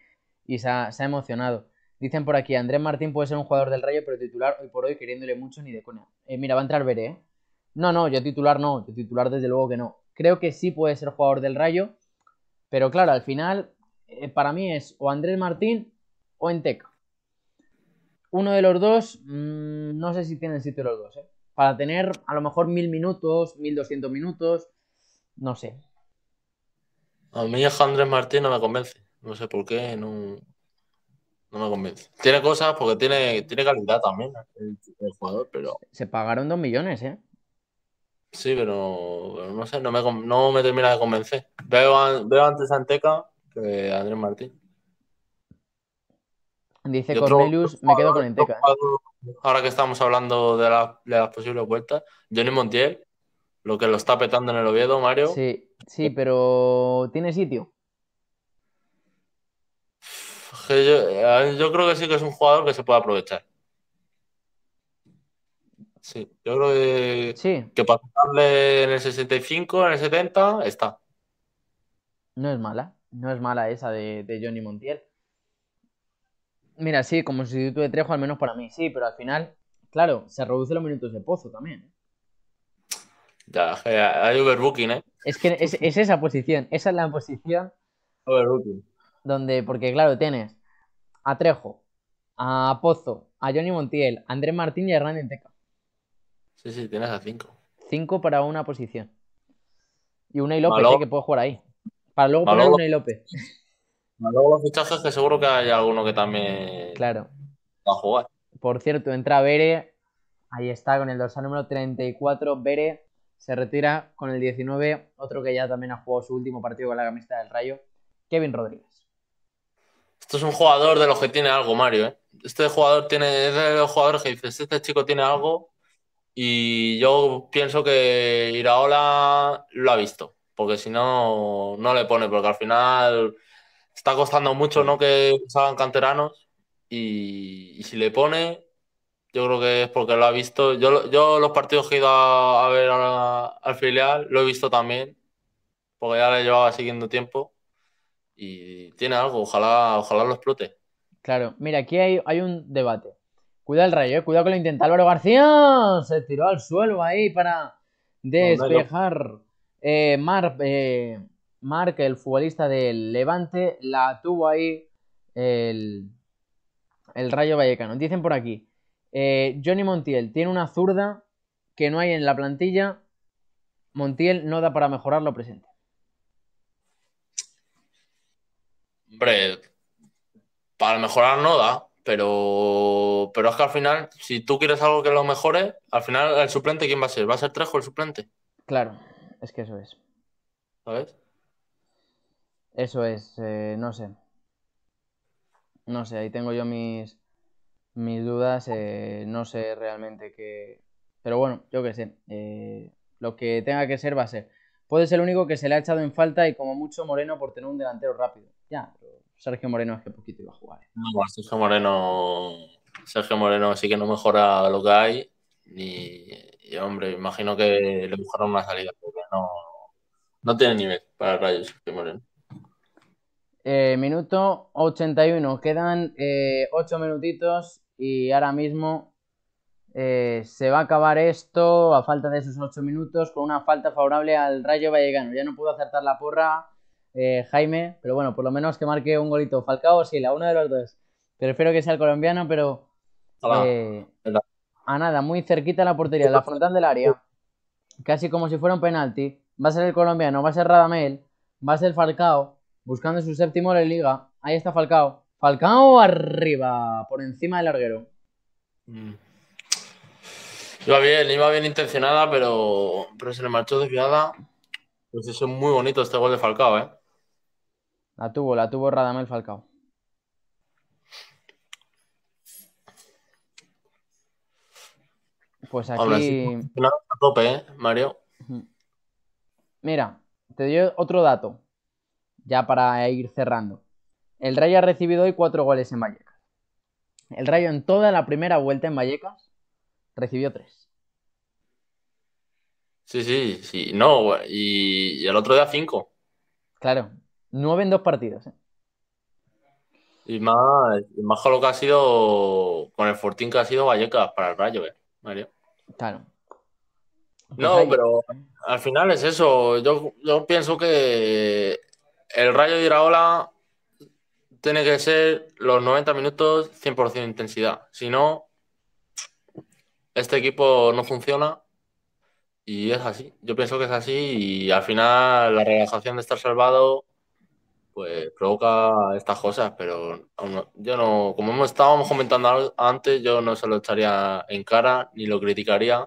se ha emocionado. Dicen por aquí, Andrés Martín puede ser un jugador del Rayo, pero titular hoy por hoy queriéndole mucho ni de coña. Eh, mira, va a entrar veré, ¿eh? No, no, yo titular no, titular desde luego que no. Creo que sí puede ser jugador del Rayo, pero claro, al final eh, para mí es o Andrés Martín o Enteca. Uno de los dos, mm, no sé si tienen sitio los dos, ¿eh? Para tener a lo mejor mil minutos, mil doscientos minutos, no sé. A mí Andrés Martín no me convence. No sé por qué, no, no me convence. Tiene cosas porque tiene, tiene calidad también el, jugador, pero. Se pagaron dos millones, ¿eh? Sí, pero, no sé, no me, termina de convencer. Veo, antes a Anteca que a Andrés Martín. Dice Cornelius, me quedo con Enteca. ¿eh? Ahora que estamos hablando de, de, las posibles vueltas, Johnny Montiel, lo que lo está petando en el Oviedo, Mario. Sí, sí, pero tiene sitio yo, creo que sí que es un jugador que se puede aprovechar. Sí, yo creo que, sí. en el 65, en el 70, está. No es mala, no es mala esa de, Johnny Montiel. Mira, sí, como sustituto de Trejo, al menos para mí, sí, pero al final, claro, se reducen los minutos de pozo también. ¿eh? Ya, eh, hay overbooking, ¿eh? Es que es, es esa posición, esa es la posición. Overbooking donde, porque claro, tienes a Trejo, a Pozo, a Johnny Montiel, a Andrés Martín y a Hernán Enteca. Sí, sí, tienes a cinco. Cinco para una posición. Y una y López, que puede jugar ahí. Para luego poner una y López. Luego los fichajes que seguro que hay alguno que también claro. va a jugar. Por cierto, entra Vere. ahí está con el dorsal número 34, Vere se retira con el 19, otro que ya también ha jugado su último partido con la camiseta del Rayo, Kevin Rodríguez. Esto es un jugador de los que tiene algo, Mario. ¿eh? Este jugador tiene, es de los jugadores que dices, este chico tiene algo y yo pienso que Iraola lo ha visto, porque si no, no le pone, porque al final está costando mucho ¿no? que salgan canteranos y, si le pone, yo creo que es porque lo ha visto. Yo, yo los partidos que he ido a, ver al filial lo he visto también, porque ya le llevaba siguiendo tiempo y tiene algo, ojalá, ojalá lo explote. Claro, mira, aquí hay, un debate. Cuida el rayo, eh, cuidado que lo intenta Álvaro García. Se tiró al suelo ahí para despejar. Eh, eh, Mark, el futbolista del Levante, la tuvo ahí el, el Rayo Vallecano. Dicen por aquí, Johnny Montiel tiene una zurda que no hay en la plantilla. Montiel no da para mejorar lo presente. Hombre, para mejorar no da, pero, pero es que al final, si tú quieres algo que lo mejore, al final el suplente, ¿quién va a ser? ¿Va a ser Trejo el suplente? Claro, es que eso es. ¿Sabes? Eso es, eh, no sé. No sé, ahí tengo yo mis, mis dudas, eh, no sé realmente qué... Pero bueno, yo qué sé, eh, lo que tenga que ser va a ser. Puede ser el único que se le ha echado en falta y como mucho Moreno por tener un delantero rápido. Ya, Sergio Moreno es que poquito iba a jugar. ¿eh? Sergio Moreno. Sergio Moreno sí que no mejora lo que hay. Y, hombre, imagino que le buscaron una salida porque no, no tiene nivel para Rayo. Sergio Moreno. Eh, minuto 81. Quedan 8 eh, minutitos y ahora mismo se va a acabar esto a falta de esos 8 minutos con una falta favorable al Rayo Vallecano. Ya no pudo acertar la porra eh, Jaime, pero bueno, por lo menos que marque un golito. Falcao sí, la uno de los dos. Prefiero que sea el colombiano, pero eh, a nada, muy cerquita la portería, la frontal del área. Casi como si fuera un penalti. Va a ser el colombiano, va a ser Radamel, va a ser Falcao, buscando su séptimo de liga. Ahí está Falcao. Falcao arriba, por encima del larguero. Mm. Iba bien, iba bien intencionada, pero, pero se le marchó desviada. Pues eso es muy bonito este gol de Falcao, ¿eh? La tuvo, la tuvo Radamel Falcao. Pues aquí. tope, ¿eh, Mario? Mira, te doy otro dato. Ya para ir cerrando. El Rayo ha recibido hoy cuatro goles en Vallecas. El Rayo en toda la primera vuelta en Vallecas recibió tres. Sí, sí, sí. No, y, y el otro día cinco. Claro, Nueve en dos partidos. ¿eh? Y más, y lo que ha sido con el Fortín que ha sido Vallecas para el Rayo, ¿eh? Mario. Claro. Pues no, pero al final es eso. Yo, yo pienso que el Rayo de Iraola tiene que ser los 90 minutos 100% intensidad. Si no, este equipo no funciona y es así. Yo pienso que es así y al final la relajación de estar salvado pues provoca estas cosas, pero yo no, como hemos estábamos comentando antes, yo no se lo echaría en cara ni lo criticaría.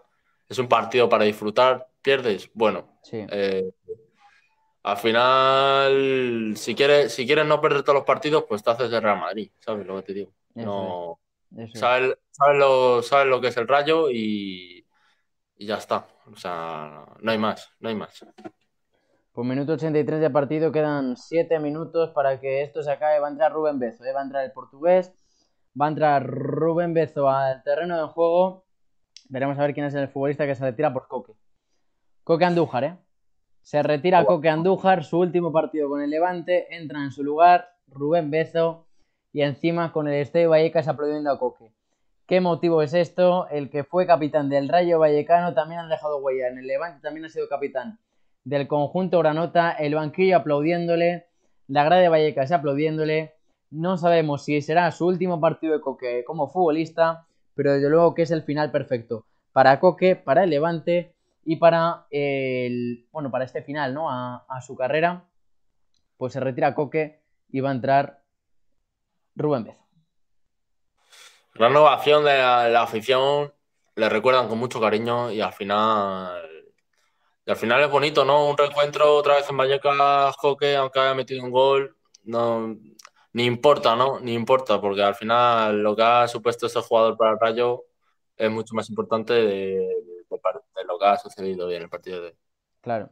Es un partido para disfrutar, pierdes, bueno. Eh, al final, si quieres, si quieres no perder todos los partidos, pues te haces de Real Madrid, ¿sabes lo que te digo? No, Sabes, lo, lo que es el rayo y, y ya está. O sea, no hay más, no hay más. Con pues minuto 83 de partido quedan 7 minutos para que esto se acabe. Va a entrar Rubén Bezo, eh, va a entrar el portugués. Va a entrar Rubén Bezo al terreno de juego. Veremos a ver quién es el futbolista que se retira por Coque. Coque Andújar, ¿eh? Se retira Coque Andújar, su último partido con el Levante. Entra en su lugar Rubén Bezo. Y encima con el Estadio Vallecas aplaudiendo a Coque. ¿Qué motivo es esto? El que fue capitán del Rayo Vallecano también ha dejado huella. En el Levante también ha sido capitán del conjunto Granota, el banquillo aplaudiéndole, la grada de Vallecas aplaudiéndole. No sabemos si será su último partido de Coque como futbolista, pero desde luego que es el final perfecto para Coque, para el Levante y para el bueno, para este final, ¿no? A, su carrera. Pues se retira Coque y va a entrar Rubén Beza. Renovación de la afición, le recuerdan con mucho cariño y al final al final es bonito, ¿no? Un reencuentro otra vez en Vallecas, Joque, aunque haya metido un gol, no, ni importa, ¿no? Ni importa, porque al final lo que ha supuesto ese jugador para el Rayo es mucho más importante de, lo que ha sucedido en el partido de Claro.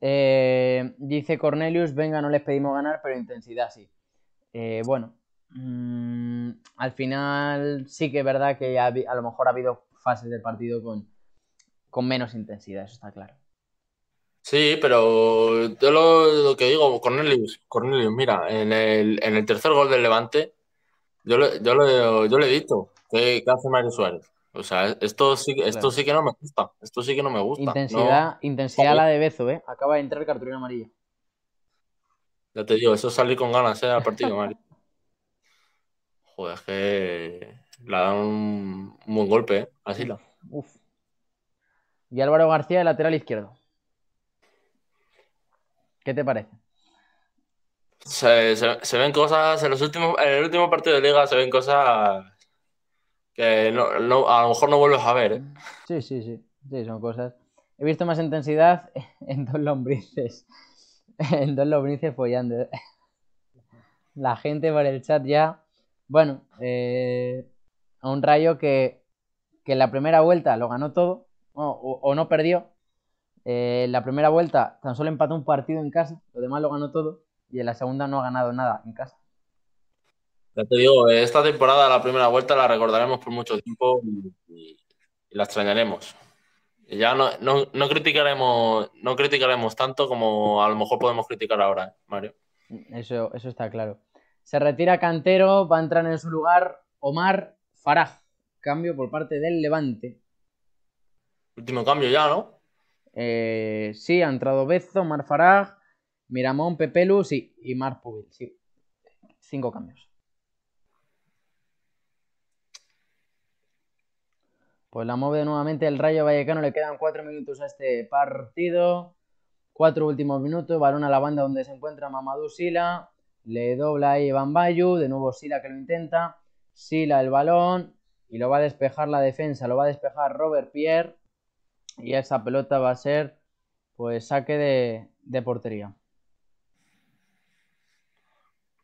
Eh, dice Cornelius, venga, no les pedimos ganar, pero intensidad sí. Eh, bueno, mm, al final sí que es verdad que a lo mejor ha habido fases del partido con, con menos intensidad, eso está claro. Sí, pero yo lo, que digo, Cornelius, Cornelius, mira, en el, tercer gol del Levante, yo le, yo dicho yo edito que, hace Mario Suárez. O sea, esto sí, esto sí que no me gusta. Esto sí que no me gusta. Intensidad, intensidad la de Bezo, ¿eh? Acaba de entrar el cartulina amarillo. Ya te digo, eso salí con ganas, ¿eh? Al partido, Mario. Joder, es que le ha dado un, buen golpe, ¿eh? Así la. Uf. Y Álvaro García, de lateral izquierdo. ¿Qué te parece? Se, ven cosas en los últimos en el último partido de liga se ven cosas que a lo mejor no vuelves a ver ¿eh? sí, sí sí sí son cosas he visto más intensidad en dos lombrices en dos lombrices follando la gente por el chat ya bueno eh, a un rayo que que en la primera vuelta lo ganó todo o no perdió eh, la primera vuelta tan solo empató un partido en casa, lo demás lo ganó todo y en la segunda no ha ganado nada en casa. Ya te digo, eh, esta temporada, la primera vuelta, la recordaremos por mucho tiempo y, la extrañaremos. Y ya no, criticaremos, no criticaremos tanto como a lo mejor podemos criticar ahora, ¿eh, Mario. Eso, eso está claro. Se retira Cantero, va a entrar en su lugar Omar Faraj. Cambio por parte del Levante. Último cambio ya, ¿no? Eh, sí, ha entrado Bezo, Mar Miramón, Pepelus y, y Mar Cinco cambios. Pues la mueve nuevamente el Rayo Vallecano. Le quedan cuatro minutos a este partido. Cuatro últimos minutos. Balón a la banda donde se encuentra Mamadou Sila. Le dobla ahí Van Bayu. De nuevo Sila que lo intenta. Sila el balón. Y lo va a despejar la defensa. Lo va a despejar Robert Pierre y esa pelota va a ser pues saque de, portería.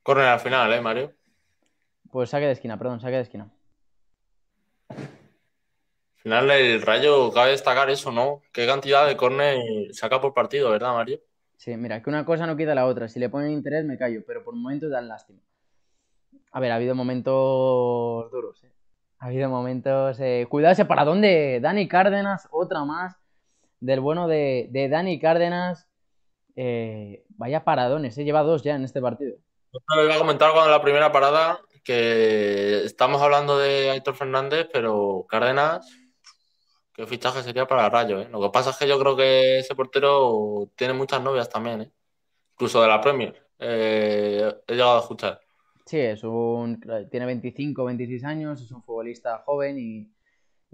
Corner al final, ¿eh, Mario? Pues saque de esquina, perdón, saque de esquina. Al final el Rayo, cabe destacar eso, ¿no? ¿Qué cantidad de corner saca por partido, verdad, Mario? Sí, mira, que una cosa no quita la otra. Si le ponen interés me callo, pero por momentos dan lástima. A ver, ha habido momentos duros. ¿eh? Ha habido momentos. Eh, cuidado ese para de Dani Cárdenas, otra más. Del bueno de, Dani Cárdenas. Eh, vaya paradones, He eh, llevado lleva dos ya en este partido. Yo lo iba a comentar cuando la primera parada, que estamos hablando de Aitor Fernández, pero Cárdenas, qué fichaje sería para Rayo. Eh. Lo que pasa es que yo creo que ese portero tiene muchas novias también, incluso de la Premier. he llegado a escuchar. Sí, es un, tiene 25, 26 años, es un futbolista joven y,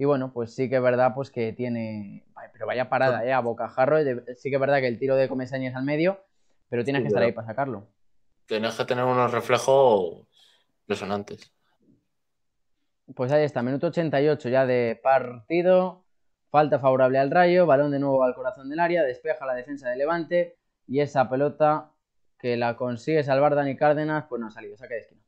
bueno, pues sí que es verdad pues que tiene, pero vaya parada, eh, A bocajarro, sí que es verdad que el tiro de es al medio, pero tienes que estar ahí para sacarlo. Tienes que tener unos reflejos resonantes. Pues ahí está, minuto 88 ya de partido, falta favorable al Rayo, balón de nuevo al corazón del área, despeja la defensa de Levante y esa pelota que la consigue salvar Dani Cárdenas, pues no ha salido, Saca de esquina.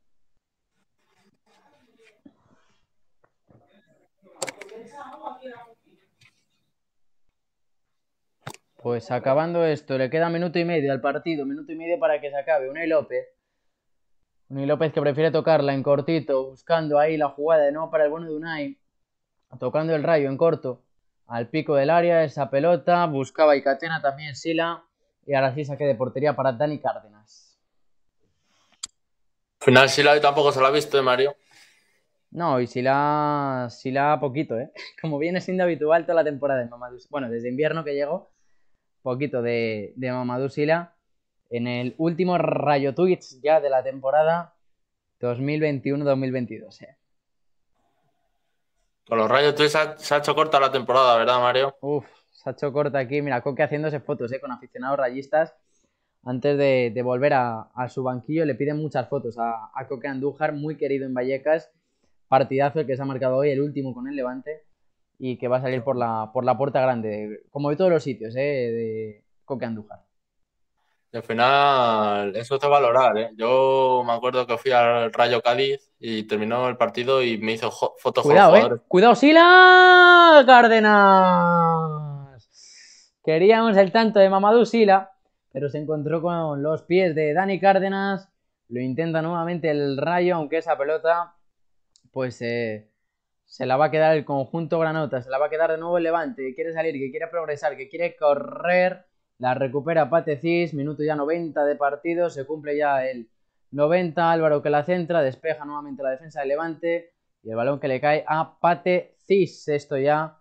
Pues acabando esto, le queda minuto y medio al partido, minuto y medio para que se acabe. Unai López. Unai López que prefiere tocarla en cortito, buscando ahí la jugada de nuevo para el bueno de Unai. Tocando el rayo en corto, al pico del área, esa pelota. Buscaba Icatena también, Sila. Y ahora sí saqué de portería para Dani Cárdenas. Al final Sila tampoco se la ha visto, ¿eh, Mario? No, y Sila, Sila poquito, ¿eh? Como viene siendo habitual toda la temporada de Mamadou. Bueno, desde invierno que llegó, poquito de, de Mamadou Sila. En el último Rayo Twitch ya de la temporada 2021-2022, ¿eh? Con los Rayos Twitch se ha hecho corta la temporada, ¿verdad, Mario? Uf, se ha hecho corta aquí. Mira, Coque haciéndose fotos ¿eh? con aficionados rayistas antes de, volver a, su banquillo. Le piden muchas fotos a, Coque Andújar, muy querido en Vallecas. Partidazo el que se ha marcado hoy, el último con el Levante. Y que va a salir por la, puerta grande, como de todos los sitios, ¿eh? de Coque Andújar. al final, eso te valorar. ¿eh? Yo me acuerdo que fui al Rayo Cádiz y terminó el partido y me hizo fotos. Cuidado, eh. Cuidado, Sila Cárdenas. Queríamos el tanto de Mamadou Sila, pero se encontró con los pies de Dani Cárdenas. Lo intenta nuevamente el Rayo, aunque esa pelota, pues eh, se la va a quedar el conjunto Granota, se la va a quedar de nuevo el Levante, que quiere salir, que quiere progresar, que quiere correr. La recupera Cis. minuto ya 90 de partido, se cumple ya el 90, Álvaro que la centra, despeja nuevamente la defensa de Levante y el balón que le cae a Pate Cis. Esto ya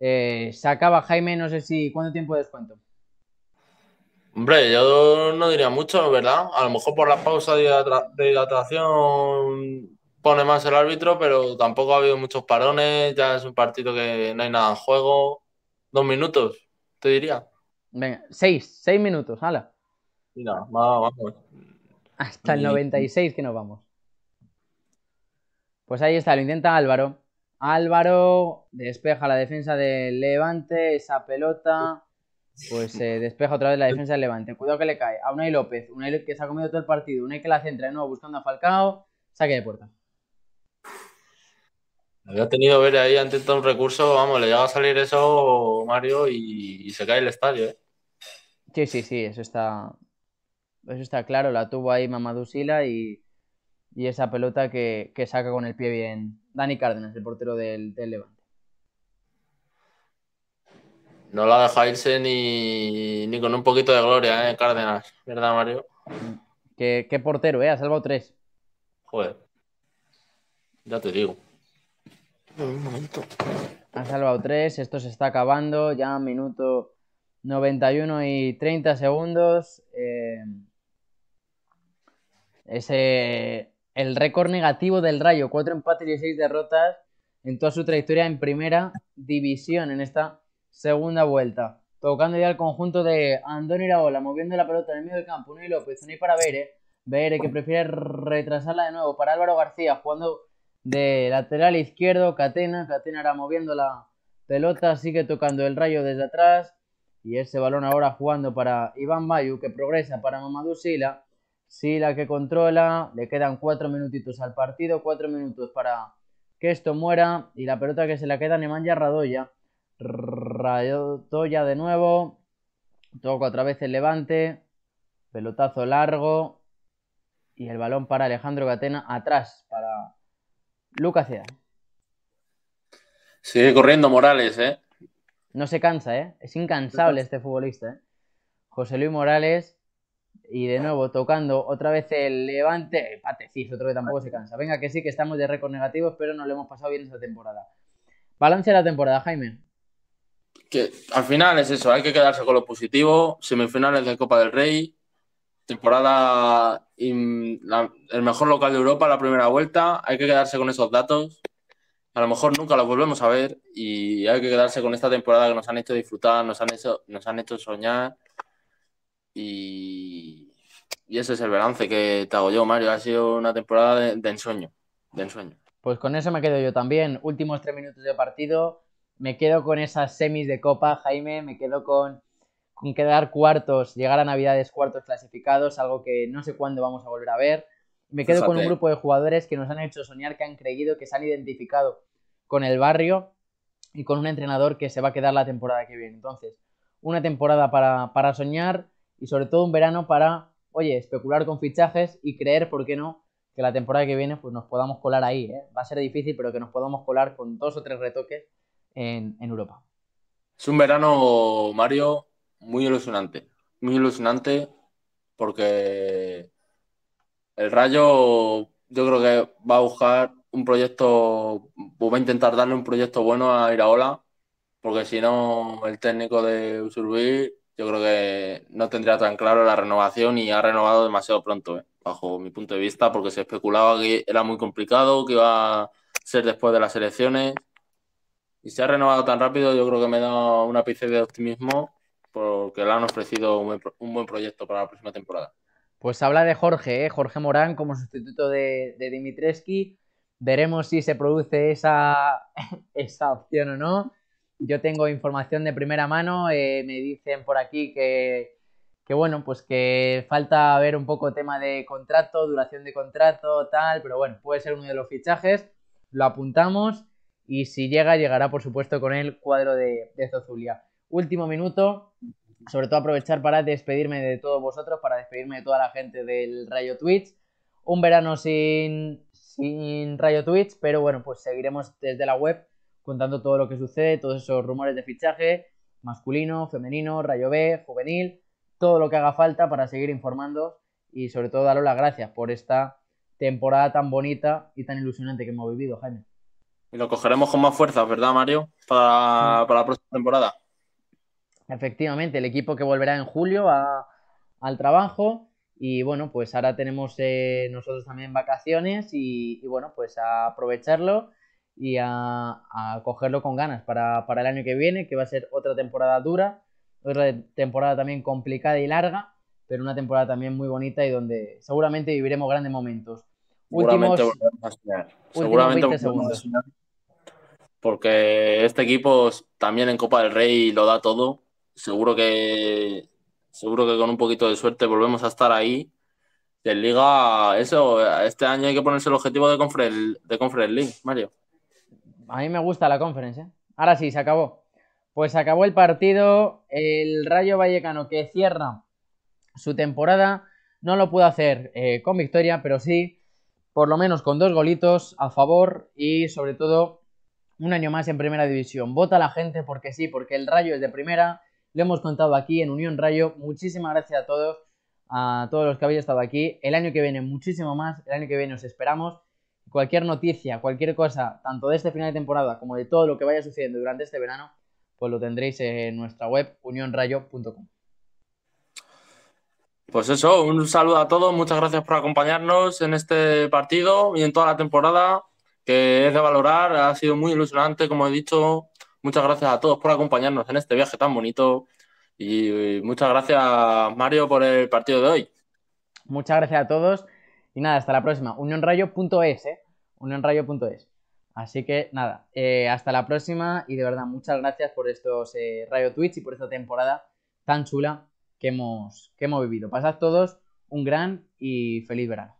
eh, se acaba Jaime, no sé si, ¿cuánto tiempo de descuento? Hombre, yo no diría mucho, ¿verdad? A lo mejor por la pausa de, hidratación pone más el árbitro, pero tampoco ha habido muchos parones, ya es un partido que no hay nada en juego. Dos minutos, te diría. Venga, seis, seis minutos, hala. Mira, vamos. Hasta el 96 que nos vamos. Pues ahí está, lo intenta Álvaro. Álvaro despeja la defensa del Levante, esa pelota, pues eh, despeja otra vez la defensa del Levante. Cuidado que le cae a Unai López, Unai que se ha comido todo el partido, Unai que la centra de nuevo buscando a Falcao, saque de puerta. Había tenido ver ahí ante todo un recurso, vamos, le llega a salir eso Mario y, se cae el estadio, ¿eh? Sí, sí, sí, eso está, eso está claro, la tuvo ahí Mamadusila y y esa pelota que, saca con el pie bien Dani Cárdenas, el portero del, Levante. No la deja irse ni, ni, con un poquito de gloria, ¿eh? Cárdenas, ¿verdad, Mario? Qué, portero, ¿eh? Ha salvado tres. Joder. Ya te digo. Un momento. Ha salvado tres, esto se está acabando, ya minuto 91 y 30 segundos. Eh, ese el récord negativo del Rayo, cuatro empates y seis derrotas en toda su trayectoria en primera división en esta segunda vuelta. Tocando ya el conjunto de Andoni Raola, moviendo la pelota en el medio del campo, y López, y para Bere, Bere que prefiere retrasarla de nuevo para Álvaro García, jugando de lateral izquierdo, Catena, Catena ahora moviendo la pelota, sigue tocando el Rayo desde atrás, y ese balón ahora jugando para Iván Bayu, que progresa para Mamadou Sila, Sí, la que controla, le quedan cuatro minutitos al partido, cuatro minutos para que esto muera. Y la pelota que se la queda ya Radoya. Radoya de nuevo. Toco otra vez el levante. Pelotazo largo. Y el balón para Alejandro Gatena atrás, para Lucas Sigue corriendo Morales, ¿eh? No se cansa, ¿eh? Es incansable este futbolista, ¿eh? José Luis Morales y de nuevo tocando otra vez el Levante. Empate, sí, otro que tampoco se cansa. Venga, que sí, que estamos de récord negativos, pero no lo hemos pasado bien esta temporada. Balance la temporada, Jaime. Que al final es eso, hay que quedarse con lo positivo. Semifinales de Copa del Rey, temporada, el mejor local de Europa, la primera vuelta. Hay que quedarse con esos datos. A lo mejor nunca los volvemos a ver y hay que quedarse con esta temporada que nos han hecho disfrutar, nos han nos han hecho soñar y, y ese es el balance que te hago yo, Mario. Ha sido una temporada de, ensueño, de ensueño. Pues con eso me quedo yo también. Últimos tres minutos de partido. Me quedo con esas semis de Copa, Jaime. Me quedo con, con quedar cuartos, llegar a Navidades cuartos clasificados, algo que no sé cuándo vamos a volver a ver. Me quedo con un grupo de jugadores que nos han hecho soñar, que han creído, que se han identificado con el barrio y con un entrenador que se va a quedar la temporada que viene. Entonces, una temporada para, para soñar, y sobre todo un verano para, oye, especular con fichajes y creer, ¿por qué no?, que la temporada que viene pues, nos podamos colar ahí. ¿eh? Va a ser difícil, pero que nos podamos colar con dos o tres retoques en, Europa. Es un verano, Mario, muy ilusionante. Muy ilusionante porque el Rayo yo creo que va a buscar un proyecto, va a intentar darle un proyecto bueno a Iraola, porque si no, el técnico de Usurbi yo creo que no tendría tan claro la renovación y ha renovado demasiado pronto, ¿eh? bajo mi punto de vista, porque se especulaba que era muy complicado, que iba a ser después de las elecciones. Y se ha renovado tan rápido, yo creo que me da una pizca de optimismo porque le han ofrecido un buen, proyecto para la próxima temporada. Pues habla de Jorge, ¿eh? Jorge Morán como sustituto de, de Veremos si se produce esa, esa opción o no yo tengo información de primera mano, eh, me dicen por aquí que, que, bueno, pues que falta ver un poco tema de contrato, duración de contrato, tal, pero bueno, puede ser uno de los fichajes, lo apuntamos y si llega, llegará por supuesto con el cuadro de, de Zozulia. Último minuto, sobre todo aprovechar para despedirme de todos vosotros, para despedirme de toda la gente del Rayo Twitch. Un verano sin, sin Rayo Twitch, pero bueno, pues seguiremos desde la web contando todo lo que sucede, todos esos rumores de fichaje, masculino, femenino, rayo B, juvenil, todo lo que haga falta para seguir informando y sobre todo daros las gracias por esta temporada tan bonita y tan ilusionante que hemos vivido, Jaime. Y lo cogeremos con más fuerza, ¿verdad, Mario? Para, la próxima temporada. Efectivamente, el equipo que volverá en julio va al trabajo. Y bueno, pues ahora tenemos eh, nosotros también vacaciones y, y bueno, pues a aprovecharlo y a, cogerlo con ganas para, el año que viene, que va a ser otra temporada dura, otra temporada también complicada y larga, pero una temporada también muy bonita y donde seguramente viviremos grandes momentos. seguramente porque este equipo también en Copa del Rey lo da todo. Seguro que seguro que con un poquito de suerte volvemos a estar ahí. De Liga, eso, este año hay que ponerse el objetivo de Conference, de Conference League, Mario a mí me gusta la conferencia. Ahora sí, se acabó. Pues se acabó el partido. El Rayo Vallecano que cierra su temporada no lo pudo hacer eh, con victoria, pero sí, por lo menos con dos golitos a favor y sobre todo un año más en primera división. Vota la gente porque sí, porque el Rayo es de primera. Lo hemos contado aquí en Unión Rayo. Muchísimas gracias a todos, a todos los que habéis estado aquí. El año que viene muchísimo más. El año que viene os esperamos cualquier noticia, cualquier cosa, tanto de este final de temporada como de todo lo que vaya sucediendo durante este verano, pues lo tendréis en nuestra web unionrayo.com. Pues eso, un saludo a todos, muchas gracias por acompañarnos en este partido y en toda la temporada, que es de valorar, ha sido muy ilusionante, como he dicho. Muchas gracias a todos por acompañarnos en este viaje tan bonito y muchas gracias Mario por el partido de hoy. Muchas gracias a todos y nada, hasta la próxima. Unionrayo.es unionrayo.es. Así que nada, eh, hasta la próxima y de verdad muchas gracias por estos eh, Rayo Twitch y por esta temporada tan chula que hemos, que hemos vivido. Pasad todos un gran y feliz verano.